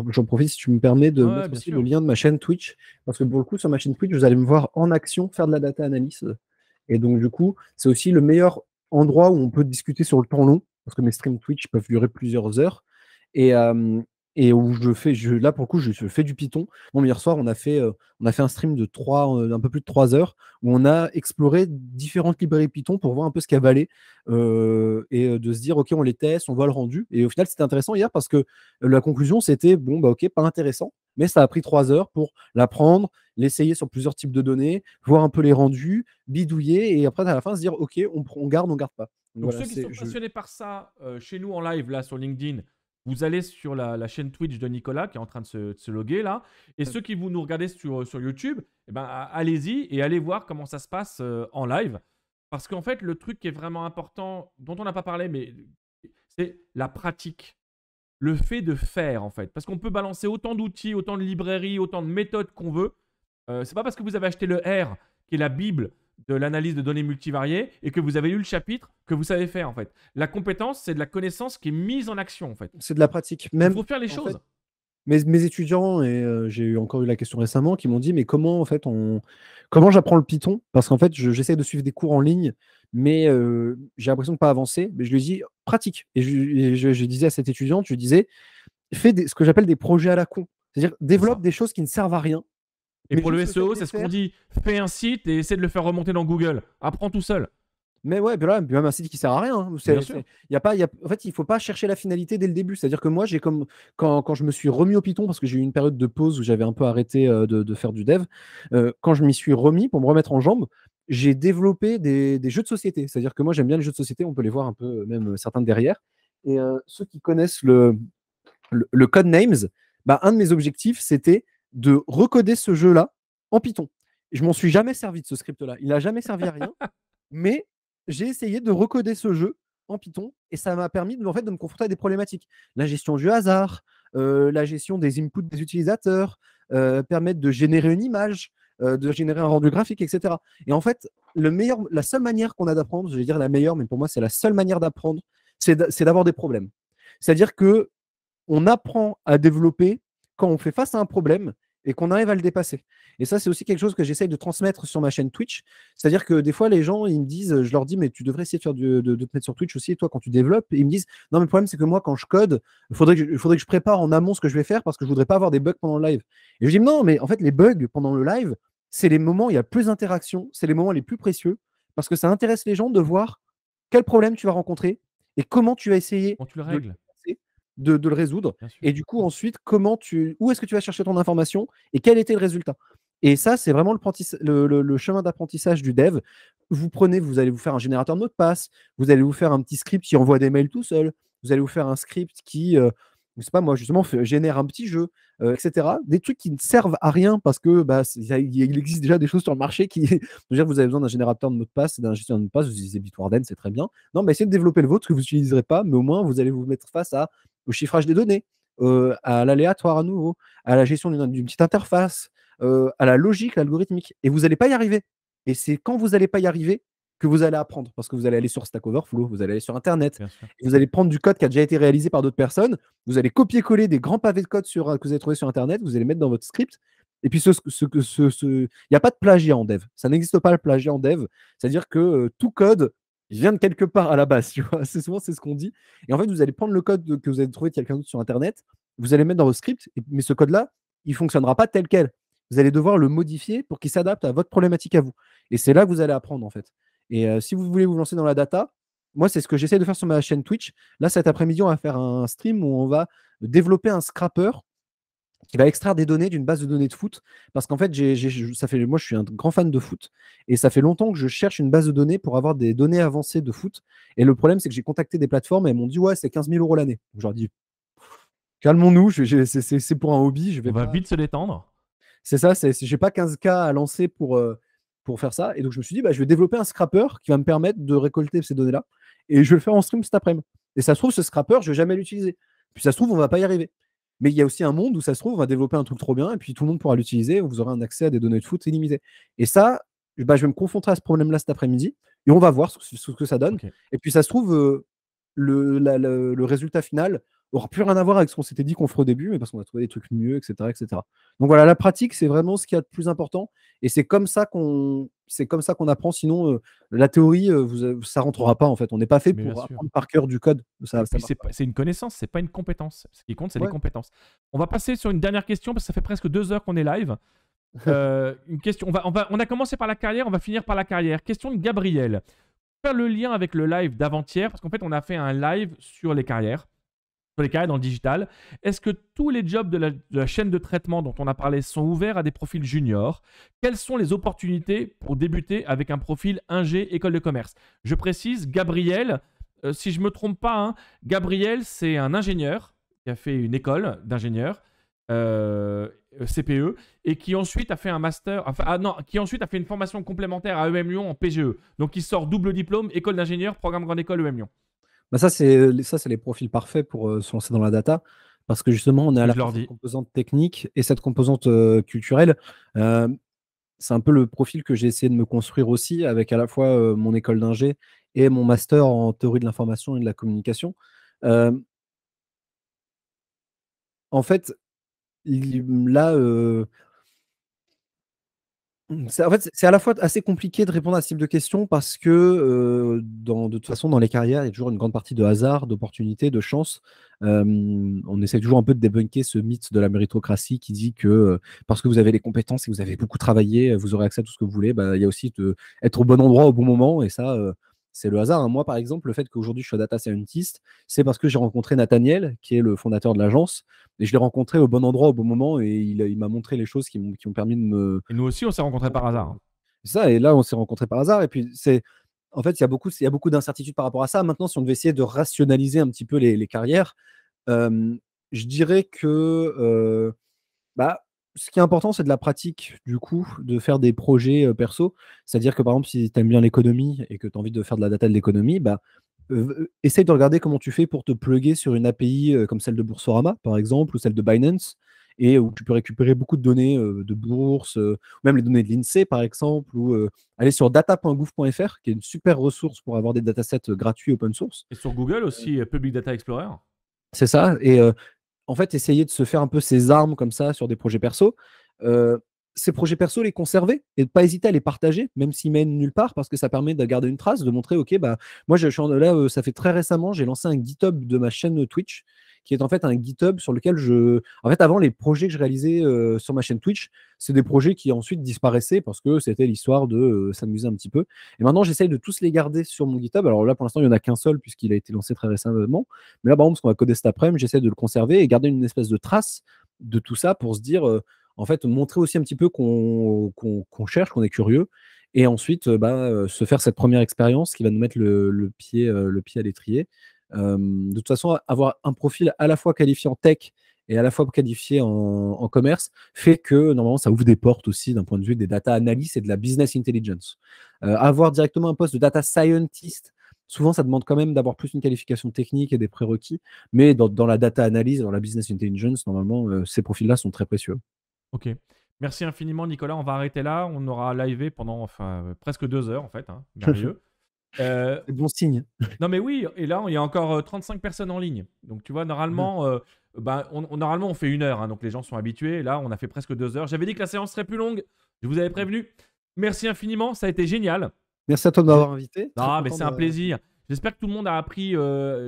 j'en profite, si tu me permets, de mettre aussi le lien de ma chaîne Twitch. Parce que pour le coup, sur ma chaîne Twitch, vous allez me voir en action faire de la data analyse. Et donc, du coup, c'est aussi le meilleur endroit où on peut discuter sur le temps long parce que mes streams Twitch peuvent durer plusieurs heures. Et, où je fais, là pour le coup, je, fais du Python. hier soir, on a fait, on a fait un stream de un peu plus de 3 heures où on a exploré différentes librairies Python pour voir un peu ce qu'elle valait euh, et de se dire, ok, on les teste, on voit le rendu. Et au final, c'était intéressant hier parce que la conclusion, c'était, bon, bah ok, pas intéressant, mais ça a pris 3 heures pour l'apprendre, l'essayer sur plusieurs types de données, voir un peu les rendus, bidouiller et après, à la fin, se dire, ok, on, on garde, on garde pas. Donc ceux qui sont passionnés par ça, euh, chez nous en live, là sur LinkedIn, vous allez sur la, chaîne Twitch de Nicolas qui est en train de se, de loguer là. Et ceux qui vous nous regardez sur, sur YouTube, eh ben, allez-y et allez voir comment ça se passe euh, en live. Parce qu'en fait, le truc qui est vraiment important, dont on n'a pas parlé, mais c'est la pratique. Le fait de faire, en fait. Parce qu'on peut balancer autant d'outils, autant de librairies, autant de méthodes qu'on veut. Euh, c'est pas parce que vous avez acheté le R, qui est la Bible, de l'analyse de données multivariées et que vous avez lu le chapitre que vous savez faire en fait. La compétence, c'est de la connaissance qui est mise en action en fait. C'est de la pratique. Même pour faire les choses. mes, étudiants et euh, j'ai eu encore eu la question récemment qui m'ont dit mais comment en fait on comment j'apprends le Python parce qu'en fait j'essaie de suivre des cours en ligne mais euh, j'ai l'impression de pas avancer mais je lui dis pratique et je, disais à cette étudiante je disais fais ce que j'appelle des projets à la con c'est-à-dire développe des choses qui ne servent à rien et pour le SEO, e c'est ce qu'on dit. Fais un site et essaie de le faire remonter dans Google. Apprends tout seul. Mais ouais, ben même un site qui sert à rien. Il hein. Y a pas, en fait, il faut pas chercher la finalité dès le début. C'est-à-dire que moi, j'ai comme quand, quand, je me suis remis au Python, parce que j'ai eu une période de pause où j'avais un peu arrêté euh, de, faire du dev, euh, quand je m'y suis remis pour me remettre en jambes, j'ai développé des, des, jeux de société. C'est-à-dire que moi, j'aime bien les jeux de société. On peut les voir un peu, euh, même certains derrière. Et ceux qui connaissent le, le, Code Names, bah, un de mes objectifs, c'était de recoder ce jeu-là en Python. Je m'en suis jamais servi de ce script-là. Il n'a jamais servi à rien. mais j'ai essayé de recoder ce jeu en Python et ça m'a permis de, en fait, de me confronter à des problématiques. La gestion du hasard, euh, la gestion des inputs des utilisateurs, euh, permettre de générer une image, euh, de générer un rendu graphique, etc. Et en fait, le meilleur, la seule manière qu'on a d'apprendre, je vais dire la meilleure, mais pour moi, c'est la seule manière d'apprendre, c'est d'avoir des problèmes. C'est-à-dire que on apprend à développer quand on fait face à un problème et qu'on arrive à le dépasser. Et ça, c'est aussi quelque chose que j'essaye de transmettre sur ma chaîne Twitch. C'est-à-dire que des fois, les gens, ils me disent, je leur dis, mais tu devrais essayer de, faire de, te mettre sur Twitch aussi, toi, quand tu développes. ils me disent, non, mais le problème, c'est que moi, quand je code, il faudrait, que je prépare en amont ce que je vais faire parce que je voudrais pas avoir des bugs pendant le live. Et je dis, non, mais en fait, les bugs pendant le live, c'est les moments où il y a plus d'interaction, c'est les moments les plus précieux parce que ça intéresse les gens de voir quel problème tu vas rencontrer et comment tu vas essayer. Quand tu le règles de, le résoudre. Et du coup, ensuite, comment tu, où est-ce que tu vas chercher ton information et quel était le résultat et ça, c'est vraiment le, chemin d'apprentissage du dev. Vous prenez, vous allez vous faire un générateur de mot de passe, vous allez vous faire un petit script qui envoie des mails tout seul, vous allez vous faire un script qui, euh, je sais pas moi, justement, génère un petit jeu, euh, etc. Des trucs qui ne servent à rien parce que bah, il existe déjà des choses sur le marché qui. vous avez besoin d'un générateur de mot de passe, d'un gestionnaire de passe, vous utilisez Bitwarden, c'est très bien. Non, mais essayez de développer le vôtre que vous n'utiliserez pas, mais au moins vous allez vous mettre face à au chiffrage des données, euh, à l'aléatoire à nouveau, à la gestion d'une petite interface, euh, à la logique, algorithmique. Et vous n'allez pas y arriver. Et c'est quand vous n'allez pas y arriver que vous allez apprendre, parce que vous allez aller sur Stack Overflow, vous allez aller sur Internet, vous allez prendre du code qui a déjà été réalisé par d'autres personnes, vous allez copier-coller des grands pavés de code sur, euh, que vous avez trouvé sur Internet, vous allez les mettre dans votre script, et puis, il ce, ce, n'y a pas de plagiat en dev. Ça n'existe pas le plagiat en dev. C'est-à-dire que tout code je viens de quelque part à la base, C'est souvent, c'est ce qu'on dit. Et en fait, vous allez prendre le code que vous avez trouvé quelqu'un d'autre sur Internet, vous allez le mettre dans vos scripts, mais ce code-là, il ne fonctionnera pas tel quel. Vous allez devoir le modifier pour qu'il s'adapte à votre problématique à vous. Et c'est là que vous allez apprendre, en fait. Et euh, si vous voulez vous lancer dans la data, moi, c'est ce que j'essaie de faire sur ma chaîne Twitch. Là, cet après-midi, on va faire un stream où on va développer un scrapper qui va extraire des données d'une base de données de foot. Parce qu'en fait, j'ai ça fait, moi, je suis un grand fan de foot. Et ça fait longtemps que je cherche une base de données pour avoir des données avancées de foot. Et le problème, c'est que j'ai contacté des plateformes et elles m'ont dit, ouais, c'est 15 000 euros l'année. Je leur dit calmons-nous, c'est pour un hobby. Je vais On va vite se détendre. C'est ça, j'ai pas 15K à lancer pour, euh, pour faire ça. Et donc, je me suis dit, bah, je vais développer un scrapper qui va me permettre de récolter ces données-là. Et je vais le faire en stream cet après-midi. Et ça se trouve, ce scrapper, je vais jamais l'utiliser. Puis ça se trouve, on va pas y arriver. Mais il y a aussi un monde où ça se trouve, on va développer un truc trop bien et puis tout le monde pourra l'utiliser. Vous aurez un accès à des données de foot illimitées. Et ça, je bah, vais me confronter à ce problème-là cet après-midi et on va voir ce, que ça donne. Et puis ça se trouve, euh, le, résultat final aura plus rien à voir avec ce qu'on s'était dit qu'on ferait au début, mais parce qu'on a trouvé des trucs mieux, etc. etc. Donc voilà, la pratique, c'est vraiment ce qu'il y a de plus important. Et c'est comme ça qu'on c'est comme ça qu'on apprend. Sinon, euh, la théorie, euh, vous, euh, ça rentrera pas en fait. On n'est pas fait pour apprendre par cœur du code. c'est une connaissance, c'est pas une compétence. Ce qui compte, c'est les compétences. On va passer sur une dernière question parce que ça fait presque deux heures qu'on est live. une question. On, va, on, va, on a commencé par la carrière, on va finir par la carrière. Question de Gabriel. Faire le lien avec le live d'avant-hier, parce qu'en fait, on a fait un live sur les carrières sur les carrières dans le digital. Est-ce que tous les jobs de la, chaîne de traitement dont on a parlé sont ouverts à des profils juniors Quelles sont les opportunités pour débuter avec un profil 1G école de commerce Je précise, Gabriel, euh, si je ne me trompe pas, hein, Gabriel, c'est un ingénieur qui a fait une école d'ingénieur. Euh, euh, CPE et qui ensuite a fait un master, enfin, ah non, qui ensuite a fait une formation complémentaire à EM Lyon en PGE. Donc il sort double diplôme, école d'ingénieur, programme grande école EM Lyon. Bah, ça, c'est euh, ça, c'est les profils parfaits pour euh, se lancer dans la data. Parce que justement, on a à la composante technique et cette composante euh, culturelle. c'est un peu le profil que j'ai essayé de me construire aussi avec à la fois mon école d'ingé et mon master en théorie de l'information et de la communication. en fait, là, Mmh, c'est à la fois assez compliqué de répondre à ce type de questions parce que, dans, de toute façon, dans les carrières, il y a toujours une grande partie de hasard, d'opportunité, de chance. on essaie toujours un peu de débunker ce mythe de la méritocratie qui dit que parce que vous avez les compétences et que vous avez beaucoup travaillé, vous aurez accès à tout ce que vous voulez. Bah, il y a aussi de, être au bon endroit au bon moment. Et ça, c'est le hasard. Hein. Moi, par exemple, le fait qu'aujourd'hui je sois data scientist, c'est parce que j'ai rencontré Nathaniel, qui est le fondateur de l'agence, et je l'ai rencontré au bon endroit, au bon moment, et il, m'a montré les choses qui m'ont, permis de me. nous aussi, on s'est rencontrés par hasard. Hein. C'est Ça, et là, on s'est rencontrés par hasard. Et puis, c'est. En fait, il y a beaucoup, y beaucoup d'incertitudes par rapport à ça. Maintenant, si on devait essayer de rationaliser un petit peu les, carrières, euh, je dirais que. Euh, bah, ce qui est important, c'est de la pratique, du coup, de faire des projets euh, perso. C'est-à-dire que, par exemple, si tu aimes bien l'économie et que tu as envie de faire de la data de l'économie, bah, euh, euh, essaye de regarder comment tu fais pour te plugger sur une API comme celle de Boursorama, par exemple, ou celle de Binance, et où tu peux récupérer beaucoup de données de bourse, même les données de l'INSEE, par exemple, ou aller sur data.gouv.fr, qui est une super ressource pour avoir des datasets gratuits open source. Et sur Google aussi, Public Data Explorer. C'est ça. Et en fait, essayer de se faire un peu ses armes comme ça sur des projets perso. Euh, ces projets perso, les conserver et ne pas hésiter à les partager, même s'ils mènent nulle part, parce que ça permet de garder une trace, de montrer, OK, bah, moi, je suis là, euh, ça fait très récemment, j'ai lancé un GitHub de ma chaîne euh, Twitch qui est en fait un GitHub sur lequel je. En fait, avant, les projets que je réalisais euh, sur ma chaîne Twitch, c'est des projets qui ensuite disparaissaient parce que c'était l'histoire de euh, s'amuser un petit peu. Et maintenant, j'essaye de tous les garder sur mon GitHub. Alors là, pour l'instant, il n'y en a qu'un seul puisqu'il a été lancé très récemment. Mais là, par exemple, ce qu'on va coder cet après-midi, j'essaie de le conserver et garder une espèce de trace de tout ça pour se dire, euh, en fait, montrer aussi un petit peu qu'on cherche, qu'on est curieux et ensuite bah, se faire cette première expérience qui va nous mettre le, pied, le pied à l'étrier de toute façon, avoir un profil à la fois qualifié en tech et à la fois qualifié en, commerce fait que normalement ça ouvre des portes aussi d'un point de vue des data analysts et de la business intelligence. Euh, avoir directement un poste de data scientist, souvent ça demande quand même d'avoir plus une qualification technique et des prérequis, mais dans, la data analyse, dans la business intelligence, normalement euh, ces profils-là sont très précieux. Ok. Merci infiniment Nicolas, on va arrêter là, on aura live pendant enfin, presque deux heures en fait, hein. Euh, bon signe. Non, mais oui, et là, il y a encore 35 euh, personnes en ligne. Donc, tu vois, normalement, mm. euh, ben, on, normalement on fait une heure, hein, donc les gens sont habitués. Là, on a fait presque deux heures. J'avais dit que la séance serait plus longue. Je vous avais mm. prévenu. Merci infiniment, ça a été génial. Merci à toi de m'avoir invité. Ah, mais c'est un plaisir. J'espère que tout le monde a appris.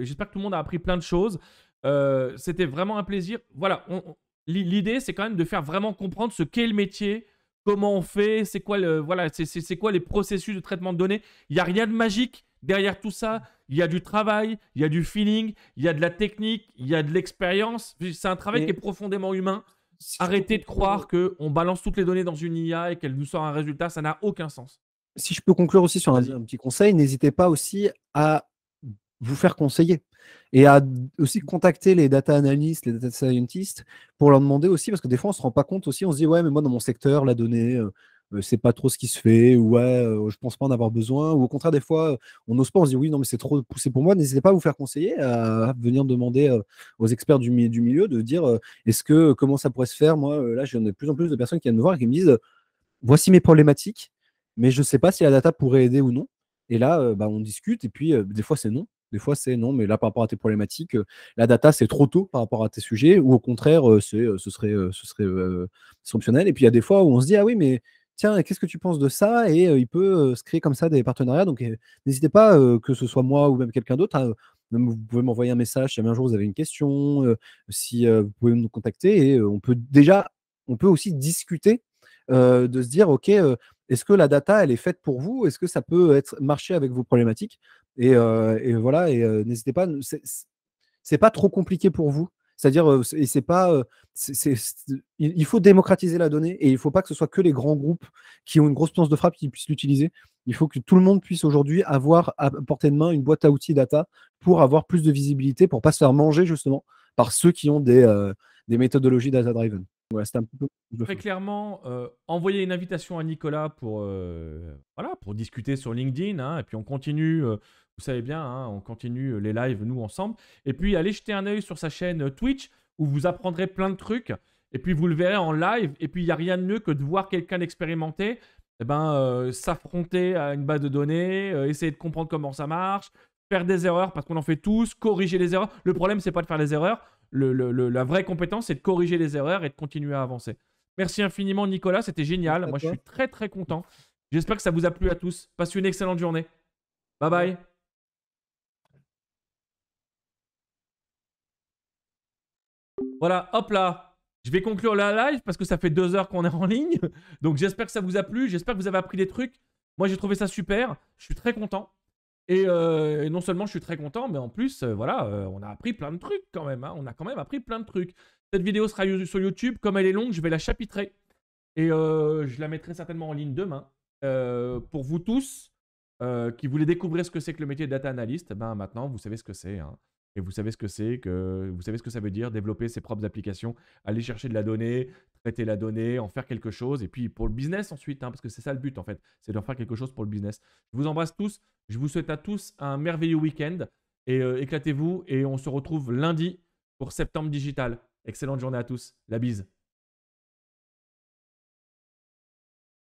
J'espère que tout le monde a appris plein de choses. C'était vraiment un plaisir. Voilà, l'idée, c'est quand même de faire vraiment comprendre ce qu'est le métier comment on fait, c'est quoi, le, voilà, c'est, c'est, quoi les processus de traitement de données. Il n'y a rien de magique derrière tout ça. Il y a du travail, il y a du feeling, il y a de la technique, il y a de l'expérience. C'est un travail qui est profondément humain. Arrêtez de croire qu'on balance toutes les données dans une IA et qu'elle nous sort un résultat, ça n'a aucun sens. Si je peux conclure aussi sur un petit conseil, n'hésitez pas aussi à vous faire conseiller et à aussi contacter les data analysts, les data scientists pour leur demander aussi, parce que des fois on se rend pas compte aussi, on se dit ouais mais moi dans mon secteur la donnée euh, euh, c'est pas trop ce qui se fait, ouais euh, je pense pas en avoir besoin, ou au contraire des fois on n'ose pas, on se dit oui non mais c'est trop poussé pour moi, n'hésitez pas à vous faire conseiller, à venir demander aux experts du, milieu de dire est-ce que comment ça pourrait se faire, moi là j'ai de plus en plus de personnes qui viennent me voir et qui me disent voici mes problématiques, mais je sais pas si la data pourrait aider ou non. Et là, bah, on discute, et puis des fois c'est non, des fois, c'est non, mais là, par rapport à tes problématiques, euh, la data, c'est trop tôt par rapport à tes sujets, ou au contraire, euh, c'est, euh, ce serait, ce serait Et puis, il y a des fois où on se dit, ah oui, mais tiens, qu'est-ce que tu penses de ça Et il peut se créer comme ça des partenariats. Donc, n'hésitez pas, que ce soit moi ou même quelqu'un d'autre, hein, vous pouvez m'envoyer un message si un jour vous avez une question, si vous pouvez nous contacter. Et on peut déjà, on peut aussi discuter de se dire, OK, est-ce que la data, elle est faite pour vous Est-ce que ça peut être marcher avec vos problématiques euh, et, voilà, et euh, n'hésitez pas, c'est pas trop compliqué pour vous. C'est-à-dire, euh, et c'est pas, il faut démocratiser la donnée et il faut pas que ce soit que les grands groupes qui ont une grosse puissance de frappe qui puissent l'utiliser. Il faut que tout le monde puisse aujourd'hui avoir à portée de main une boîte à outils data pour avoir plus de visibilité, pour pas se faire manger justement par ceux qui ont des, des méthodologies data driven. Voilà, un peu... Très clairement, envoyer une invitation à Nicolas pour, voilà, pour discuter sur LinkedIn. Hein, et puis on continue vous savez bien, hein, on continue euh, les lives, nous, ensemble. Et puis, allez jeter un œil sur sa chaîne euh, Twitch, où vous apprendrez plein de trucs. Et puis, vous le verrez en live. Et puis, il n'y a rien de mieux que de voir quelqu'un expérimenter, eh ben, euh, s'affronter à une base de données, essayer de comprendre comment ça marche, faire des erreurs, parce qu'on en fait tous, corriger les erreurs. Le problème, c'est pas de faire les erreurs. la vraie compétence, c'est de corriger les erreurs et de continuer à avancer. Merci infiniment, Nicolas. C'était génial. Moi, je suis très, très content. J'espère que ça vous a plu à tous. Passez une excellente journée. Bye bye. Voilà, hop là. Je vais conclure la live parce que ça fait deux heures qu'on est en ligne. Donc j'espère que ça vous a plu. J'espère que vous avez appris des trucs. Moi j'ai trouvé ça super. Je suis très content. Et, euh, non seulement je suis très content, mais en plus, euh, voilà, euh, on a appris plein de trucs quand même. Hein. On a quand même appris plein de trucs. Cette vidéo sera sur YouTube. Comme elle est longue, je vais la chapitrer. Et je la mettrai certainement en ligne demain. pour vous tous qui voulez découvrir ce que c'est que le métier de data analyst, ben maintenant, vous savez ce que c'est. Hein et vous savez ce que c'est, que vous savez ce que ça veut dire, développer ses propres applications, aller chercher de la donnée, traiter la donnée, en faire quelque chose, et puis pour le business ensuite, hein, parce que c'est ça le but en fait, c'est de faire quelque chose pour le business. Je vous embrasse tous, je vous souhaite à tous un merveilleux week-end, et euh, éclatez-vous, et on se retrouve lundi pour Septembre Digital. Excellente journée à tous, la bise.